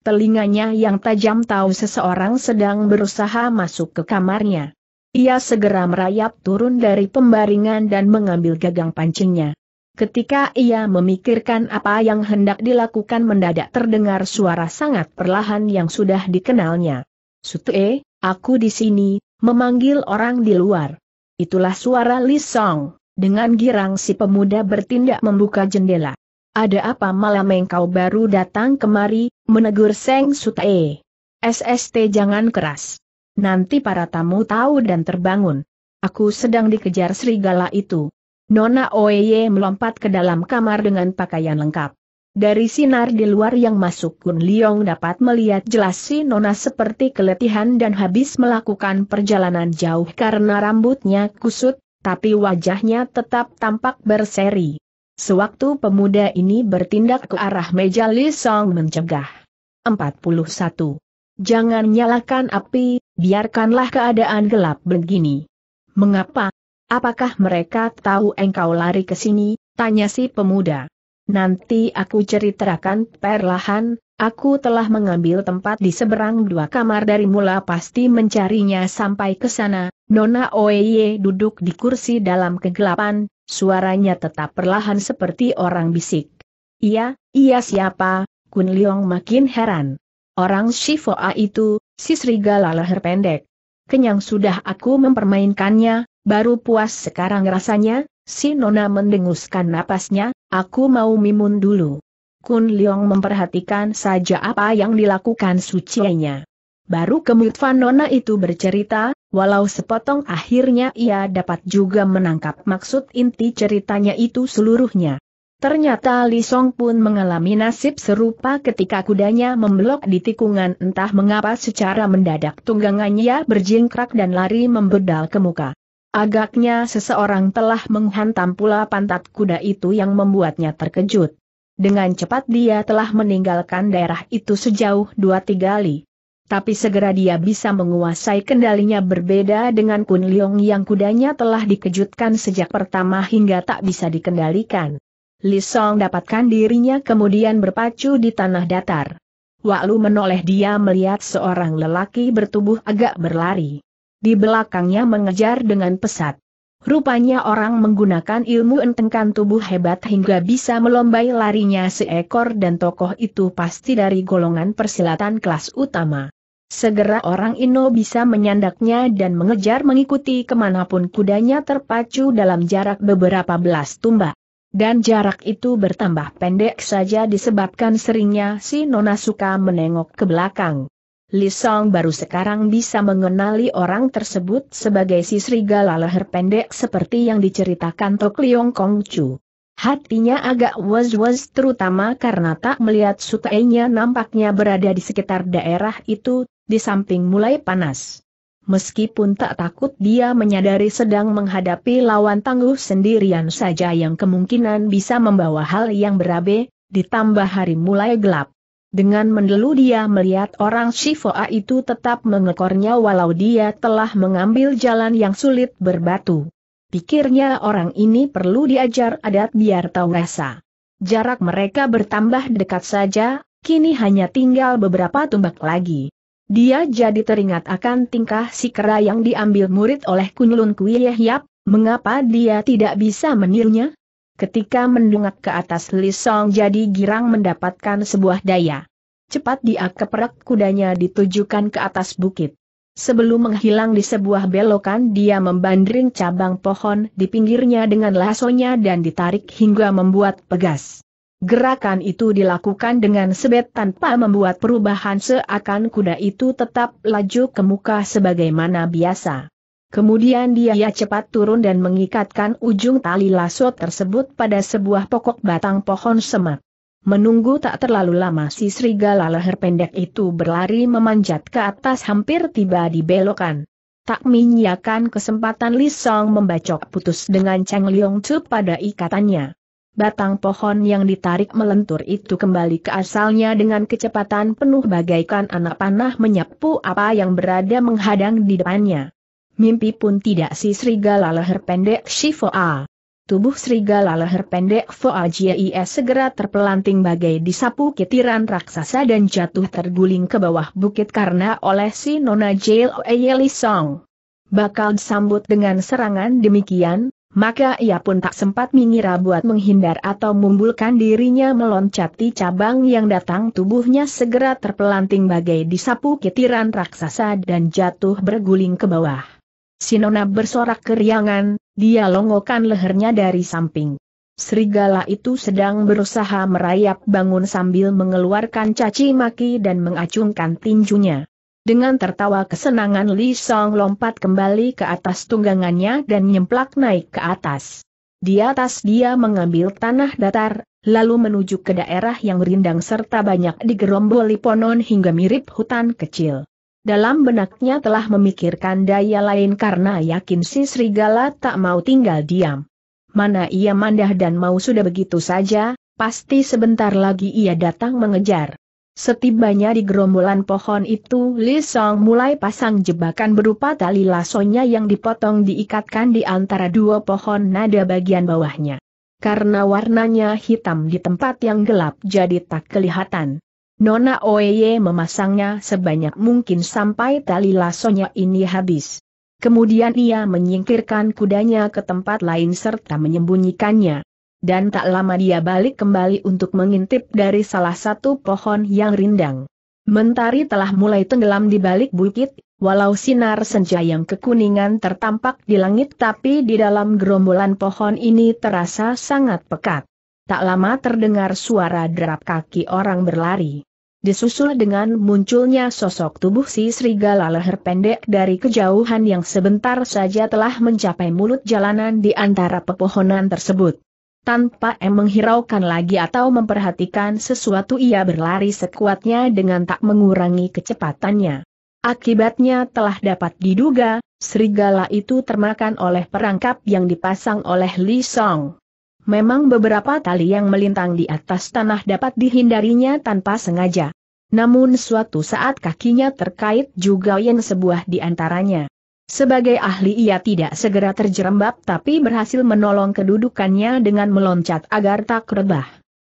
telinganya yang tajam tahu seseorang sedang berusaha masuk ke kamarnya. Ia segera merayap turun dari pembaringan dan mengambil gagang pancingnya. Ketika ia memikirkan apa yang hendak dilakukan mendadak terdengar suara sangat perlahan yang sudah dikenalnya. Sutue, aku di sini, memanggil orang di luar. Itulah suara Li Song, dengan girang si pemuda bertindak membuka jendela. Ada apa malam engkau baru datang kemari, menegur Seng Sutae? SST jangan keras. Nanti para tamu tahu dan terbangun. Aku sedang dikejar serigala itu. Nona Oye melompat ke dalam kamar dengan pakaian lengkap. Dari sinar di luar yang masuk Kun Liong dapat melihat jelas si Nona seperti keletihan dan habis melakukan perjalanan jauh karena rambutnya kusut, tapi wajahnya tetap tampak berseri. Sewaktu pemuda ini bertindak ke arah meja Li Song mencegah. 41. Jangan nyalakan api, biarkanlah keadaan gelap begini. Mengapa? Apakah mereka tahu engkau lari ke sini? Tanya si pemuda. Nanti aku ceritakan perlahan, aku telah mengambil tempat di seberang dua kamar dari mula pasti mencarinya sampai ke sana. Nona Oye duduk di kursi dalam kegelapan, Suaranya tetap perlahan seperti orang bisik. Iya, iya siapa? Kun Leong makin heran. Orang Shifoa itu, si serigala leher pendek. Kenyang sudah aku mempermainkannya, baru puas sekarang rasanya, si Nona mendenguskan napasnya, aku mau mimun dulu. Kun Leong memperhatikan saja apa yang dilakukan sucinya. Baru kemudian Nona itu bercerita, Walau sepotong akhirnya ia dapat juga menangkap maksud inti ceritanya itu seluruhnya. Ternyata Li Song pun mengalami nasib serupa ketika kudanya membelok di tikungan entah mengapa secara mendadak tunggangannya berjingkrak dan lari membedal ke muka. Agaknya seseorang telah menghantam pula pantat kuda itu yang membuatnya terkejut. Dengan cepat dia telah meninggalkan daerah itu sejauh dua tiga li tapi segera dia bisa menguasai kendalinya berbeda dengan Kun Leong yang kudanya telah dikejutkan sejak pertama hingga tak bisa dikendalikan. Li Song dapatkan dirinya kemudian berpacu di tanah datar. Walu menoleh dia melihat seorang lelaki bertubuh agak berlari. Di belakangnya mengejar dengan pesat. Rupanya orang menggunakan ilmu entengkan tubuh hebat hingga bisa melombai larinya seekor dan tokoh itu pasti dari golongan persilatan kelas utama. Segera orang Ino bisa menyandaknya dan mengejar mengikuti kemanapun kudanya terpacu dalam jarak beberapa belas tumbak. Dan jarak itu bertambah pendek saja disebabkan seringnya si Nona suka menengok ke belakang. Li Song baru sekarang bisa mengenali orang tersebut sebagai si serigala leher pendek seperti yang diceritakan Tok Leong Kong Chu. Hatinya agak was-was terutama karena tak melihat sutainya nampaknya berada di sekitar daerah itu, di samping mulai panas. Meskipun tak takut dia menyadari sedang menghadapi lawan tangguh sendirian saja yang kemungkinan bisa membawa hal yang berabe, ditambah hari mulai gelap. Dengan mendelu dia melihat orang Shifoa itu tetap mengekornya walau dia telah mengambil jalan yang sulit berbatu. Pikirnya orang ini perlu diajar adat biar tahu rasa. Jarak mereka bertambah dekat saja, kini hanya tinggal beberapa tumbak lagi. Dia jadi teringat akan tingkah si kera yang diambil murid oleh Kunlun Kuih Yap, mengapa dia tidak bisa menilnya? Ketika mendungak ke atas Li Song jadi girang mendapatkan sebuah daya. Cepat dia keperak kudanya ditujukan ke atas bukit. Sebelum menghilang di sebuah belokan dia membandring cabang pohon di pinggirnya dengan lasonya dan ditarik hingga membuat pegas. Gerakan itu dilakukan dengan sebet tanpa membuat perubahan seakan kuda itu tetap laju ke muka sebagaimana biasa. Kemudian dia cepat turun dan mengikatkan ujung tali lasso tersebut pada sebuah pokok batang pohon semak. Menunggu tak terlalu lama si serigala leher pendek itu berlari memanjat ke atas hampir tiba di belokan. Tak menyiakan kesempatan Lisong membacok putus dengan Cheng Liong Chu pada ikatannya batang pohon yang ditarik melentur itu kembali ke asalnya dengan kecepatan penuh bagaikan anak panah menyapu apa yang berada menghadang di depannya. Mimpi pun tidak si serigala leher pendek Shifoa. Tubuh serigala leher pendek Foa Jies segera terpelanting bagai disapu kitiran raksasa dan jatuh terguling ke bawah bukit karena oleh si Nona Jail Oeyeli Song. Bakal disambut dengan serangan demikian, maka ia pun tak sempat mengira buat menghindar atau mumbulkan dirinya meloncati cabang yang datang tubuhnya segera terpelanting bagai disapu ketiran raksasa dan jatuh berguling ke bawah. Sinona bersorak keriangan, dia longokan lehernya dari samping. Serigala itu sedang berusaha merayap bangun sambil mengeluarkan caci maki dan mengacungkan tinjunya. Dengan tertawa kesenangan Li Song lompat kembali ke atas tunggangannya dan nyemplak naik ke atas. Di atas dia mengambil tanah datar, lalu menuju ke daerah yang rindang serta banyak digeromboli ponon hingga mirip hutan kecil. Dalam benaknya telah memikirkan daya lain karena yakin si serigala tak mau tinggal diam. Mana ia mandah dan mau sudah begitu saja, pasti sebentar lagi ia datang mengejar. Setibanya di gerombolan pohon itu, Li Song mulai pasang jebakan berupa tali lasonya yang dipotong diikatkan di antara dua pohon nada bagian bawahnya. Karena warnanya hitam di tempat yang gelap jadi tak kelihatan. Nona Oeye memasangnya sebanyak mungkin sampai tali lasonya ini habis. Kemudian ia menyingkirkan kudanya ke tempat lain serta menyembunyikannya dan tak lama dia balik kembali untuk mengintip dari salah satu pohon yang rindang. Mentari telah mulai tenggelam di balik bukit, walau sinar senja yang kekuningan tertampak di langit tapi di dalam gerombolan pohon ini terasa sangat pekat. Tak lama terdengar suara derap kaki orang berlari. Disusul dengan munculnya sosok tubuh si serigala leher pendek dari kejauhan yang sebentar saja telah mencapai mulut jalanan di antara pepohonan tersebut. Tanpa em menghiraukan lagi atau memperhatikan sesuatu ia berlari sekuatnya dengan tak mengurangi kecepatannya. Akibatnya telah dapat diduga, serigala itu termakan oleh perangkap yang dipasang oleh Li Song. Memang beberapa tali yang melintang di atas tanah dapat dihindarinya tanpa sengaja. Namun suatu saat kakinya terkait juga yang sebuah di antaranya. Sebagai ahli ia tidak segera terjerembab tapi berhasil menolong kedudukannya dengan meloncat agar tak rebah.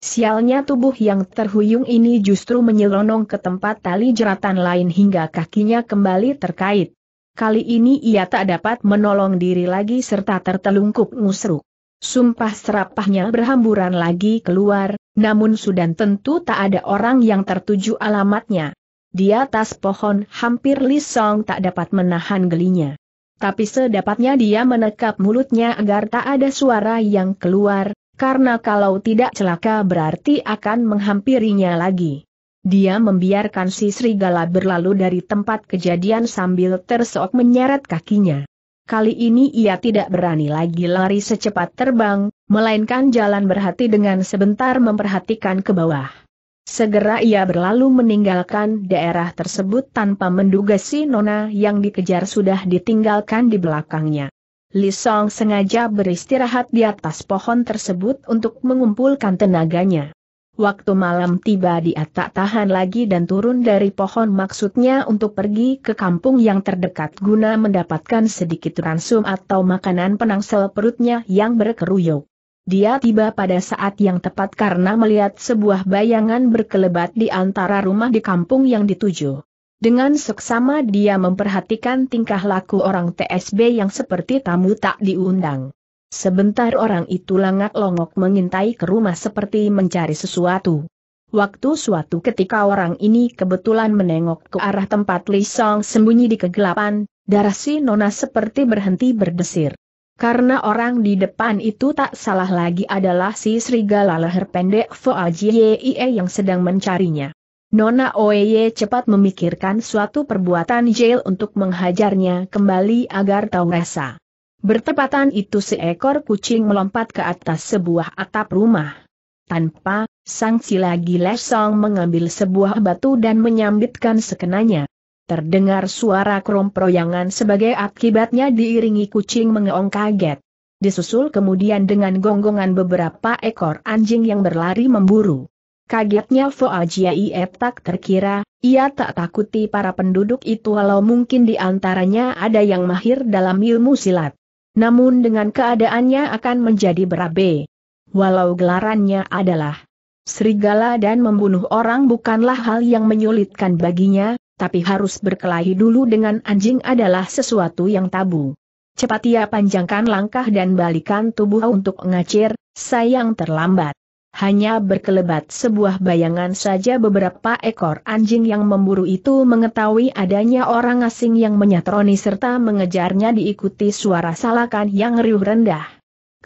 Sialnya tubuh yang terhuyung ini justru menyelonong ke tempat tali jeratan lain hingga kakinya kembali terkait. Kali ini ia tak dapat menolong diri lagi serta tertelungkup ngusruk. Sumpah serapahnya berhamburan lagi keluar, namun sudah tentu tak ada orang yang tertuju alamatnya. Di atas pohon hampir Lisong tak dapat menahan gelinya. Tapi sedapatnya dia menekap mulutnya agar tak ada suara yang keluar, karena kalau tidak celaka berarti akan menghampirinya lagi. Dia membiarkan si serigala berlalu dari tempat kejadian sambil tersok menyeret kakinya. Kali ini ia tidak berani lagi lari secepat terbang, melainkan jalan berhati dengan sebentar memperhatikan ke bawah. Segera ia berlalu meninggalkan daerah tersebut tanpa menduga si Nona yang dikejar sudah ditinggalkan di belakangnya. Li Song sengaja beristirahat di atas pohon tersebut untuk mengumpulkan tenaganya. Waktu malam tiba dia tak tahan lagi dan turun dari pohon maksudnya untuk pergi ke kampung yang terdekat guna mendapatkan sedikit ransum atau makanan penangsel perutnya yang berkeruyuk. Dia tiba pada saat yang tepat karena melihat sebuah bayangan berkelebat di antara rumah di kampung yang dituju. Dengan seksama dia memperhatikan tingkah laku orang TSB yang seperti tamu tak diundang. Sebentar orang itu langak longok mengintai ke rumah seperti mencari sesuatu. Waktu suatu ketika orang ini kebetulan menengok ke arah tempat Li Song sembunyi di kegelapan, darah si Nona seperti berhenti berdesir. Karena orang di depan itu tak salah lagi adalah si serigala leher pendek Foa Jie yang sedang mencarinya. Nona Oye cepat memikirkan suatu perbuatan jail untuk menghajarnya kembali agar tahu rasa. Bertepatan itu seekor kucing melompat ke atas sebuah atap rumah. Tanpa, sang si lagi Lesong mengambil sebuah batu dan menyambitkan sekenanya. Terdengar suara kromproyangan sebagai akibatnya diiringi kucing mengeong kaget. Disusul kemudian dengan gonggongan beberapa ekor anjing yang berlari memburu. Kagetnya Foa Jiaie tak terkira, ia tak takuti para penduduk itu walau mungkin di antaranya ada yang mahir dalam ilmu silat. Namun dengan keadaannya akan menjadi berabe. Walau gelarannya adalah serigala dan membunuh orang bukanlah hal yang menyulitkan baginya, tapi harus berkelahi dulu dengan anjing adalah sesuatu yang tabu. Cepat ia panjangkan langkah dan balikan tubuh untuk ngacir, sayang terlambat. Hanya berkelebat sebuah bayangan saja beberapa ekor anjing yang memburu itu mengetahui adanya orang asing yang menyatroni serta mengejarnya diikuti suara salakan yang riuh rendah.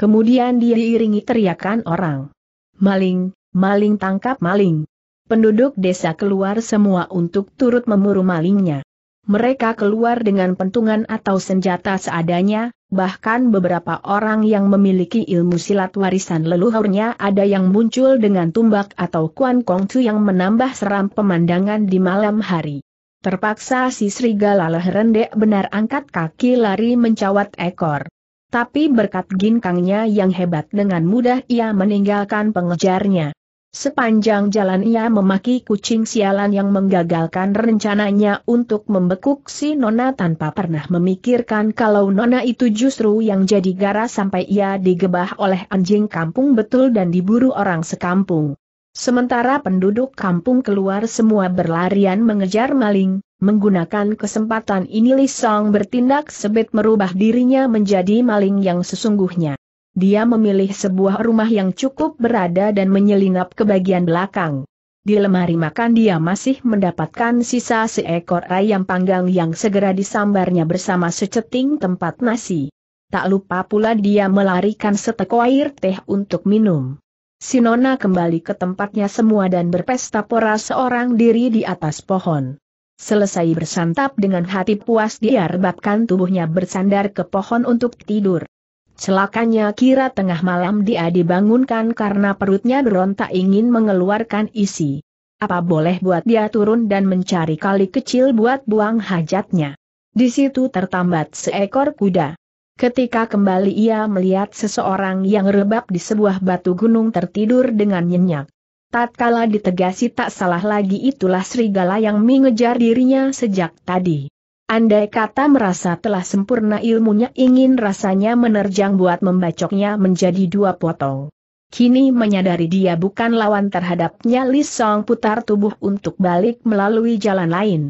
Kemudian dia diiringi teriakan orang. Maling, maling tangkap maling. Penduduk desa keluar semua untuk turut memburu malingnya. Mereka keluar dengan pentungan atau senjata seadanya, bahkan beberapa orang yang memiliki ilmu silat warisan leluhurnya ada yang muncul dengan tumbak atau kuan kongcu yang menambah seram pemandangan di malam hari. Terpaksa si serigala rendek benar angkat kaki lari mencawat ekor. Tapi berkat ginkangnya yang hebat dengan mudah ia meninggalkan pengejarnya. Sepanjang jalan ia memaki kucing sialan yang menggagalkan rencananya untuk membekuk si Nona tanpa pernah memikirkan kalau Nona itu justru yang jadi gara sampai ia digebah oleh anjing kampung betul dan diburu orang sekampung. Sementara penduduk kampung keluar semua berlarian mengejar maling, menggunakan kesempatan ini Lisong bertindak sebet merubah dirinya menjadi maling yang sesungguhnya dia memilih sebuah rumah yang cukup berada dan menyelinap ke bagian belakang. Di lemari makan dia masih mendapatkan sisa seekor ayam panggang yang segera disambarnya bersama seceting tempat nasi. Tak lupa pula dia melarikan seteko air teh untuk minum. Sinona kembali ke tempatnya semua dan berpesta pora seorang diri di atas pohon. Selesai bersantap dengan hati puas dia rebabkan tubuhnya bersandar ke pohon untuk tidur. Celakanya kira tengah malam dia dibangunkan karena perutnya berontak ingin mengeluarkan isi. Apa boleh buat dia turun dan mencari kali kecil buat buang hajatnya. Di situ tertambat seekor kuda. Ketika kembali ia melihat seseorang yang rebab di sebuah batu gunung tertidur dengan nyenyak. Tatkala ditegasi tak salah lagi itulah serigala yang mengejar dirinya sejak tadi. Andai kata merasa telah sempurna ilmunya ingin rasanya menerjang buat membacoknya menjadi dua potong. Kini menyadari dia bukan lawan terhadapnya Li Song putar tubuh untuk balik melalui jalan lain.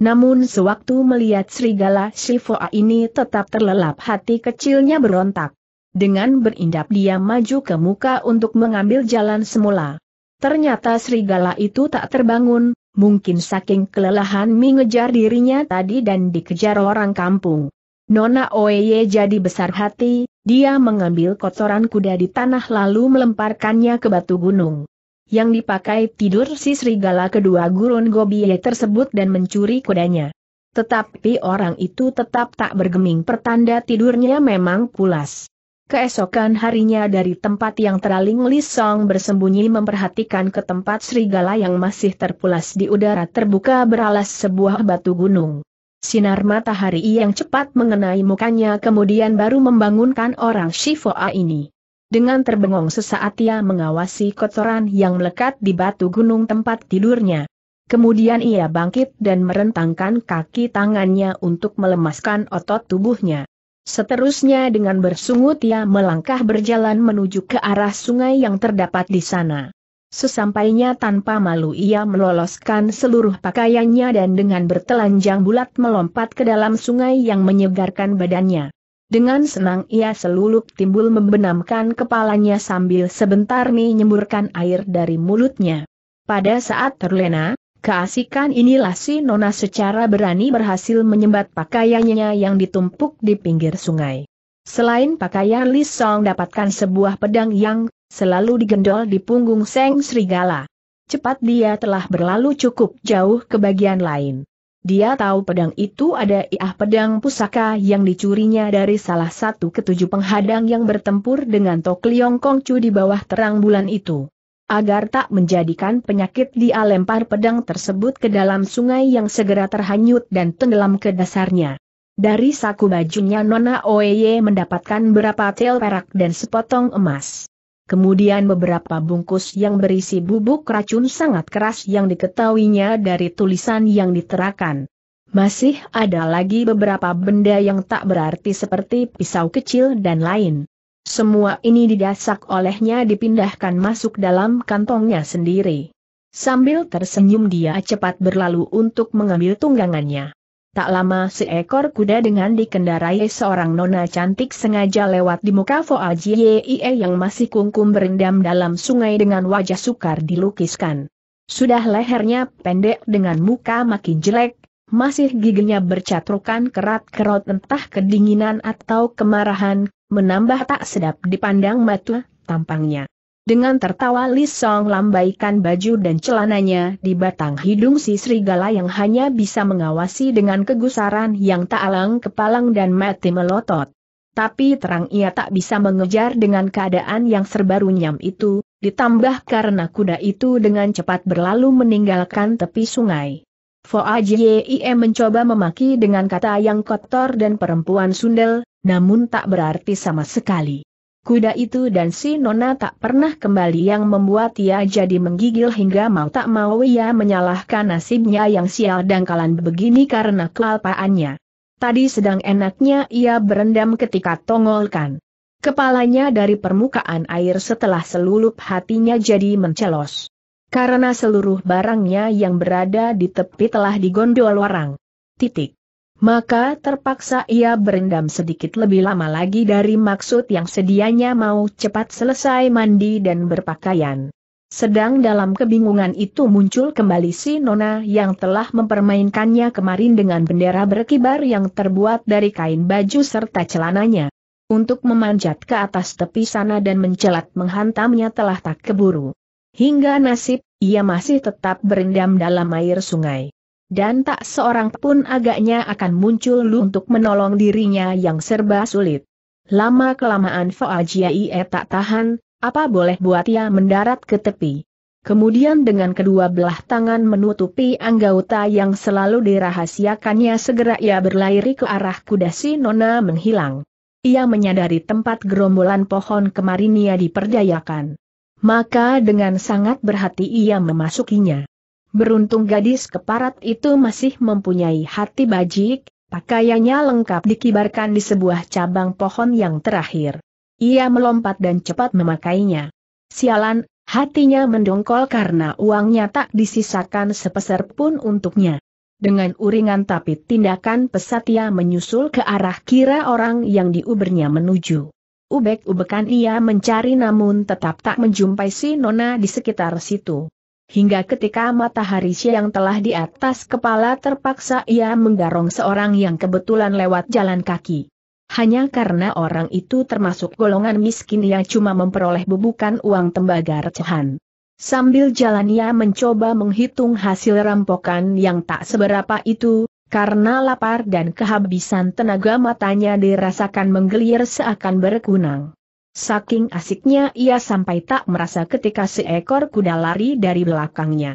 Namun sewaktu melihat serigala Shifoa ini tetap terlelap hati kecilnya berontak. Dengan berindap dia maju ke muka untuk mengambil jalan semula. Ternyata serigala itu tak terbangun, mungkin saking kelelahan mengejar dirinya tadi dan dikejar orang kampung. Nona Oye jadi besar hati, dia mengambil kotoran kuda di tanah lalu melemparkannya ke batu gunung. Yang dipakai tidur si serigala kedua gurun Gobiye tersebut dan mencuri kudanya. Tetapi orang itu tetap tak bergeming pertanda tidurnya memang pulas. Keesokan harinya dari tempat yang teraling Lisong bersembunyi memperhatikan ke tempat serigala yang masih terpulas di udara terbuka beralas sebuah batu gunung. Sinar matahari yang cepat mengenai mukanya kemudian baru membangunkan orang Shifoa ini. Dengan terbengong sesaat ia mengawasi kotoran yang melekat di batu gunung tempat tidurnya. Kemudian ia bangkit dan merentangkan kaki tangannya untuk melemaskan otot tubuhnya. Seterusnya dengan bersungut ia melangkah berjalan menuju ke arah sungai yang terdapat di sana. Sesampainya tanpa malu ia meloloskan seluruh pakaiannya dan dengan bertelanjang bulat melompat ke dalam sungai yang menyegarkan badannya. Dengan senang ia selulup timbul membenamkan kepalanya sambil sebentar menyemburkan air dari mulutnya. Pada saat terlena, Keasikan inilah si Nona secara berani berhasil menyembat pakaiannya yang ditumpuk di pinggir sungai. Selain pakaian Li Song dapatkan sebuah pedang yang selalu digendol di punggung Seng Serigala. Cepat dia telah berlalu cukup jauh ke bagian lain. Dia tahu pedang itu ada iah pedang pusaka yang dicurinya dari salah satu ketujuh penghadang yang bertempur dengan Tok Liong Chu di bawah terang bulan itu agar tak menjadikan penyakit dia lempar pedang tersebut ke dalam sungai yang segera terhanyut dan tenggelam ke dasarnya. Dari saku bajunya Nona Oye mendapatkan berapa tel perak dan sepotong emas. Kemudian beberapa bungkus yang berisi bubuk racun sangat keras yang diketahuinya dari tulisan yang diterakan. Masih ada lagi beberapa benda yang tak berarti seperti pisau kecil dan lain. Semua ini didasak olehnya dipindahkan masuk dalam kantongnya sendiri. Sambil tersenyum dia cepat berlalu untuk mengambil tunggangannya. Tak lama seekor kuda dengan dikendarai seorang nona cantik sengaja lewat di muka Foa Jie yang masih kungkum berendam dalam sungai dengan wajah sukar dilukiskan. Sudah lehernya pendek dengan muka makin jelek, masih giginya bercatrukan kerat-kerot entah kedinginan atau kemarahan, menambah tak sedap dipandang mata tampangnya. Dengan tertawa Lisong lambaikan baju dan celananya di batang hidung si serigala yang hanya bisa mengawasi dengan kegusaran yang tak alang kepalang dan mati melotot. Tapi terang ia tak bisa mengejar dengan keadaan yang serba runyam itu, ditambah karena kuda itu dengan cepat berlalu meninggalkan tepi sungai. Foa Jie mencoba memaki dengan kata yang kotor dan perempuan sundel, namun tak berarti sama sekali. Kuda itu dan si Nona tak pernah kembali yang membuat ia jadi menggigil hingga mau tak mau ia menyalahkan nasibnya yang sial dangkalan begini karena kelalpaannya. Tadi sedang enaknya ia berendam ketika tongolkan. Kepalanya dari permukaan air setelah selulup hatinya jadi mencelos. Karena seluruh barangnya yang berada di tepi telah digondol orang. Titik maka terpaksa ia berendam sedikit lebih lama lagi dari maksud yang sedianya mau cepat selesai mandi dan berpakaian. Sedang dalam kebingungan itu muncul kembali si Nona yang telah mempermainkannya kemarin dengan bendera berkibar yang terbuat dari kain baju serta celananya. Untuk memanjat ke atas tepi sana dan mencelat menghantamnya telah tak keburu. Hingga nasib, ia masih tetap berendam dalam air sungai dan tak seorang pun agaknya akan muncul lu untuk menolong dirinya yang serba sulit. Lama kelamaan Faujiaie tak tahan, apa boleh buat ia mendarat ke tepi. Kemudian dengan kedua belah tangan menutupi anggota yang selalu dirahasiakannya segera ia berlari ke arah kuda si Nona menghilang. Ia menyadari tempat gerombolan pohon kemarin ia diperdayakan. Maka dengan sangat berhati ia memasukinya. Beruntung gadis keparat itu masih mempunyai hati bajik, pakaiannya lengkap dikibarkan di sebuah cabang pohon yang terakhir. Ia melompat dan cepat memakainya. Sialan, hatinya mendongkol karena uangnya tak disisakan sepeser pun untuknya. Dengan uringan tapi tindakan pesat ia menyusul ke arah kira orang yang diubernya menuju. Ubek-ubekan ia mencari namun tetap tak menjumpai si Nona di sekitar situ. Hingga ketika matahari siang telah di atas kepala terpaksa ia menggarong seorang yang kebetulan lewat jalan kaki. Hanya karena orang itu termasuk golongan miskin yang cuma memperoleh bubukan uang tembaga recehan. Sambil jalan ia mencoba menghitung hasil rampokan yang tak seberapa itu, karena lapar dan kehabisan tenaga matanya dirasakan menggelir seakan berkunang. Saking asiknya ia sampai tak merasa ketika seekor kuda lari dari belakangnya.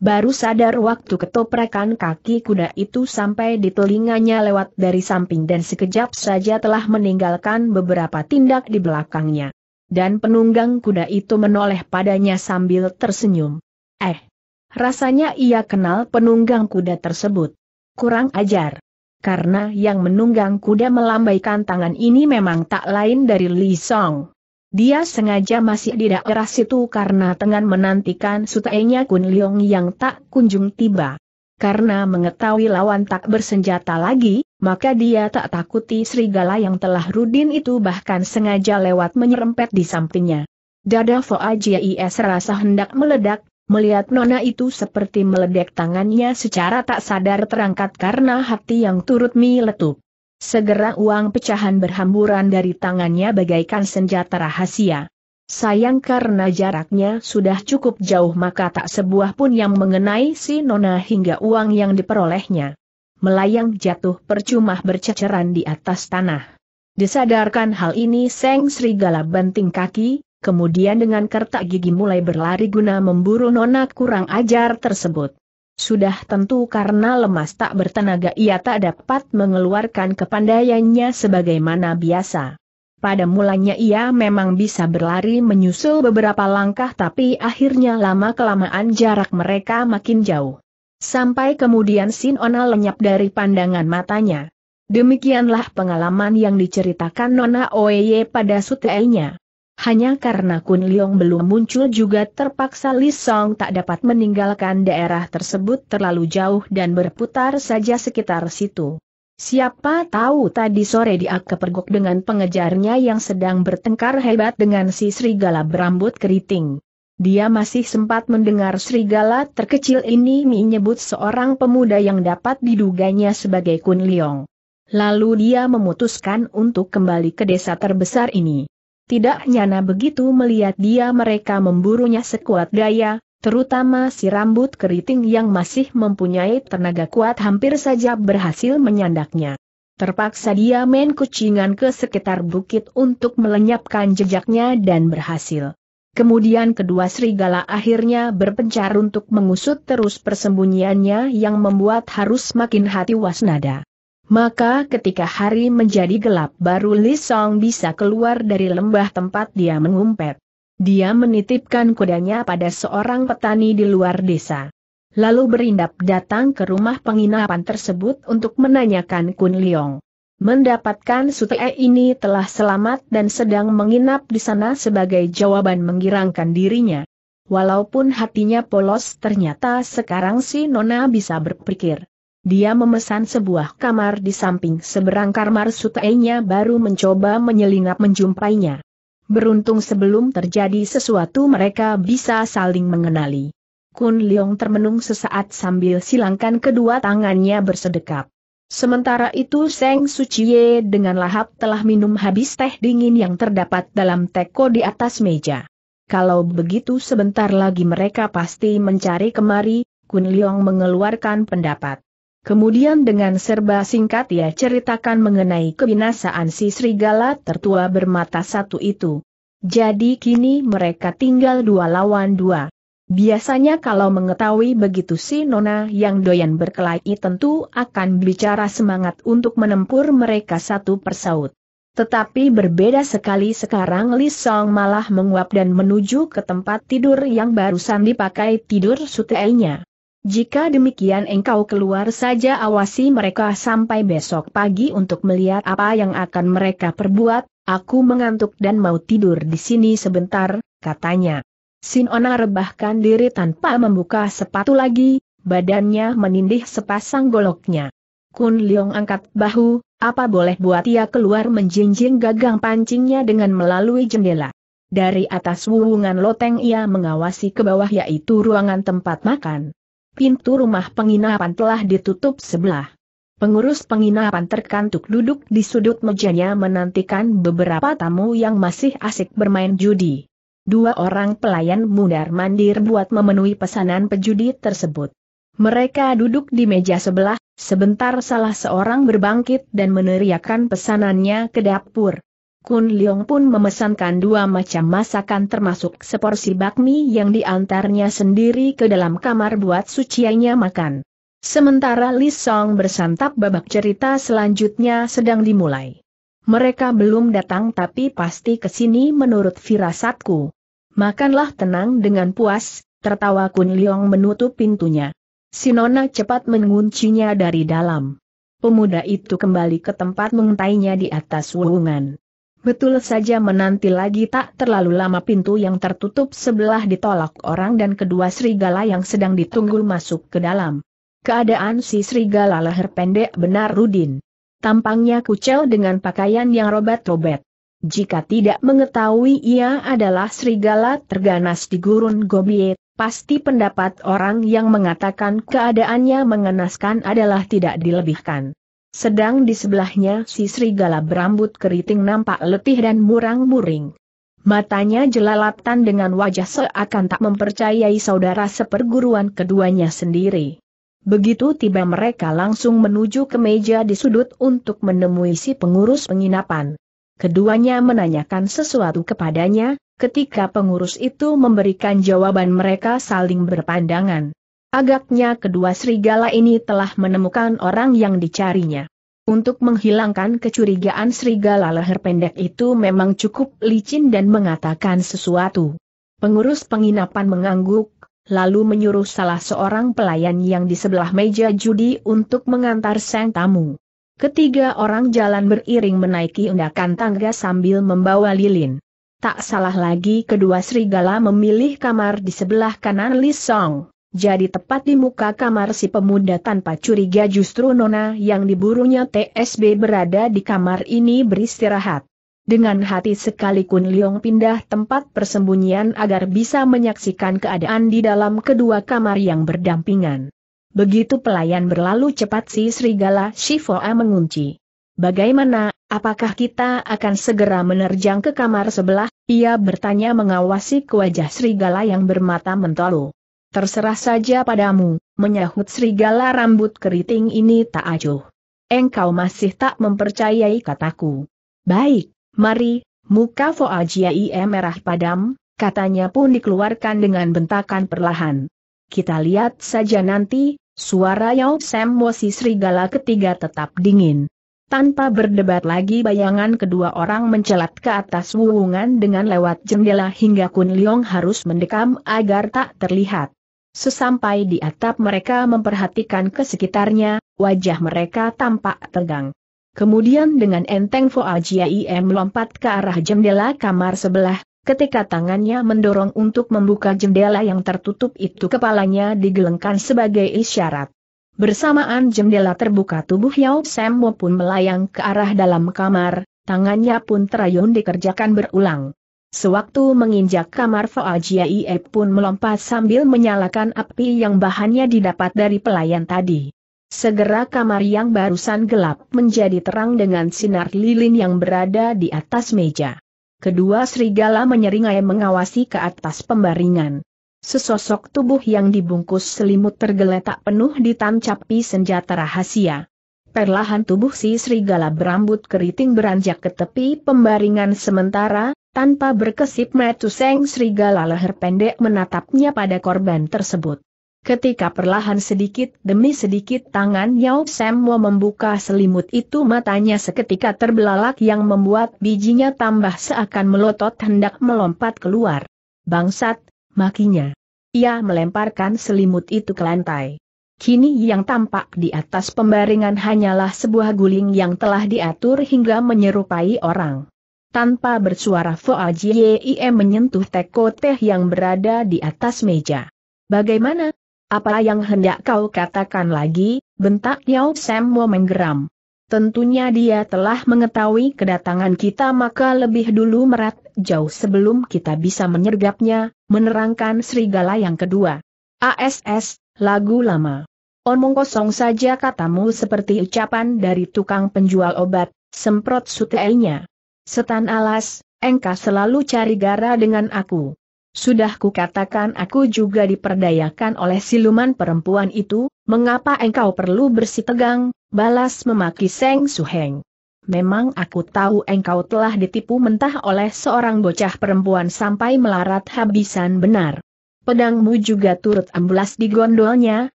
Baru sadar waktu ketoprakan kaki kuda itu sampai di telinganya lewat dari samping dan sekejap saja telah meninggalkan beberapa tindak di belakangnya. Dan penunggang kuda itu menoleh padanya sambil tersenyum. Eh! Rasanya ia kenal penunggang kuda tersebut. Kurang ajar karena yang menunggang kuda melambaikan tangan ini memang tak lain dari Li Song. Dia sengaja masih di daerah situ karena tengah menantikan sutainya Kun Leong yang tak kunjung tiba. Karena mengetahui lawan tak bersenjata lagi, maka dia tak takuti serigala yang telah Rudin itu bahkan sengaja lewat menyerempet di sampingnya. Dada Foa Jis rasa hendak meledak, Melihat Nona itu seperti meledek tangannya secara tak sadar terangkat karena hati yang turut meletup. Segera uang pecahan berhamburan dari tangannya bagaikan senjata rahasia. Sayang karena jaraknya sudah cukup jauh maka tak sebuah pun yang mengenai si Nona hingga uang yang diperolehnya. Melayang jatuh percuma berceceran di atas tanah. Disadarkan hal ini Seng Serigala banting kaki, kemudian dengan kertak gigi mulai berlari guna memburu nona kurang ajar tersebut. Sudah tentu karena lemas tak bertenaga ia tak dapat mengeluarkan kepandaiannya sebagaimana biasa. Pada mulanya ia memang bisa berlari menyusul beberapa langkah tapi akhirnya lama-kelamaan jarak mereka makin jauh. Sampai kemudian Sin Ona lenyap dari pandangan matanya. Demikianlah pengalaman yang diceritakan Nona Oeye pada suteinya. Hanya karena Kun Leong belum muncul juga terpaksa Li Song tak dapat meninggalkan daerah tersebut terlalu jauh dan berputar saja sekitar situ. Siapa tahu tadi sore dia kepergok dengan pengejarnya yang sedang bertengkar hebat dengan si serigala berambut keriting. Dia masih sempat mendengar serigala terkecil ini menyebut seorang pemuda yang dapat diduganya sebagai Kun Leong. Lalu dia memutuskan untuk kembali ke desa terbesar ini. Tidak nyana begitu melihat dia mereka memburunya sekuat daya, terutama si rambut keriting yang masih mempunyai tenaga kuat hampir saja berhasil menyandaknya. Terpaksa dia main kucingan ke sekitar bukit untuk melenyapkan jejaknya dan berhasil. Kemudian kedua serigala akhirnya berpencar untuk mengusut terus persembunyiannya yang membuat harus makin hati wasnada. Maka ketika hari menjadi gelap baru Li Song bisa keluar dari lembah tempat dia mengumpet. Dia menitipkan kudanya pada seorang petani di luar desa. Lalu berindap datang ke rumah penginapan tersebut untuk menanyakan Kun Liong. Mendapatkan sute ini telah selamat dan sedang menginap di sana sebagai jawaban menggirangkan dirinya. Walaupun hatinya polos ternyata sekarang si Nona bisa berpikir. Dia memesan sebuah kamar di samping seberang kamar sutainya baru mencoba menyelinap menjumpainya. Beruntung sebelum terjadi sesuatu mereka bisa saling mengenali. Kun Leong termenung sesaat sambil silangkan kedua tangannya bersedekap. Sementara itu Seng Suciye dengan lahap telah minum habis teh dingin yang terdapat dalam teko di atas meja. Kalau begitu sebentar lagi mereka pasti mencari kemari, Kun Leong mengeluarkan pendapat. Kemudian dengan serba singkat ia ceritakan mengenai kebinasaan si serigala tertua bermata satu itu. Jadi kini mereka tinggal dua lawan dua. Biasanya kalau mengetahui begitu si Nona yang doyan berkelahi tentu akan bicara semangat untuk menempur mereka satu persaut. Tetapi berbeda sekali sekarang Li Song malah menguap dan menuju ke tempat tidur yang barusan dipakai tidur sutelnya. Jika demikian engkau keluar saja awasi mereka sampai besok pagi untuk melihat apa yang akan mereka perbuat, aku mengantuk dan mau tidur di sini sebentar, katanya. Sinona rebahkan diri tanpa membuka sepatu lagi, badannya menindih sepasang goloknya. Kun Leong angkat bahu, apa boleh buat ia keluar menjinjing gagang pancingnya dengan melalui jendela. Dari atas wuwungan loteng ia mengawasi ke bawah yaitu ruangan tempat makan pintu rumah penginapan telah ditutup sebelah. Pengurus penginapan terkantuk duduk di sudut mejanya menantikan beberapa tamu yang masih asik bermain judi. Dua orang pelayan mundar-mandir buat memenuhi pesanan pejudi tersebut. Mereka duduk di meja sebelah, sebentar salah seorang berbangkit dan meneriakkan pesanannya ke dapur. Kun Leong pun memesankan dua macam masakan termasuk seporsi bakmi yang diantarnya sendiri ke dalam kamar buat suciannya makan. Sementara Li Song bersantap babak cerita selanjutnya sedang dimulai. Mereka belum datang tapi pasti ke sini menurut firasatku. Makanlah tenang dengan puas, tertawa Kun Leong menutup pintunya. Sinona cepat menguncinya dari dalam. Pemuda itu kembali ke tempat mengentainya di atas wungan. Betul saja menanti lagi tak terlalu lama pintu yang tertutup sebelah ditolak orang dan kedua serigala yang sedang ditunggu masuk ke dalam. Keadaan si serigala leher pendek benar Rudin. Tampangnya kucel dengan pakaian yang robet-robet. Jika tidak mengetahui ia adalah serigala terganas di gurun Gobiet, pasti pendapat orang yang mengatakan keadaannya mengenaskan adalah tidak dilebihkan. Sedang di sebelahnya si serigala berambut keriting nampak letih dan murang-muring. Matanya jelalatan dengan wajah seakan tak mempercayai saudara seperguruan keduanya sendiri. Begitu tiba mereka langsung menuju ke meja di sudut untuk menemui si pengurus penginapan. Keduanya menanyakan sesuatu kepadanya, ketika pengurus itu memberikan jawaban mereka saling berpandangan. Agaknya kedua serigala ini telah menemukan orang yang dicarinya. Untuk menghilangkan kecurigaan serigala leher pendek itu memang cukup licin dan mengatakan sesuatu. Pengurus penginapan mengangguk, lalu menyuruh salah seorang pelayan yang di sebelah meja judi untuk mengantar sang tamu. Ketiga orang jalan beriring menaiki undakan tangga sambil membawa lilin. Tak salah lagi kedua serigala memilih kamar di sebelah kanan Li Song. Jadi tepat di muka kamar si pemuda tanpa curiga justru Nona yang diburunya TSB berada di kamar ini beristirahat. Dengan hati sekali Kun Leong pindah tempat persembunyian agar bisa menyaksikan keadaan di dalam kedua kamar yang berdampingan. Begitu pelayan berlalu cepat si Serigala Shifoa mengunci. Bagaimana, apakah kita akan segera menerjang ke kamar sebelah? Ia bertanya mengawasi ke wajah serigala yang bermata mentolu. Terserah saja padamu, menyahut serigala rambut keriting ini tak acuh. Engkau masih tak mempercayai kataku. Baik, mari, muka Foajiai merah padam, katanya pun dikeluarkan dengan bentakan perlahan. Kita lihat saja nanti, suara Yau Sam Wosi serigala ketiga tetap dingin. Tanpa berdebat lagi bayangan kedua orang mencelat ke atas wuwungan dengan lewat jendela hingga Kun Leong harus mendekam agar tak terlihat. Sesampai di atap mereka memperhatikan ke sekitarnya, wajah mereka tampak tegang. Kemudian dengan enteng Foa Jiaim melompat ke arah jendela kamar sebelah, ketika tangannya mendorong untuk membuka jendela yang tertutup itu kepalanya digelengkan sebagai isyarat. Bersamaan jendela terbuka tubuh Yao Sam pun melayang ke arah dalam kamar, tangannya pun terayun dikerjakan berulang. Sewaktu menginjak kamar Faajiaie pun melompat sambil menyalakan api yang bahannya didapat dari pelayan tadi. Segera kamar yang barusan gelap menjadi terang dengan sinar lilin yang berada di atas meja. Kedua serigala menyeringai mengawasi ke atas pembaringan. Sesosok tubuh yang dibungkus selimut tergeletak penuh ditancapi senjata rahasia. Perlahan tubuh si serigala berambut keriting beranjak ke tepi pembaringan sementara, tanpa berkesip seng serigala leher pendek menatapnya pada korban tersebut. Ketika perlahan sedikit demi sedikit tangan Yao Semwo membuka selimut itu matanya seketika terbelalak yang membuat bijinya tambah seakan melotot hendak melompat keluar. Bangsat, makinya. Ia melemparkan selimut itu ke lantai. Kini yang tampak di atas pembaringan hanyalah sebuah guling yang telah diatur hingga menyerupai orang. Tanpa bersuara Foa Jie menyentuh teko teh yang berada di atas meja. Bagaimana? Apa yang hendak kau katakan lagi? Bentak Yao Semmo menggeram. Tentunya dia telah mengetahui kedatangan kita maka lebih dulu merat jauh sebelum kita bisa menyergapnya, menerangkan serigala yang kedua. ASS, lagu lama. Omong kosong saja katamu seperti ucapan dari tukang penjual obat, semprot sutelnya. Setan alas, engkau selalu cari gara dengan aku. Sudah kukatakan aku juga diperdayakan oleh siluman perempuan itu, mengapa engkau perlu bersitegang, balas memaki Seng Suheng. Memang aku tahu engkau telah ditipu mentah oleh seorang bocah perempuan sampai melarat habisan benar. Pedangmu juga turut amblas di gondolnya,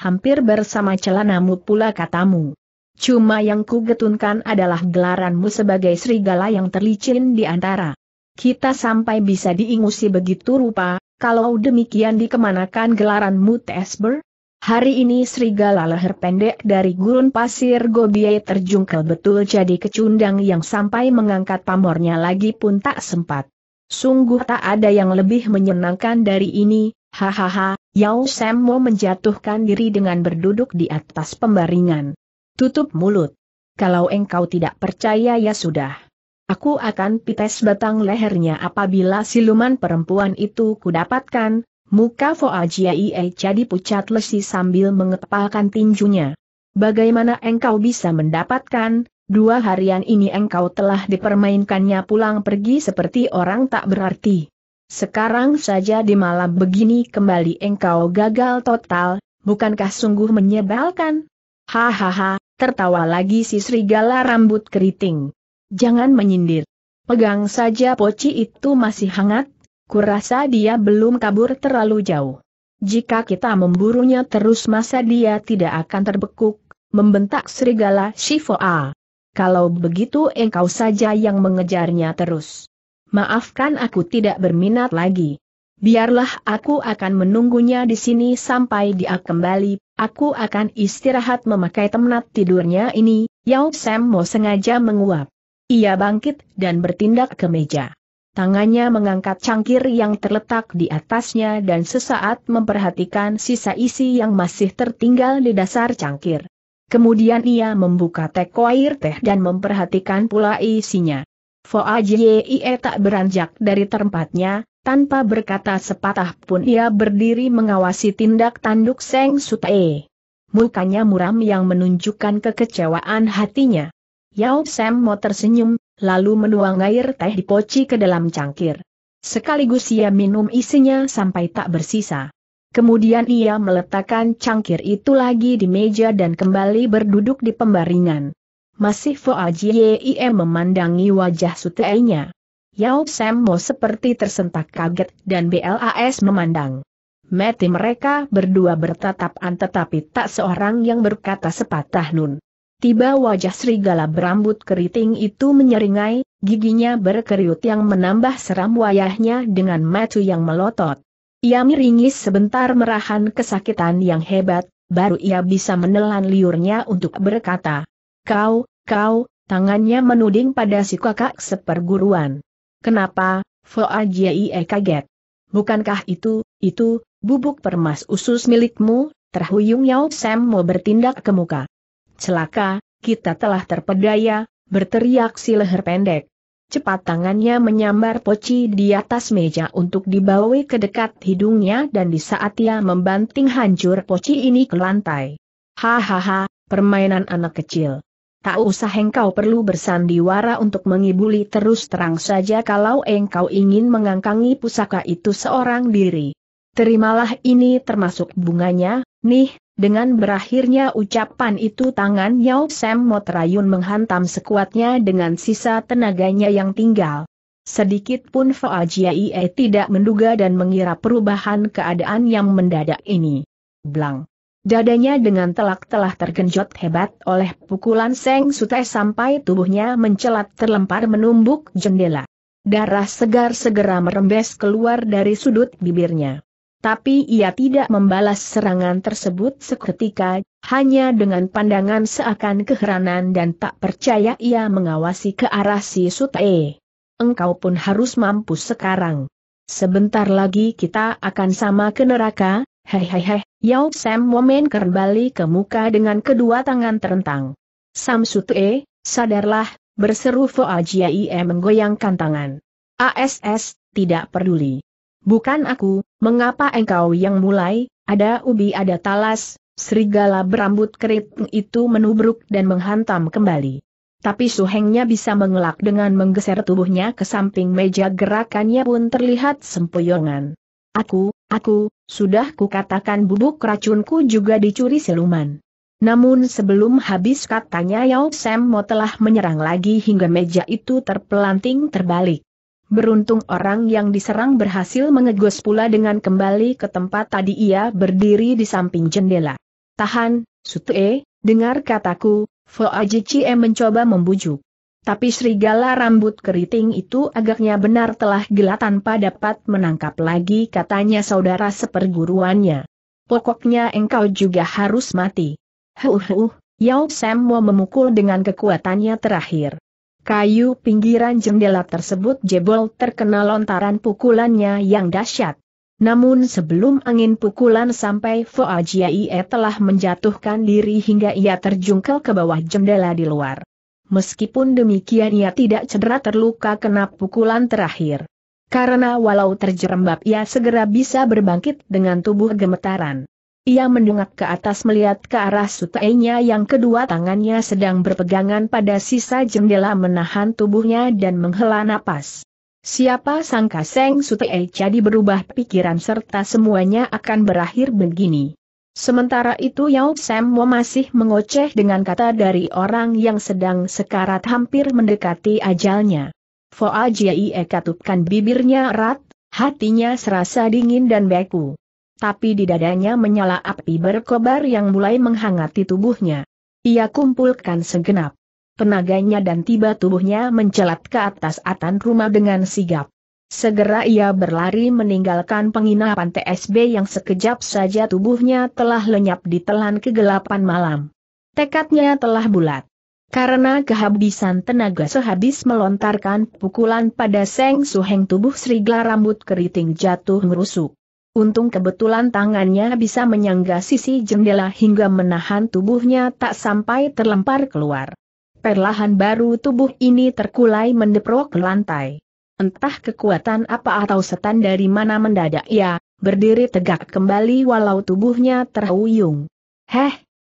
hampir bersama celanamu pula katamu. Cuma yang kugetunkan adalah gelaranmu sebagai serigala yang terlicin di antara. Kita sampai bisa diingusi begitu rupa, kalau demikian dikemanakan gelaranmu Tesber? Hari ini serigala leher pendek dari gurun pasir Gobiye terjungkel betul jadi kecundang yang sampai mengangkat pamornya lagi pun tak sempat. Sungguh tak ada yang lebih menyenangkan dari ini, hahaha, Yao Sam mau menjatuhkan diri dengan berduduk di atas pembaringan. Tutup mulut. Kalau engkau tidak percaya ya sudah. Aku akan pites batang lehernya apabila siluman perempuan itu kudapatkan, muka Jiaie jadi pucat lesi sambil mengepalkan tinjunya. Bagaimana engkau bisa mendapatkan, dua harian ini engkau telah dipermainkannya pulang pergi seperti orang tak berarti. Sekarang saja di malam begini kembali engkau gagal total, bukankah sungguh menyebalkan? Hahaha, tertawa lagi si serigala rambut keriting. Jangan menyindir. Pegang saja poci itu masih hangat, kurasa dia belum kabur terlalu jauh. Jika kita memburunya terus masa dia tidak akan terbekuk, membentak serigala Shifoa. Kalau begitu engkau saja yang mengejarnya terus. Maafkan aku tidak berminat lagi. Biarlah aku akan menunggunya di sini sampai dia kembali Aku akan istirahat memakai tempat tidurnya ini, Yao Sam mau sengaja menguap. Ia bangkit dan bertindak ke meja. Tangannya mengangkat cangkir yang terletak di atasnya dan sesaat memperhatikan sisa isi yang masih tertinggal di dasar cangkir. Kemudian ia membuka teko air teh dan memperhatikan pula isinya. Foa Jie tak beranjak dari tempatnya, tanpa berkata sepatah pun ia berdiri mengawasi tindak tanduk Seng Sutae. Mukanya muram yang menunjukkan kekecewaan hatinya. Yao Sam Mo tersenyum, lalu menuang air teh di poci ke dalam cangkir. Sekaligus ia minum isinya sampai tak bersisa. Kemudian ia meletakkan cangkir itu lagi di meja dan kembali berduduk di pembaringan. Masih Fo Ajie memandangi wajah Sutei-nya. Yao Mo seperti tersentak kaget dan BLAS memandang. Mati mereka berdua bertatapan tetapi tak seorang yang berkata sepatah nun. Tiba wajah serigala berambut keriting itu menyeringai, giginya berkeriut yang menambah seram wayahnya dengan matu yang melotot. Ia miringis sebentar merahan kesakitan yang hebat, baru ia bisa menelan liurnya untuk berkata, Kau, kau, tangannya menuding pada si kakak seperguruan. Kenapa? Foa e kaget. Bukankah itu, itu, bubuk permas usus milikmu? Terhuyung Yao Sam mau bertindak ke muka. Celaka, kita telah terpedaya, berteriak si leher pendek. Cepat tangannya menyambar poci di atas meja untuk dibawa ke dekat hidungnya dan di saat ia membanting hancur poci ini ke lantai. Hahaha, permainan anak kecil tak usah engkau perlu bersandiwara untuk mengibuli terus terang saja kalau engkau ingin mengangkangi pusaka itu seorang diri. Terimalah ini termasuk bunganya, nih, dengan berakhirnya ucapan itu tangan Yau Sam Motrayun menghantam sekuatnya dengan sisa tenaganya yang tinggal. Sedikit pun Fa Jiaie tidak menduga dan mengira perubahan keadaan yang mendadak ini. Blang! Dadanya dengan telak-telah tergenjot hebat oleh pukulan Seng Sute sampai tubuhnya mencelat terlempar menumbuk jendela. Darah segar segera merembes keluar dari sudut bibirnya. Tapi ia tidak membalas serangan tersebut seketika, hanya dengan pandangan seakan keheranan dan tak percaya ia mengawasi ke arah si Sute. Engkau pun harus mampu sekarang. Sebentar lagi kita akan sama ke neraka, Hei hei hei, Yao Sam Momen kembali ke muka dengan kedua tangan terentang. Sam Sutue, sadarlah, berseru Fo Jiaie menggoyangkan tangan. ASS, tidak peduli. Bukan aku, mengapa engkau yang mulai, ada ubi ada talas, serigala berambut keriting itu menubruk dan menghantam kembali. Tapi suhengnya bisa mengelak dengan menggeser tubuhnya ke samping meja gerakannya pun terlihat sempoyongan. Aku, Aku, sudah kukatakan bubuk racunku juga dicuri siluman. Namun sebelum habis katanya Yao Semo telah menyerang lagi hingga meja itu terpelanting terbalik. Beruntung orang yang diserang berhasil mengegos pula dengan kembali ke tempat tadi ia berdiri di samping jendela. Tahan, Sutue, dengar kataku, Fo Aji mencoba membujuk. Tapi serigala rambut keriting itu agaknya benar telah gila tanpa dapat menangkap lagi katanya saudara seperguruannya. Pokoknya engkau juga harus mati. Huh huh, Yao Sam mau memukul dengan kekuatannya terakhir. Kayu pinggiran jendela tersebut jebol terkena lontaran pukulannya yang dahsyat. Namun sebelum angin pukulan sampai Fo Ajiaie telah menjatuhkan diri hingga ia terjungkel ke bawah jendela di luar. Meskipun demikian ia tidak cedera terluka kena pukulan terakhir. Karena walau terjerembab ia segera bisa berbangkit dengan tubuh gemetaran. Ia mendongak ke atas melihat ke arah sutainya yang kedua tangannya sedang berpegangan pada sisa jendela menahan tubuhnya dan menghela napas. Siapa sangka Seng Sutei jadi berubah pikiran serta semuanya akan berakhir begini. Sementara itu Yao Sam Mo masih mengoceh dengan kata dari orang yang sedang sekarat hampir mendekati ajalnya. Foa Jie katupkan bibirnya erat, hatinya serasa dingin dan beku. Tapi di dadanya menyala api berkobar yang mulai menghangati tubuhnya. Ia kumpulkan segenap tenaganya dan tiba tubuhnya mencelat ke atas atan rumah dengan sigap. Segera ia berlari meninggalkan penginapan TSB yang sekejap saja tubuhnya telah lenyap di telan kegelapan malam. Tekadnya telah bulat. Karena kehabisan tenaga sehabis melontarkan pukulan pada Seng Suheng tubuh serigala rambut keriting jatuh merusuk. Untung kebetulan tangannya bisa menyangga sisi jendela hingga menahan tubuhnya tak sampai terlempar keluar. Perlahan baru tubuh ini terkulai mendeprok ke lantai. Entah kekuatan apa atau setan dari mana mendadak ia, berdiri tegak kembali walau tubuhnya terhuyung. Heh,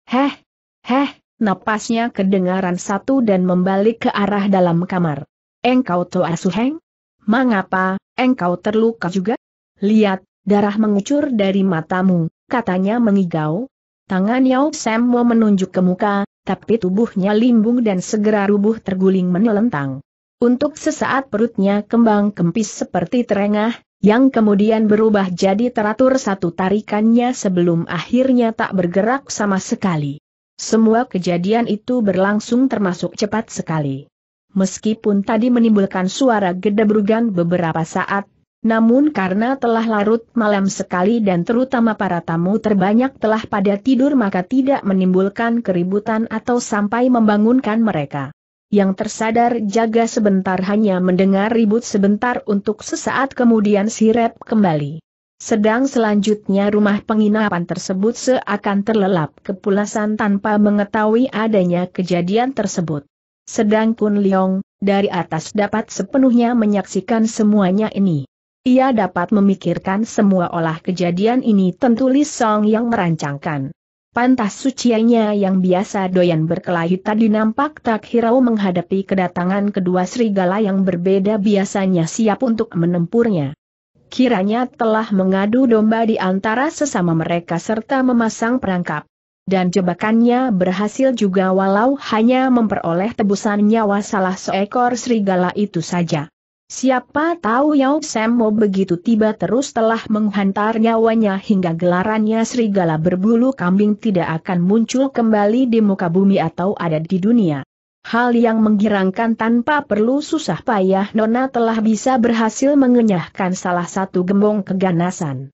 heh, heh, napasnya kedengaran satu dan membalik ke arah dalam kamar. Engkau Toa Suheng? Mengapa, engkau terluka juga? Lihat, darah mengucur dari matamu, katanya mengigau. Tangan Yao Sam mau menunjuk ke muka, tapi tubuhnya limbung dan segera rubuh terguling menelentang. Untuk sesaat perutnya kembang kempis seperti terengah, yang kemudian berubah jadi teratur satu tarikannya sebelum akhirnya tak bergerak sama sekali. Semua kejadian itu berlangsung termasuk cepat sekali. Meskipun tadi menimbulkan suara gedebrugan beberapa saat, namun karena telah larut malam sekali dan terutama para tamu terbanyak telah pada tidur maka tidak menimbulkan keributan atau sampai membangunkan mereka yang tersadar jaga sebentar hanya mendengar ribut sebentar untuk sesaat kemudian sirep kembali. Sedang selanjutnya rumah penginapan tersebut seakan terlelap kepulasan tanpa mengetahui adanya kejadian tersebut. Sedang Kun Leong, dari atas dapat sepenuhnya menyaksikan semuanya ini. Ia dapat memikirkan semua olah kejadian ini tentu Li Song yang merancangkan. Pantas suciannya yang biasa doyan berkelahi tadi nampak tak hirau menghadapi kedatangan kedua serigala yang berbeda biasanya siap untuk menempurnya. Kiranya telah mengadu domba di antara sesama mereka serta memasang perangkap. Dan jebakannya berhasil juga walau hanya memperoleh tebusan nyawa salah seekor serigala itu saja. Siapa tahu Yao Semo begitu tiba terus telah menghantar nyawanya hingga gelarannya serigala berbulu kambing tidak akan muncul kembali di muka bumi atau ada di dunia. Hal yang menggirangkan tanpa perlu susah payah Nona telah bisa berhasil mengenyahkan salah satu gembong keganasan.